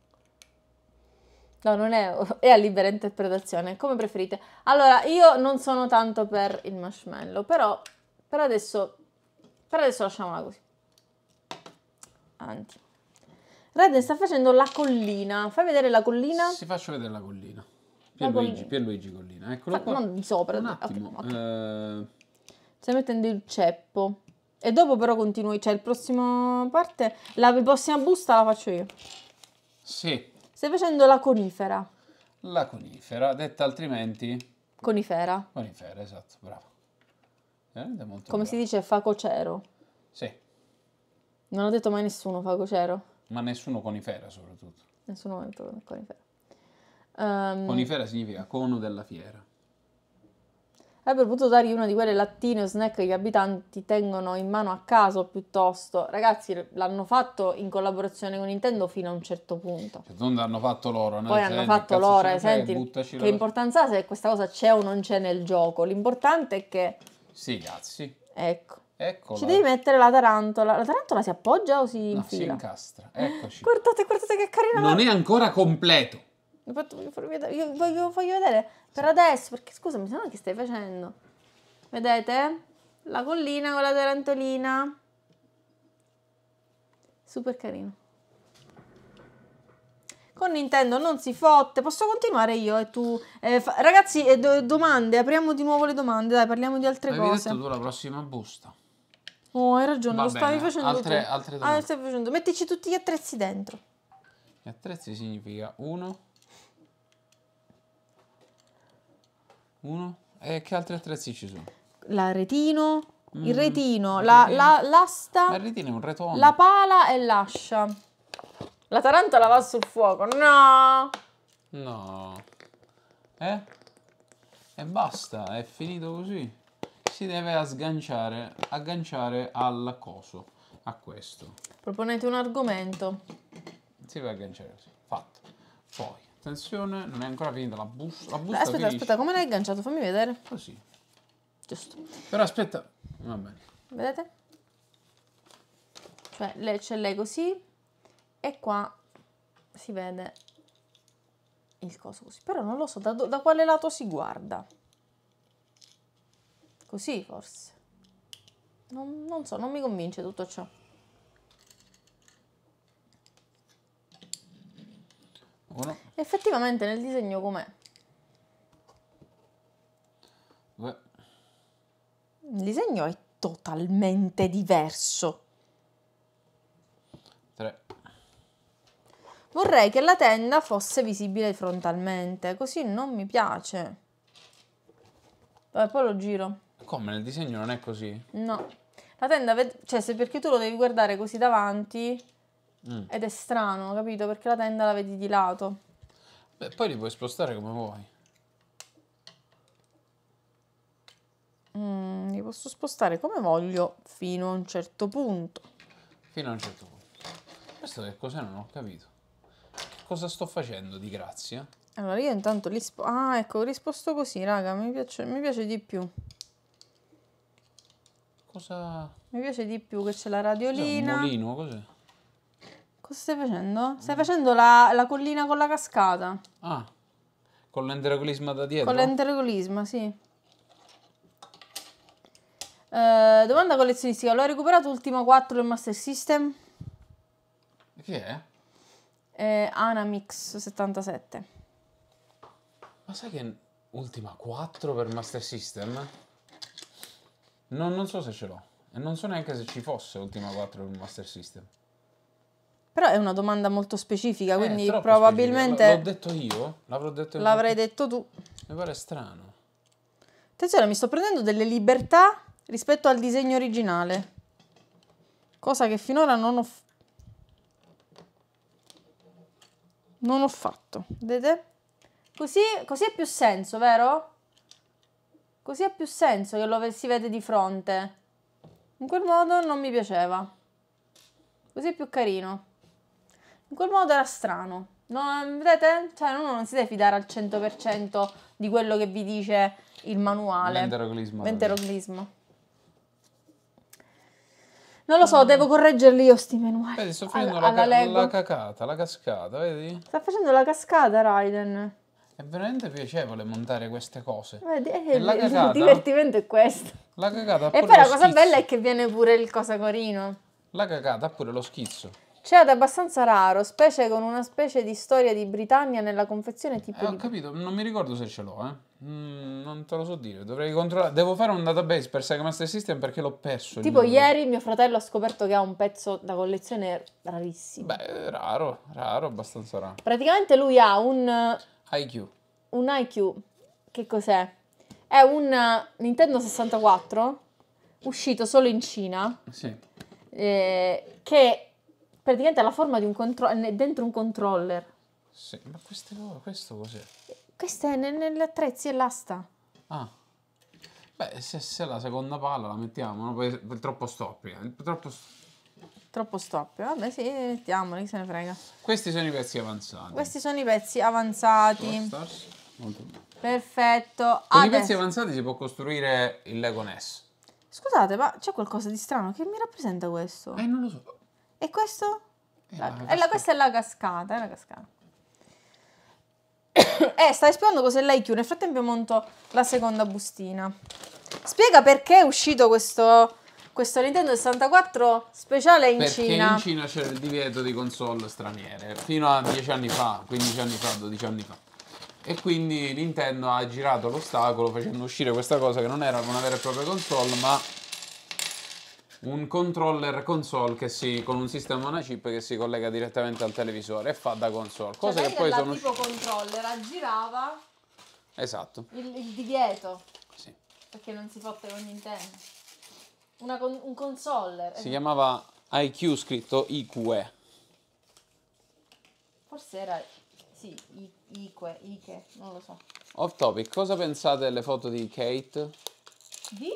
No, non è, è a libera interpretazione, come preferite. Allora, io non sono tanto per il marshmallow, però per adesso, per adesso lasciamola così. Anzi. Redden sta facendo la collina. Fai vedere la collina? Si, faccio vedere la collina. Pierluigi, Pierluigi Collina, eccolo Fa, qua. Non di sopra. Un attimo. Okay, okay. Uh... Eh. Stai mettendo il ceppo. E dopo però continui, cioè il prossimo parte, la prossima busta la faccio io. Sì. Stai facendo la conifera. La conifera, detta altrimenti... Conifera. Conifera, esatto, bravo. È molto Come bravo. si dice facocero. Sì. Non ho detto mai nessuno facocero. Ma nessuno conifera soprattutto. Nessuno ha detto conifera. Um... Conifera ehm, significa cono della fiera avrebbero potuto dargli uno di quelle lattine o snack che gli abitanti tengono in mano a caso piuttosto. Ragazzi, l'hanno fatto in collaborazione con Nintendo fino a un certo punto. Cioè, non l'hanno fatto loro, Poi hanno fatto loro, eh, senti, che la... importanza ha se questa cosa c'è o non c'è nel gioco. L'importante è che... Sì, cazzi. Ecco. Eccola. Ci devi mettere la tarantola. La tarantola si appoggia o si infila? No, si incastra. Eccoci. Guardate, guardate che carina. Non è ancora completo. Vi voglio, voglio vedere per adesso, perché scusami, se no che stai facendo? Vedete? La collina con la tarantolina. Super carino. Con Nintendo non si fotte. Posso continuare io e tu? Eh, ragazzi, eh, do domande. Apriamo di nuovo le domande. Dai, parliamo di altre Avevi cose. Detto tu la prossima busta. Oh, hai ragione. Va lo bene. stavi facendo altre, tu. Altre ah, domande. Ah, facendo. Mettici tutti gli attrezzi dentro. Gli attrezzi significa uno Uno. E che altri attrezzi ci sono? La retino, mm, il retino, la, retino. La, l'asta, la retino è un retone. la pala e l'ascia. La tarantola va sul fuoco, no! No. Eh? E basta, è finito così. Si deve agganciare, agganciare al coso, a questo. Proponete un argomento. Si deve agganciare così, fatto. Poi, Attenzione, non è ancora finita la, bus- la busta. Aspetta, finisce. aspetta, come l'hai agganciato? Fammi vedere. Così. Ah, Giusto. Però aspetta, va bene. Vedete? Cioè, lei, c'è lei così e qua si vede il coso così. Però non lo so da, da quale lato si guarda. Così forse. Non, non so, non mi convince tutto ciò. Uno. Effettivamente nel disegno com'è? Beh. Il disegno è totalmente diverso. 3. Vorrei che la tenda fosse visibile frontalmente, così non mi piace. Vabbè, poi lo giro. Come? Nel disegno non è così? No. La tenda, cioè se perché tu lo devi guardare così davanti... Mm. Ed è strano, capito? Perché la tenda la vedi di lato. Beh, poi li puoi spostare come vuoi. Mm, li posso spostare come voglio fino a un certo punto. Fino a un certo punto. Questo che cos'è? Non ho capito. Che cosa sto facendo di grazia? Allora io intanto li sposto... Ah, ecco, li sposto così, raga. Mi piace, mi piace di più. Cosa... Mi piace di più che c'è la radiolina. Cos'è un mulino, cos'è? Cosa stai facendo? Stai mm. facendo la, la collina con la cascata. Ah, con l'enteroclisma da dietro? Con l'enteroclisma, sì. Eh, domanda collezionistica, l'ho recuperato Ultima 4 del Master System? Che è? Eh, Anamix 77. Ma sai che Ultima 4 per Master System? Non, non so se ce l'ho. E non so neanche se ci fosse Ultima 4 per Master System. Però è una domanda molto specifica, eh, quindi eh, probabilmente... Specifica. L'ho detto io? L'avrò detto io? L'avrei molto... detto tu. Mi pare strano. Attenzione, mi sto prendendo delle libertà rispetto al disegno originale. Cosa che finora non ho... Non ho fatto. Vedete? Così, così ha più senso, vero? Così ha più senso che lo si vede di fronte. In quel modo non mi piaceva. Così è più carino. In quel modo era strano. Non, vedete? Cioè, uno non si deve fidare al 100% di quello che vi dice il manuale. L'enteroclisma. L'enteroclisma. Non lo so, devo correggerli io sti manuali. Vedi, sto facendo alla, la, alla ca la cacata, la cascata, vedi? Sta facendo la cascata, Raiden. È veramente piacevole montare queste cose. Vedi, eh, la cacata, il divertimento è questo. La cagata E poi la cosa schizzo. bella è che viene pure il cosa corino. La cacata ha pure lo schizzo. Cioè, ad abbastanza raro, specie con una specie di storia di Britannia nella confezione tipo... Eh, ho di... capito, non mi ricordo se ce l'ho, eh. Mm, non te lo so dire, dovrei controllare. Devo fare un database per Sega Master System perché l'ho perso. Tipo ieri mio fratello ha scoperto che ha un pezzo da collezione rarissimo. Beh, eh, raro, raro, abbastanza raro. Praticamente lui ha un... IQ. Un IQ. Che cos'è? È un Nintendo 64 uscito solo in Cina. Sì. Eh, che praticamente ha la forma di un controller, dentro un controller. Sì, ma queste, questo cos'è? Questo è negli attrezzi e l'asta. Ah. Beh, se, se la seconda palla la mettiamo, no? poi è troppo stoppia. Eh. Troppo, troppo stoppia, vabbè sì, mettiamoli, chi se ne frega. Questi sono i pezzi avanzati. Questi sono i pezzi avanzati. Perfetto. Con Adesso. i pezzi avanzati si può costruire il Lego NES. Scusate, ma c'è qualcosa di strano che mi rappresenta questo? Eh, non lo so. E questo? È la, è eh, la, questa è la cascata, è la cascata. eh, stai spiegando cos'è l'IQ. Nel frattempo monto la seconda bustina. Spiega perché è uscito questo, questo Nintendo 64 speciale in perché Cina. Perché in Cina c'era il divieto di console straniere, fino a 10 anni fa, 15 anni fa, 12 anni fa. E quindi Nintendo ha girato l'ostacolo facendo uscire questa cosa che non era una vera e propria console, ma un controller console che si, con un sistema una chip che si collega direttamente al televisore e fa da console. Cioè, cosa cioè, che poi sono... tipo controller, aggirava... Esatto. Il, il divieto. Sì. Perché non si fotte con Nintendo. Una con, un controller. Si chiamava IQ scritto IQE. Forse era... Sì, IQE, IQE, non lo so. Off topic, cosa pensate delle foto di Kate? Di?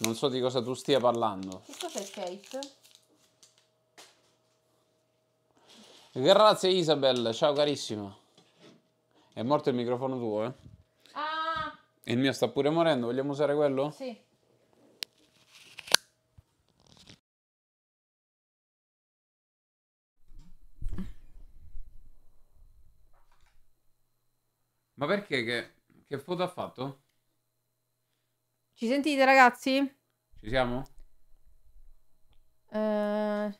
Non so di cosa tu stia parlando. Che cos'è Kate? Grazie Isabel, ciao carissima. È morto il microfono tuo, eh? Ah! il mio sta pure morendo, vogliamo usare quello? Sì. Ma perché che, che foto ha fatto? Ci sentite ragazzi? Ci siamo? Eh,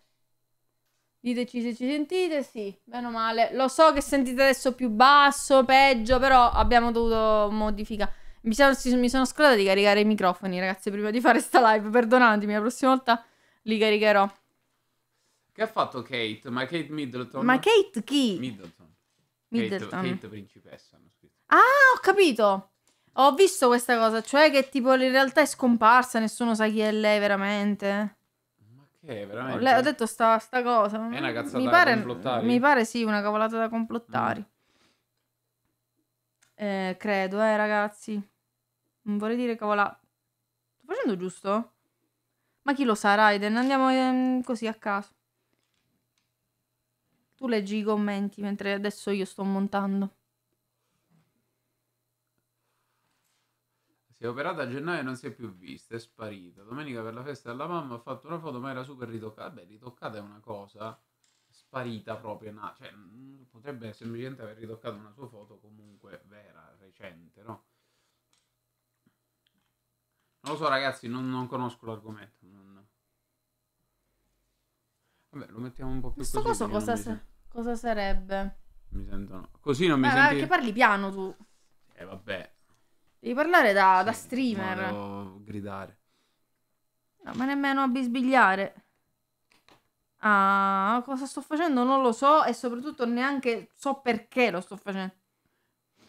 diteci se ci sentite, sì, meno male. Lo so che sentite adesso più basso, peggio, però abbiamo dovuto modificare. Mi sono, mi sono scordata di caricare i microfoni, ragazzi, prima di fare sta live. Perdonatemi, la prossima volta li caricherò. Che ha fatto Kate? Ma Kate Middleton? Ma Kate chi? Middleton. Middleton. Kate, Kate principessa. Ah, ho capito. Ho visto questa cosa, cioè che tipo in realtà è scomparsa, nessuno sa chi è lei veramente. Ma che è veramente? Le- ho detto sta, sta cosa. È una cazzata mi pare, complottari. Mi pare sì, una cavolata da complottari. Mm. Eh, credo, eh ragazzi. Non vorrei dire cavolata. Sto facendo giusto? Ma chi lo sa, Raiden? Andiamo ehm, così a caso. Tu leggi i commenti mentre adesso io sto montando. Si è operata a gennaio e non si è più vista, è sparita. Domenica per la festa della mamma ha fatto una foto, ma era super ritoccata. Beh, ritoccata è una cosa sparita proprio, no, cioè, mm, potrebbe semplicemente aver ritoccato una sua foto comunque vera, recente, no? Non lo so ragazzi, non, non conosco l'argomento. Non... Vabbè, lo mettiamo un po' più Sto così. Questo cosa, se... cosa sarebbe? Mi sentono... Così non mi sento... senti... Perché parli piano tu. Eh vabbè, Devi parlare da, sì, da streamer. No, gridare. No, ma nemmeno a bisbigliare. Ah, cosa sto facendo non lo so e soprattutto neanche so perché lo sto facendo.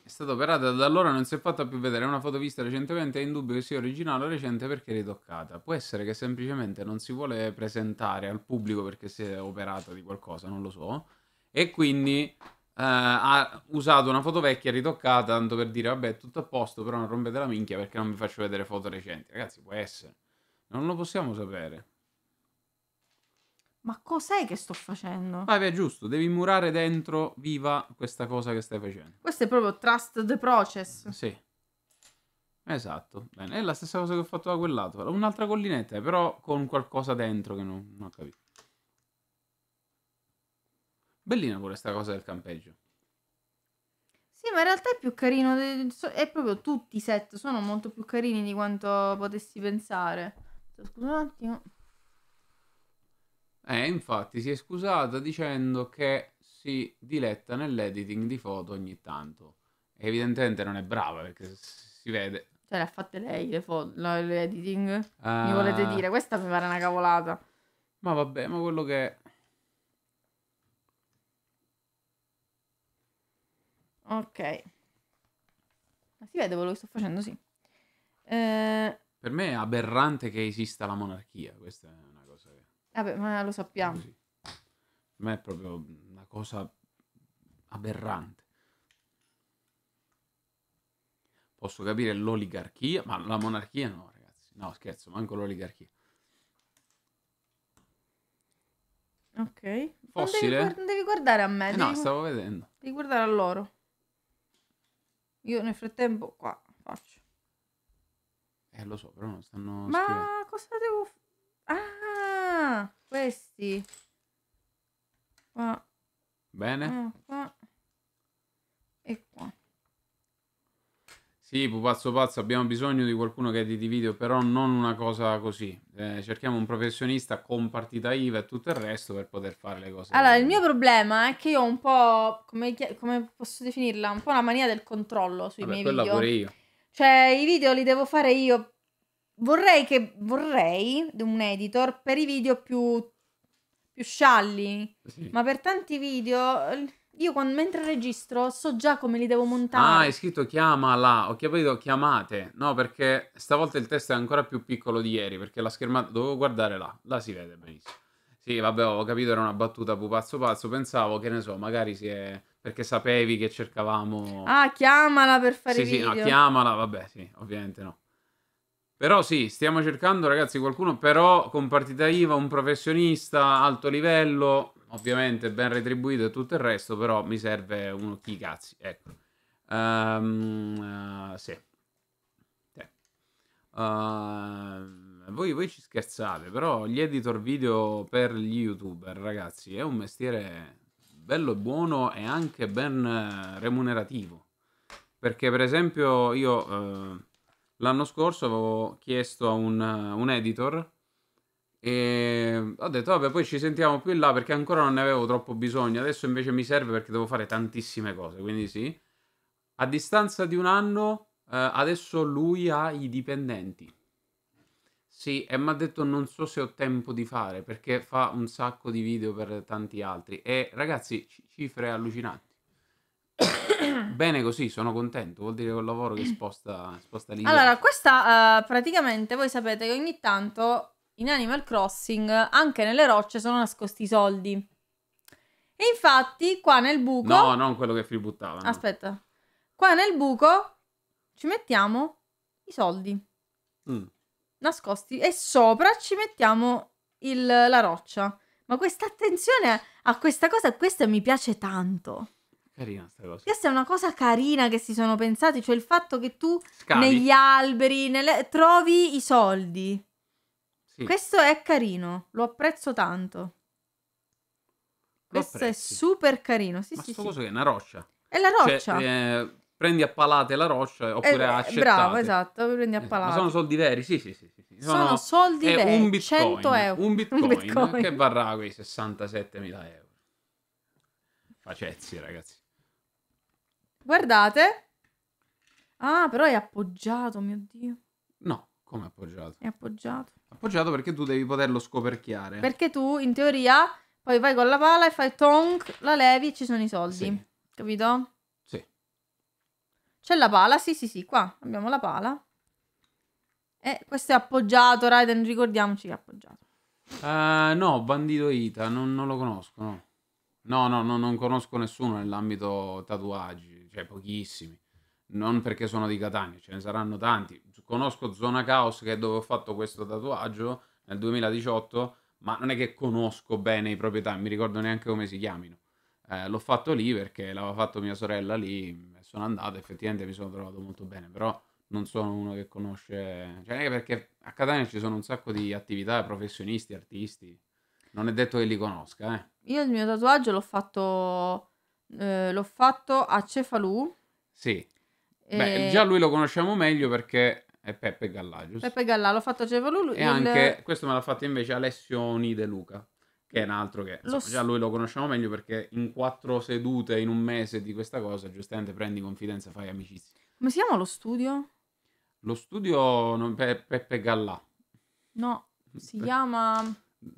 È stata operata da allora non si è fatta più vedere. Una foto vista recentemente è in dubbio che sia originale o recente perché ritoccata. Può essere che semplicemente non si vuole presentare al pubblico perché si è operata di qualcosa, non lo so. E quindi eh, ha usato una foto vecchia ritoccata, tanto per dire, vabbè, tutto a posto, però non rompete la minchia perché non vi faccio vedere foto recenti. Ragazzi, può essere. Non lo possiamo sapere. Ma cos'è che sto facendo? Vabbè, ah, è giusto, devi murare dentro viva questa cosa che stai facendo. Questo è proprio trust the process. Sì. Esatto, Bene. è la stessa cosa che ho fatto da quel lato. Un'altra collinetta, però con qualcosa dentro che non, non ho capito. Bellina pure sta cosa del campeggio. Sì, ma in realtà è più carino. È proprio tutti i set sono molto più carini di quanto potessi pensare. Scusa un attimo. Eh, infatti si è scusata dicendo che si diletta nell'editing di foto ogni tanto. evidentemente non è brava perché si vede. Cioè, le ha fatte lei le foto, l'editing? Uh... Mi eh. volete dire? Questa mi pare una cavolata. Ma vabbè, ma quello che Ok. Ma si vede quello che sto facendo, sì. Eh... Per me è aberrante che esista la monarchia, questa è una cosa che... Vabbè, ma lo sappiamo. Così. Per me è proprio una cosa aberrante. Posso capire l'oligarchia, ma la monarchia no, ragazzi. No, scherzo, manco l'oligarchia. Ok. Fossile? Non devi, non devi guardare a me. Eh devi... no, stavo vedendo. Devi guardare a loro. Io nel frattempo qua faccio. Eh, lo so, però non stanno Ma scrivendo. cosa devo... F- ah, questi. Qua. Bene. Ah, qua. E qua. Sì, pupazzo pazzo, abbiamo bisogno di qualcuno che editi video, però non una cosa così. Eh, cerchiamo un professionista con partita IVA e tutto il resto per poter fare le cose. Allora, il mio problema è che io ho un po', come, come posso definirla, un po' la mania del controllo sui Vabbè, miei video. pure io. Cioè, i video li devo fare io. Vorrei che, vorrei un editor per i video più, più scialli, sì. ma per tanti video io quando, mentre registro so già come li devo montare. Ah, è scritto chiamala. Ho capito chiamate. No, perché stavolta il testo è ancora più piccolo di ieri. Perché la schermata. Dovevo guardare là. Là si vede benissimo. Sì, vabbè, ho capito, era una battuta pupazzo pazzo. Pensavo, che ne so, magari si è. Perché sapevi che cercavamo. Ah, chiamala per fare sì, Sì, sì, no, chiamala. Vabbè, sì, ovviamente no. Però sì, stiamo cercando, ragazzi, qualcuno però con partita IVA, un professionista, alto livello, ovviamente ben retribuito e tutto il resto, però mi serve uno chi cazzi, ecco. Um, uh, sì. Uh, voi, voi, ci scherzate, però gli editor video per gli youtuber, ragazzi, è un mestiere bello e buono e anche ben eh, remunerativo. Perché per esempio io uh, l'anno scorso avevo chiesto a un, un editor e ho detto, vabbè, poi ci sentiamo più in là perché ancora non ne avevo troppo bisogno. Adesso invece mi serve perché devo fare tantissime cose. Quindi sì. A distanza di un anno, eh, adesso lui ha i dipendenti. Sì, e mi ha detto non so se ho tempo di fare perché fa un sacco di video per tanti altri. E ragazzi, cifre allucinanti. Bene così, sono contento, vuol dire che è lavoro che sposta, sposta l'idea. Allora, questa uh, praticamente voi sapete che ogni tanto in Animal Crossing anche nelle rocce sono nascosti i soldi. E infatti qua nel buco... No, non quello che fributtava. Aspetta. Qua nel buco ci mettiamo i soldi. Mm. Nascosti. E sopra ci mettiamo il, la roccia. Ma questa attenzione a questa cosa, questa mi piace tanto. Carina questa cosa. Questa è una cosa carina che si sono pensati, cioè il fatto che tu Scavi. negli alberi nelle, trovi i soldi. Sì. Questo è carino, lo apprezzo tanto. Lo Questo apprezzi. è super carino. Sì, Ma sì, sto sì. coso che è una roccia. È la cioè, roccia. Cioè, eh, prendi a palate la roccia oppure eh, eh accettate. Bravo, esatto, prendi a eh, palate. ma sono soldi veri? Sì, sì, sì. sì. Sono, sono, soldi eh, veri, un bitcoin, 100 euro. Un bitcoin, un bitcoin. che varrà quei 67 mila euro. Facezzi, ragazzi. Guardate. Ah, però è appoggiato, mio Dio. No, come appoggiato? È appoggiato. Appoggiato perché tu devi poterlo scoperchiare. Perché tu, in teoria, poi vai con la pala e fai tonk, la levi e ci sono i soldi. Sì. Capito? Sì. C'è la pala? Sì, sì, sì, qua abbiamo la pala. E eh, questo è appoggiato, Raiden, ricordiamoci che è appoggiato. Uh, no, Bandito Ita, non, non lo conosco, no. No, no, no, non conosco nessuno nell'ambito tatuaggi, cioè pochissimi. Non perché sono di Catania, ce ne saranno tanti conosco Zona Caos che è dove ho fatto questo tatuaggio nel 2018, ma non è che conosco bene i proprietari, non mi ricordo neanche come si chiamino. Eh, l'ho fatto lì perché l'aveva fatto mia sorella lì, sono andato, effettivamente mi sono trovato molto bene, però non sono uno che conosce, cioè anche perché a Catania ci sono un sacco di attività, professionisti, artisti, non è detto che li conosca. Eh. Io il mio tatuaggio l'ho fatto, eh, l'ho fatto a Cefalù. Sì. E... Beh, già lui lo conosciamo meglio perché è Peppe Gallà, giusto? Peppe Gallà, l'ho fatto Cevalù. Lui, e il... anche, questo me l'ha fatto invece Alessioni De Luca, che è un altro che, insomma, già lui lo conosciamo meglio perché in quattro sedute, in un mese di questa cosa, giustamente prendi confidenza, e fai amicizia. Come si chiama lo studio? Lo studio non... Pe- Peppe Gallà. No, si Pe- chiama...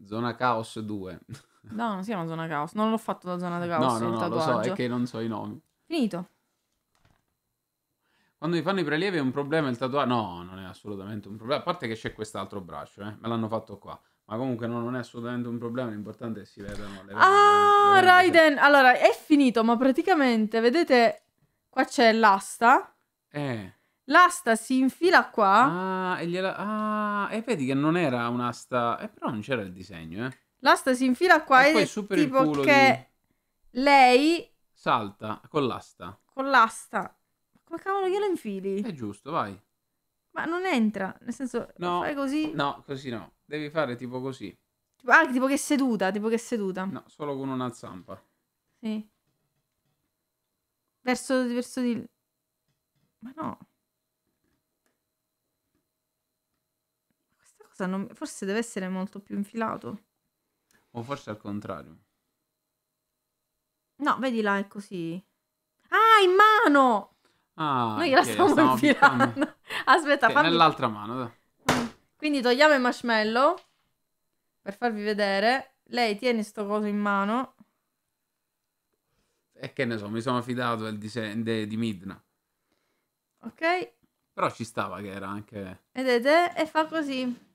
Zona Caos 2. No, non si chiama Zona Caos, non l'ho fatto da Zona Caos. No, no, no, lo so, è che non so i nomi. Finito. Quando mi fanno i prelievi è un problema il tatuaggio? No, non è assolutamente un problema. A parte che c'è quest'altro braccio, eh? me l'hanno fatto qua. Ma comunque no, non è assolutamente un problema, l'importante è che si vedano le Ah, le Raiden! Allora, è finito, ma praticamente, vedete, qua c'è l'asta. Eh. L'asta si infila qua. Ah, e gliela... Ah, e vedi che non era un'asta... Eh, però non c'era il disegno, eh. L'asta si infila qua e, e poi supera tipo il culo che di... lei... Salta con l'asta. Con l'asta come cavolo glielo infili? È giusto, vai. Ma non entra, nel senso, no, fai così. No, così no. Devi fare tipo così. ah, tipo che seduta, tipo che seduta. No, solo con una zampa. Sì. Verso, verso di... Ma no. Questa cosa non... forse deve essere molto più infilato. O forse al contrario. No, vedi là, è così. Ah, in mano! Ah, Noi la stiamo, stiamo infilando. Piccando. Aspetta, okay, fammi... Nell'altra mano. Mm. Quindi togliamo il marshmallow per farvi vedere. Lei tiene sto coso in mano. E che ne so, mi sono fidato del disegno de di Midna. Ok. Però ci stava che era anche... Vedete? E fa così.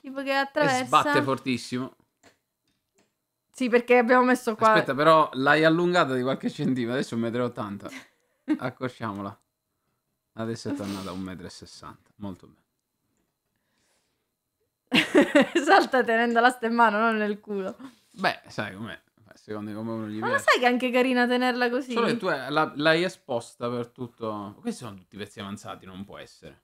Tipo che attraversa... E sbatte fortissimo. Sì, perché abbiamo messo qua... Aspetta, però l'hai allungata di qualche centimetro, adesso è un metro e ottanta. accosciamola. Adesso è tornata a 1,60 m. Molto bene. Salta tenendo l'asta in mano, non nel culo. Beh, sai com'è. Secondo me uno gli Ma lo sai che è anche carina tenerla così? Solo che tu eh, l'hai esposta per tutto. Questi sono tutti pezzi avanzati, non può essere.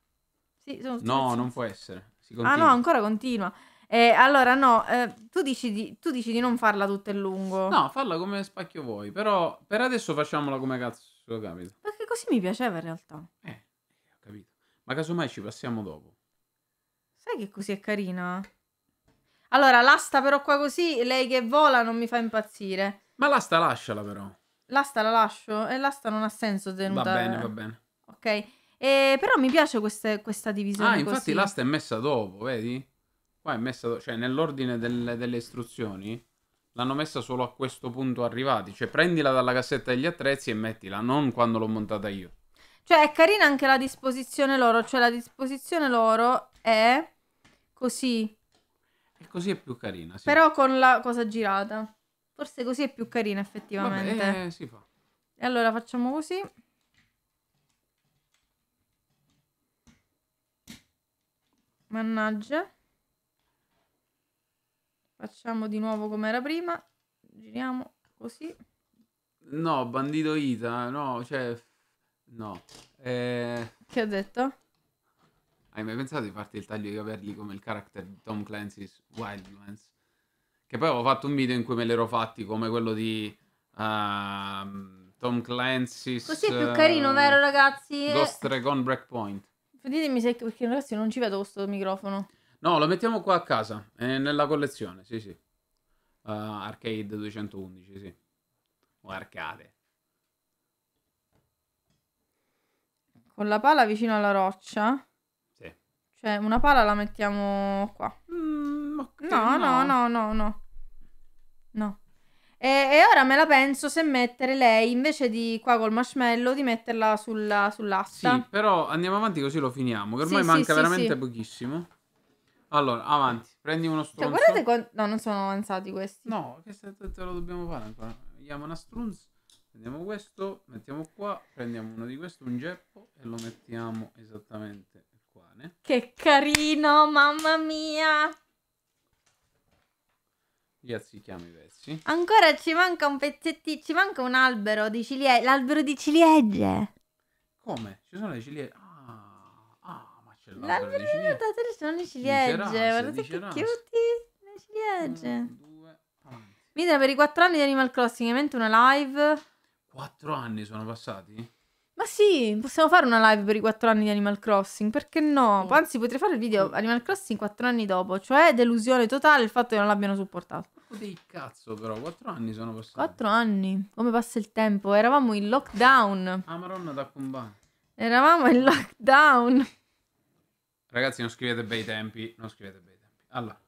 Sì, sono tutte No, non può essere. Si Ah no, ancora continua. Eh, allora no, eh, tu, dici di, tu dici di non farla tutto il lungo. No, falla come spacchio vuoi. Però per adesso facciamola come cazzo solo capita. Perché così mi piaceva in realtà. Eh, eh, ho capito. Ma casomai ci passiamo dopo. Sai che così è carina? Allora, l'asta però qua così, lei che vola non mi fa impazzire. Ma l'asta lasciala però. L'asta la lascio e l'asta non ha senso tenuta. Va bene, va bene. Ok, e, però mi piace queste, questa divisione. Ah, infatti così. l'asta è messa dopo, vedi? Qua è messa dopo, cioè nell'ordine del, delle istruzioni l'hanno messa solo a questo punto arrivati. Cioè, prendila dalla cassetta degli attrezzi e mettila, non quando l'ho montata io. Cioè, è carina anche la disposizione loro. Cioè, la disposizione loro è così. E così è più carina, sì. Però con la cosa girata. Forse così è più carina, effettivamente. Vabbè, eh, si fa. E allora facciamo così. Mannaggia. Facciamo di nuovo come era prima. Giriamo così. No, bandito Ita, no, cioè... No. Eh... Che ho detto? Hai mai pensato di farti il taglio di capelli come il character di Tom Clancy's Wildlands? Che poi avevo fatto un video in cui me l'ero fatti come quello di... Uh... Tom Clancy's Così è più carino, uh, vero ragazzi? Ghost Recon Breakpoint. Ditemi se perché ragazzi non ci vedo questo microfono. No, lo mettiamo qua a casa, eh, nella collezione, sì sì. Uh, arcade 211, sì. O arcade. Con la pala vicino alla roccia? Sì. Cioè, una pala la mettiamo qua. Mm, okay, no, no, no, no, no. No. E, e, ora me la penso se mettere lei invece di qua col marshmallow di metterla sulla, sull'asta. Sì, però andiamo avanti così lo finiamo, che ormai sì, manca sì, veramente pochissimo. Allora, avanti, prendi uno strunzo. Cioè, guardate quanto... No, non sono avanzati questi. No, che questo te lo dobbiamo fare ancora. Vediamo una strunz, prendiamo questo, mettiamo qua, prendiamo uno di questo, un geppo, e lo mettiamo esattamente qua, né? Che carino, mamma mia! Gli azzichiamo i pezzi. Ancora ci manca un pezzettino, ci manca un albero di ciliegie, l'albero di ciliegie! Come? Ci sono le ciliegie? Ce l'ha L'albero per decine- Natale sono le ciliegie. Guardate che rasa. cutie le ciliegie. Uno, Mitra per i 4 anni di Animal Crossing, evento una live. Quattro anni sono passati? Ma sì, possiamo fare una live per i 4 anni di Animal Crossing, perché no? Anzi, potrei fare il video Animal Crossing 4 anni dopo, cioè delusione totale il fatto che non l'abbiano supportato. Porco dei cazzo però, quattro anni sono passati. 4 anni, come passa il tempo? Eravamo in lockdown. Ah, maronna da combattere. Eravamo in lockdown. Ragazzi, non scrivete bei tempi. Non scrivete bei tempi. Allora.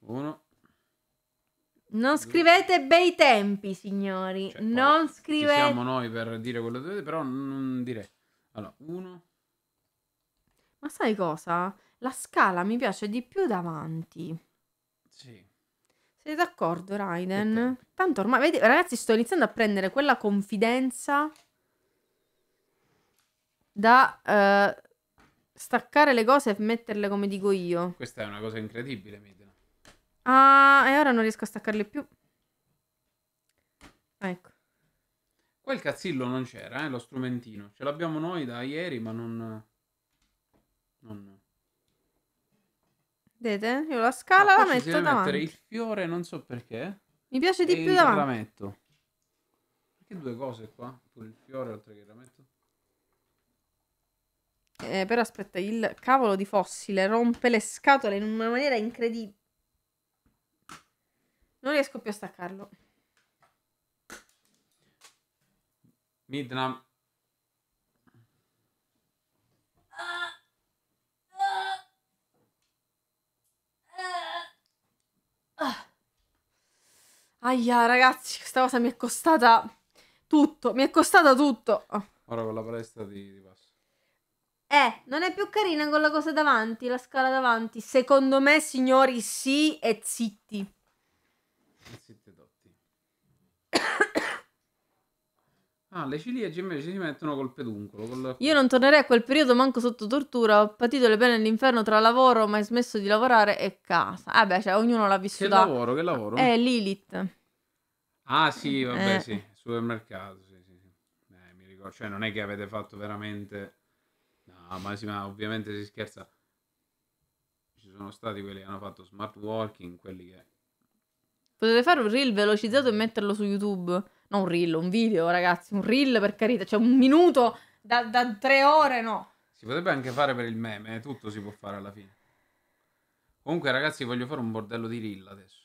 Uno. Non scrivete bei tempi, signori. Cioè, non scrivete... siamo noi per dire quello che dovete, però non direi. Allora, uno. Ma sai cosa? La scala mi piace di più davanti. Sì. Siete d'accordo, Raiden? Tanto ormai, vedi, ragazzi, sto iniziando a prendere quella confidenza da eh, staccare le cose e metterle come dico io. Questa è una cosa incredibile, Midna. Ah, e ora non riesco a staccarle più. Ecco. Quel cazzillo non c'era, eh, lo strumentino. Ce l'abbiamo noi da ieri, ma non... Non... Vedete? Io la scala ah, la metto davanti. il fiore, non so perché. Mi piace di più davanti. La metto. Perché due cose qua? Pure il fiore oltre che la metto. Eh, però aspetta, il cavolo di fossile rompe le scatole in una maniera incredibile. Non riesco più a staccarlo. Midna. Aia, ragazzi, questa cosa mi è costata tutto. Mi è costata tutto. Ora con la palestra di, di eh, non è più carina quella cosa davanti, la scala davanti. Secondo me, signori, sì e zitti. Zitti dotti. ah, le ciliegie invece si mettono col peduncolo. Col... Io non tornerei a quel periodo manco sotto tortura. Ho patito le pene dell'inferno tra lavoro, ma hai smesso di lavorare e casa. Eh beh, cioè, ognuno l'ha vissuta. Che lavoro, che lavoro? Eh, Lilith. Ah, sì, vabbè, eh. sì. Supermercato, sì, sì. Eh, mi ricordo. Cioè, non è che avete fatto veramente Ah, ma, sì, ma ovviamente si scherza. Ci sono stati quelli che hanno fatto smart working, quelli che... Potete fare un reel velocizzato e metterlo su YouTube. Non un reel, un video, ragazzi. Un reel, per carità. Cioè, un minuto da, da tre ore, no. Si potrebbe anche fare per il meme. Eh. Tutto si può fare alla fine. Comunque, ragazzi, voglio fare un bordello di reel adesso.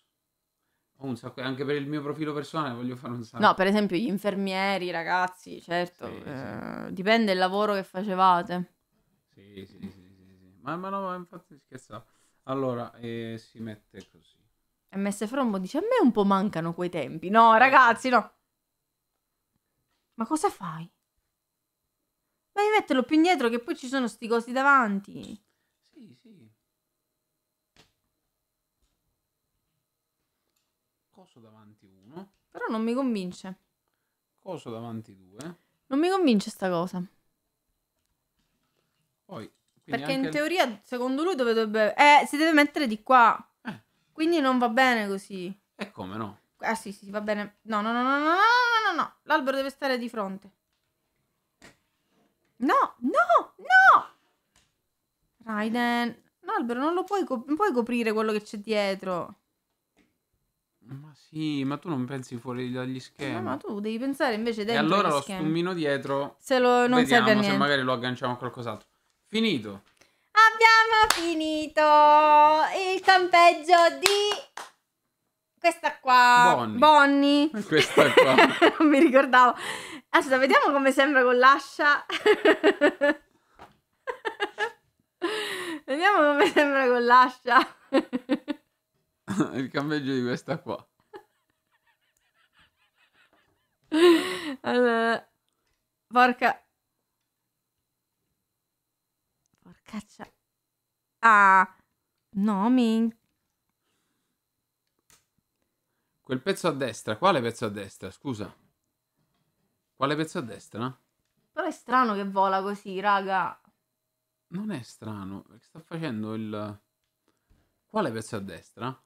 Sacco, anche per il mio profilo personale voglio fare un sacco. No, per esempio gli infermieri, ragazzi, certo, sì, eh, sì. dipende dal lavoro che facevate. Sì, sì, sì, sì, sì. Ma, ma no, infatti scherzavo. Allora, eh, si mette così. MS Frombo dice, a me un po' mancano quei tempi. No, ragazzi, no. Ma cosa fai? Vai a metterlo più indietro che poi ci sono sti cosi davanti. Sì, sì. Coso davanti uno. Però non mi convince. Coso davanti due. Non mi convince sta cosa. Poi, Perché in teoria, il... secondo lui, dove dovrebbe... Eh, si deve mettere di qua. Eh. Quindi non va bene così. E come no? Ah sì, sì, va bene. No, no, no, no, no, no, no, no, no. L'albero deve stare di fronte. No, no, no! Raiden, l'albero non lo puoi, co- non puoi coprire quello che c'è dietro. Ma sì, ma tu non pensi fuori dagli schemi. No, ma tu devi pensare invece dentro E allora lo schemi. dietro. Se lo, non Vediamo serve a niente. se magari lo agganciamo a qualcos'altro. Finito. Abbiamo finito il campeggio di questa qua. Bonnie. Bonnie. Questa qua. non mi ricordavo. Aspetta, vediamo come sembra con l'ascia. vediamo come sembra con l'ascia. il campeggio di questa qua. Allora, porca Caccia. Ah, nomi. Quel pezzo a destra, quale pezzo a destra? Scusa. Quale pezzo a destra? Però è strano che vola così, raga. Non è strano, sta facendo il... Quale pezzo a destra?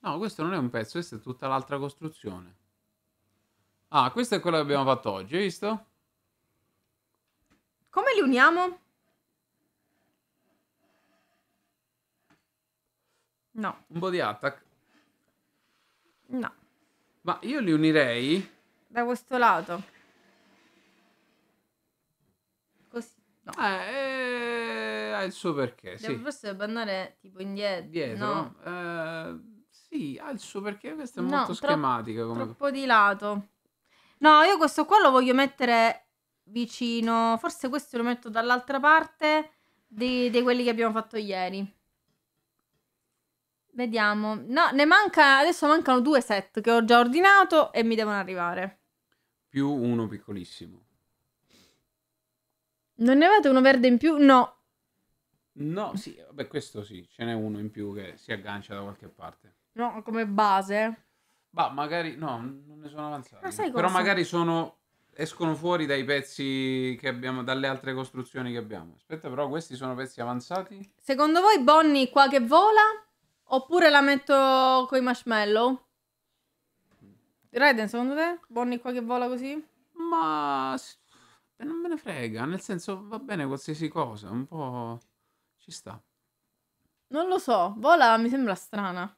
No, questo non è un pezzo, questa è tutta l'altra costruzione. Ah, questo è quello che abbiamo fatto oggi, hai visto? Come li uniamo? No. Un body attack? No. Ma io li unirei... Da questo lato. Così. No. Eh, eh, ha il suo perché, Devo sì. Forse deve andare tipo indietro. Dietro? No. Eh, sì, ha il suo perché. Questa è no, molto tro- schematica. Come... Troppo di lato. No, io questo qua lo voglio mettere vicino. Forse questo lo metto dall'altra parte di, di quelli che abbiamo fatto ieri. Vediamo. No, ne manca. Adesso mancano due set che ho già ordinato e mi devono arrivare. Più uno piccolissimo. Non ne avete uno verde in più? No. No, sì, vabbè, questo sì, ce n'è uno in più che si aggancia da qualche parte. No, come base. Ma magari no, non ne sono avanzati. Ma Però magari sono escono fuori dai pezzi che abbiamo, dalle altre costruzioni che abbiamo. Aspetta, però questi sono pezzi avanzati. Secondo voi Bonnie qua che vola? Oppure la metto con i marshmallow? Raiden, secondo te? Bonnie qua che vola così? Ma... Non me ne frega, nel senso va bene qualsiasi cosa, un po' ci sta. Non lo so, vola mi sembra strana.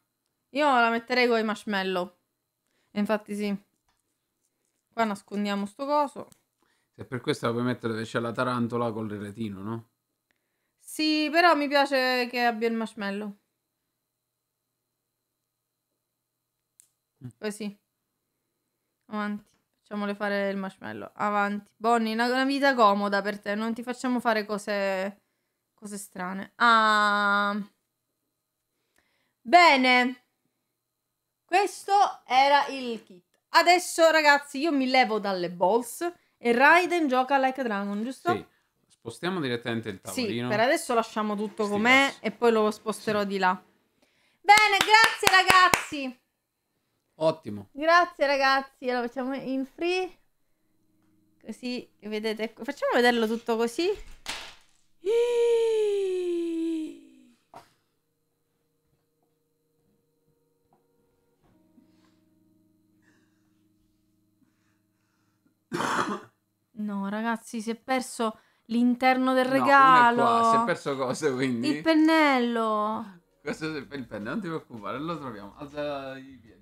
Io la metterei con i marshmallow. E infatti sì. Qua nascondiamo sto coso. Se per questo la puoi mettere dove c'è la tarantola col retino, no? Sì, però mi piace che abbia il marshmallow. Così. Mm. Avanti. Facciamole fare il marshmallow. Avanti. Bonnie, una, una vita comoda per te. Non ti facciamo fare cose... Cose strane. Ah... Bene. Questo era il kit. Adesso, ragazzi, io mi levo dalle balls e Raiden gioca like a dragon, giusto? Sì. Spostiamo direttamente il tavolino. Sì, per adesso lasciamo tutto com'è e poi lo sposterò sì. di là. Bene, grazie ragazzi! Ottimo. Grazie ragazzi, allora facciamo in free. Così, vedete, facciamo vederlo tutto così. No, ragazzi, si è perso l'interno del regalo. No, qua, si è perso cosa quindi? Il pennello. Questo è il pennello, non ti preoccupare, lo troviamo. Alza i piedi.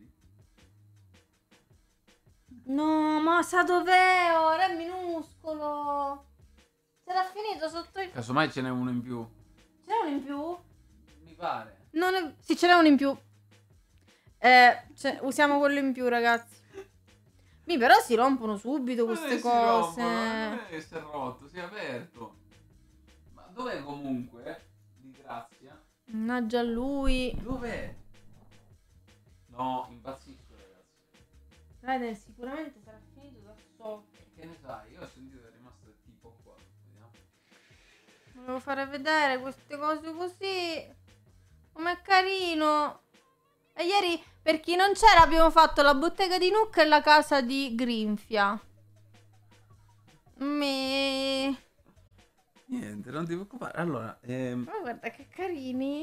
No, ma sa dov'è? Ora oh, è minuscolo. Sarà finito sotto il... Casomai ce n'è uno in più. Ce n'è uno in più? Mi pare. Non è... Sì, ce n'è uno in più. Eh, usiamo quello in più, ragazzi. Mi però si rompono subito queste cose. Non è che si è rotto, si è aperto. Ma dov'è comunque? Eh? Di grazia. Mannaggia lui. Dov'è? No, impazzito. Rider sicuramente sarà finito da sotto. Che ne sai, io ho sentito che è rimasto tipo qua. Vediamo. Volevo fare vedere queste cose così. Com'è carino. E ieri, per chi non c'era, abbiamo fatto la bottega di Nook e la casa di Grinfia. Me... Niente, non ti preoccupare. Allora, ehm... Ma guarda che carini.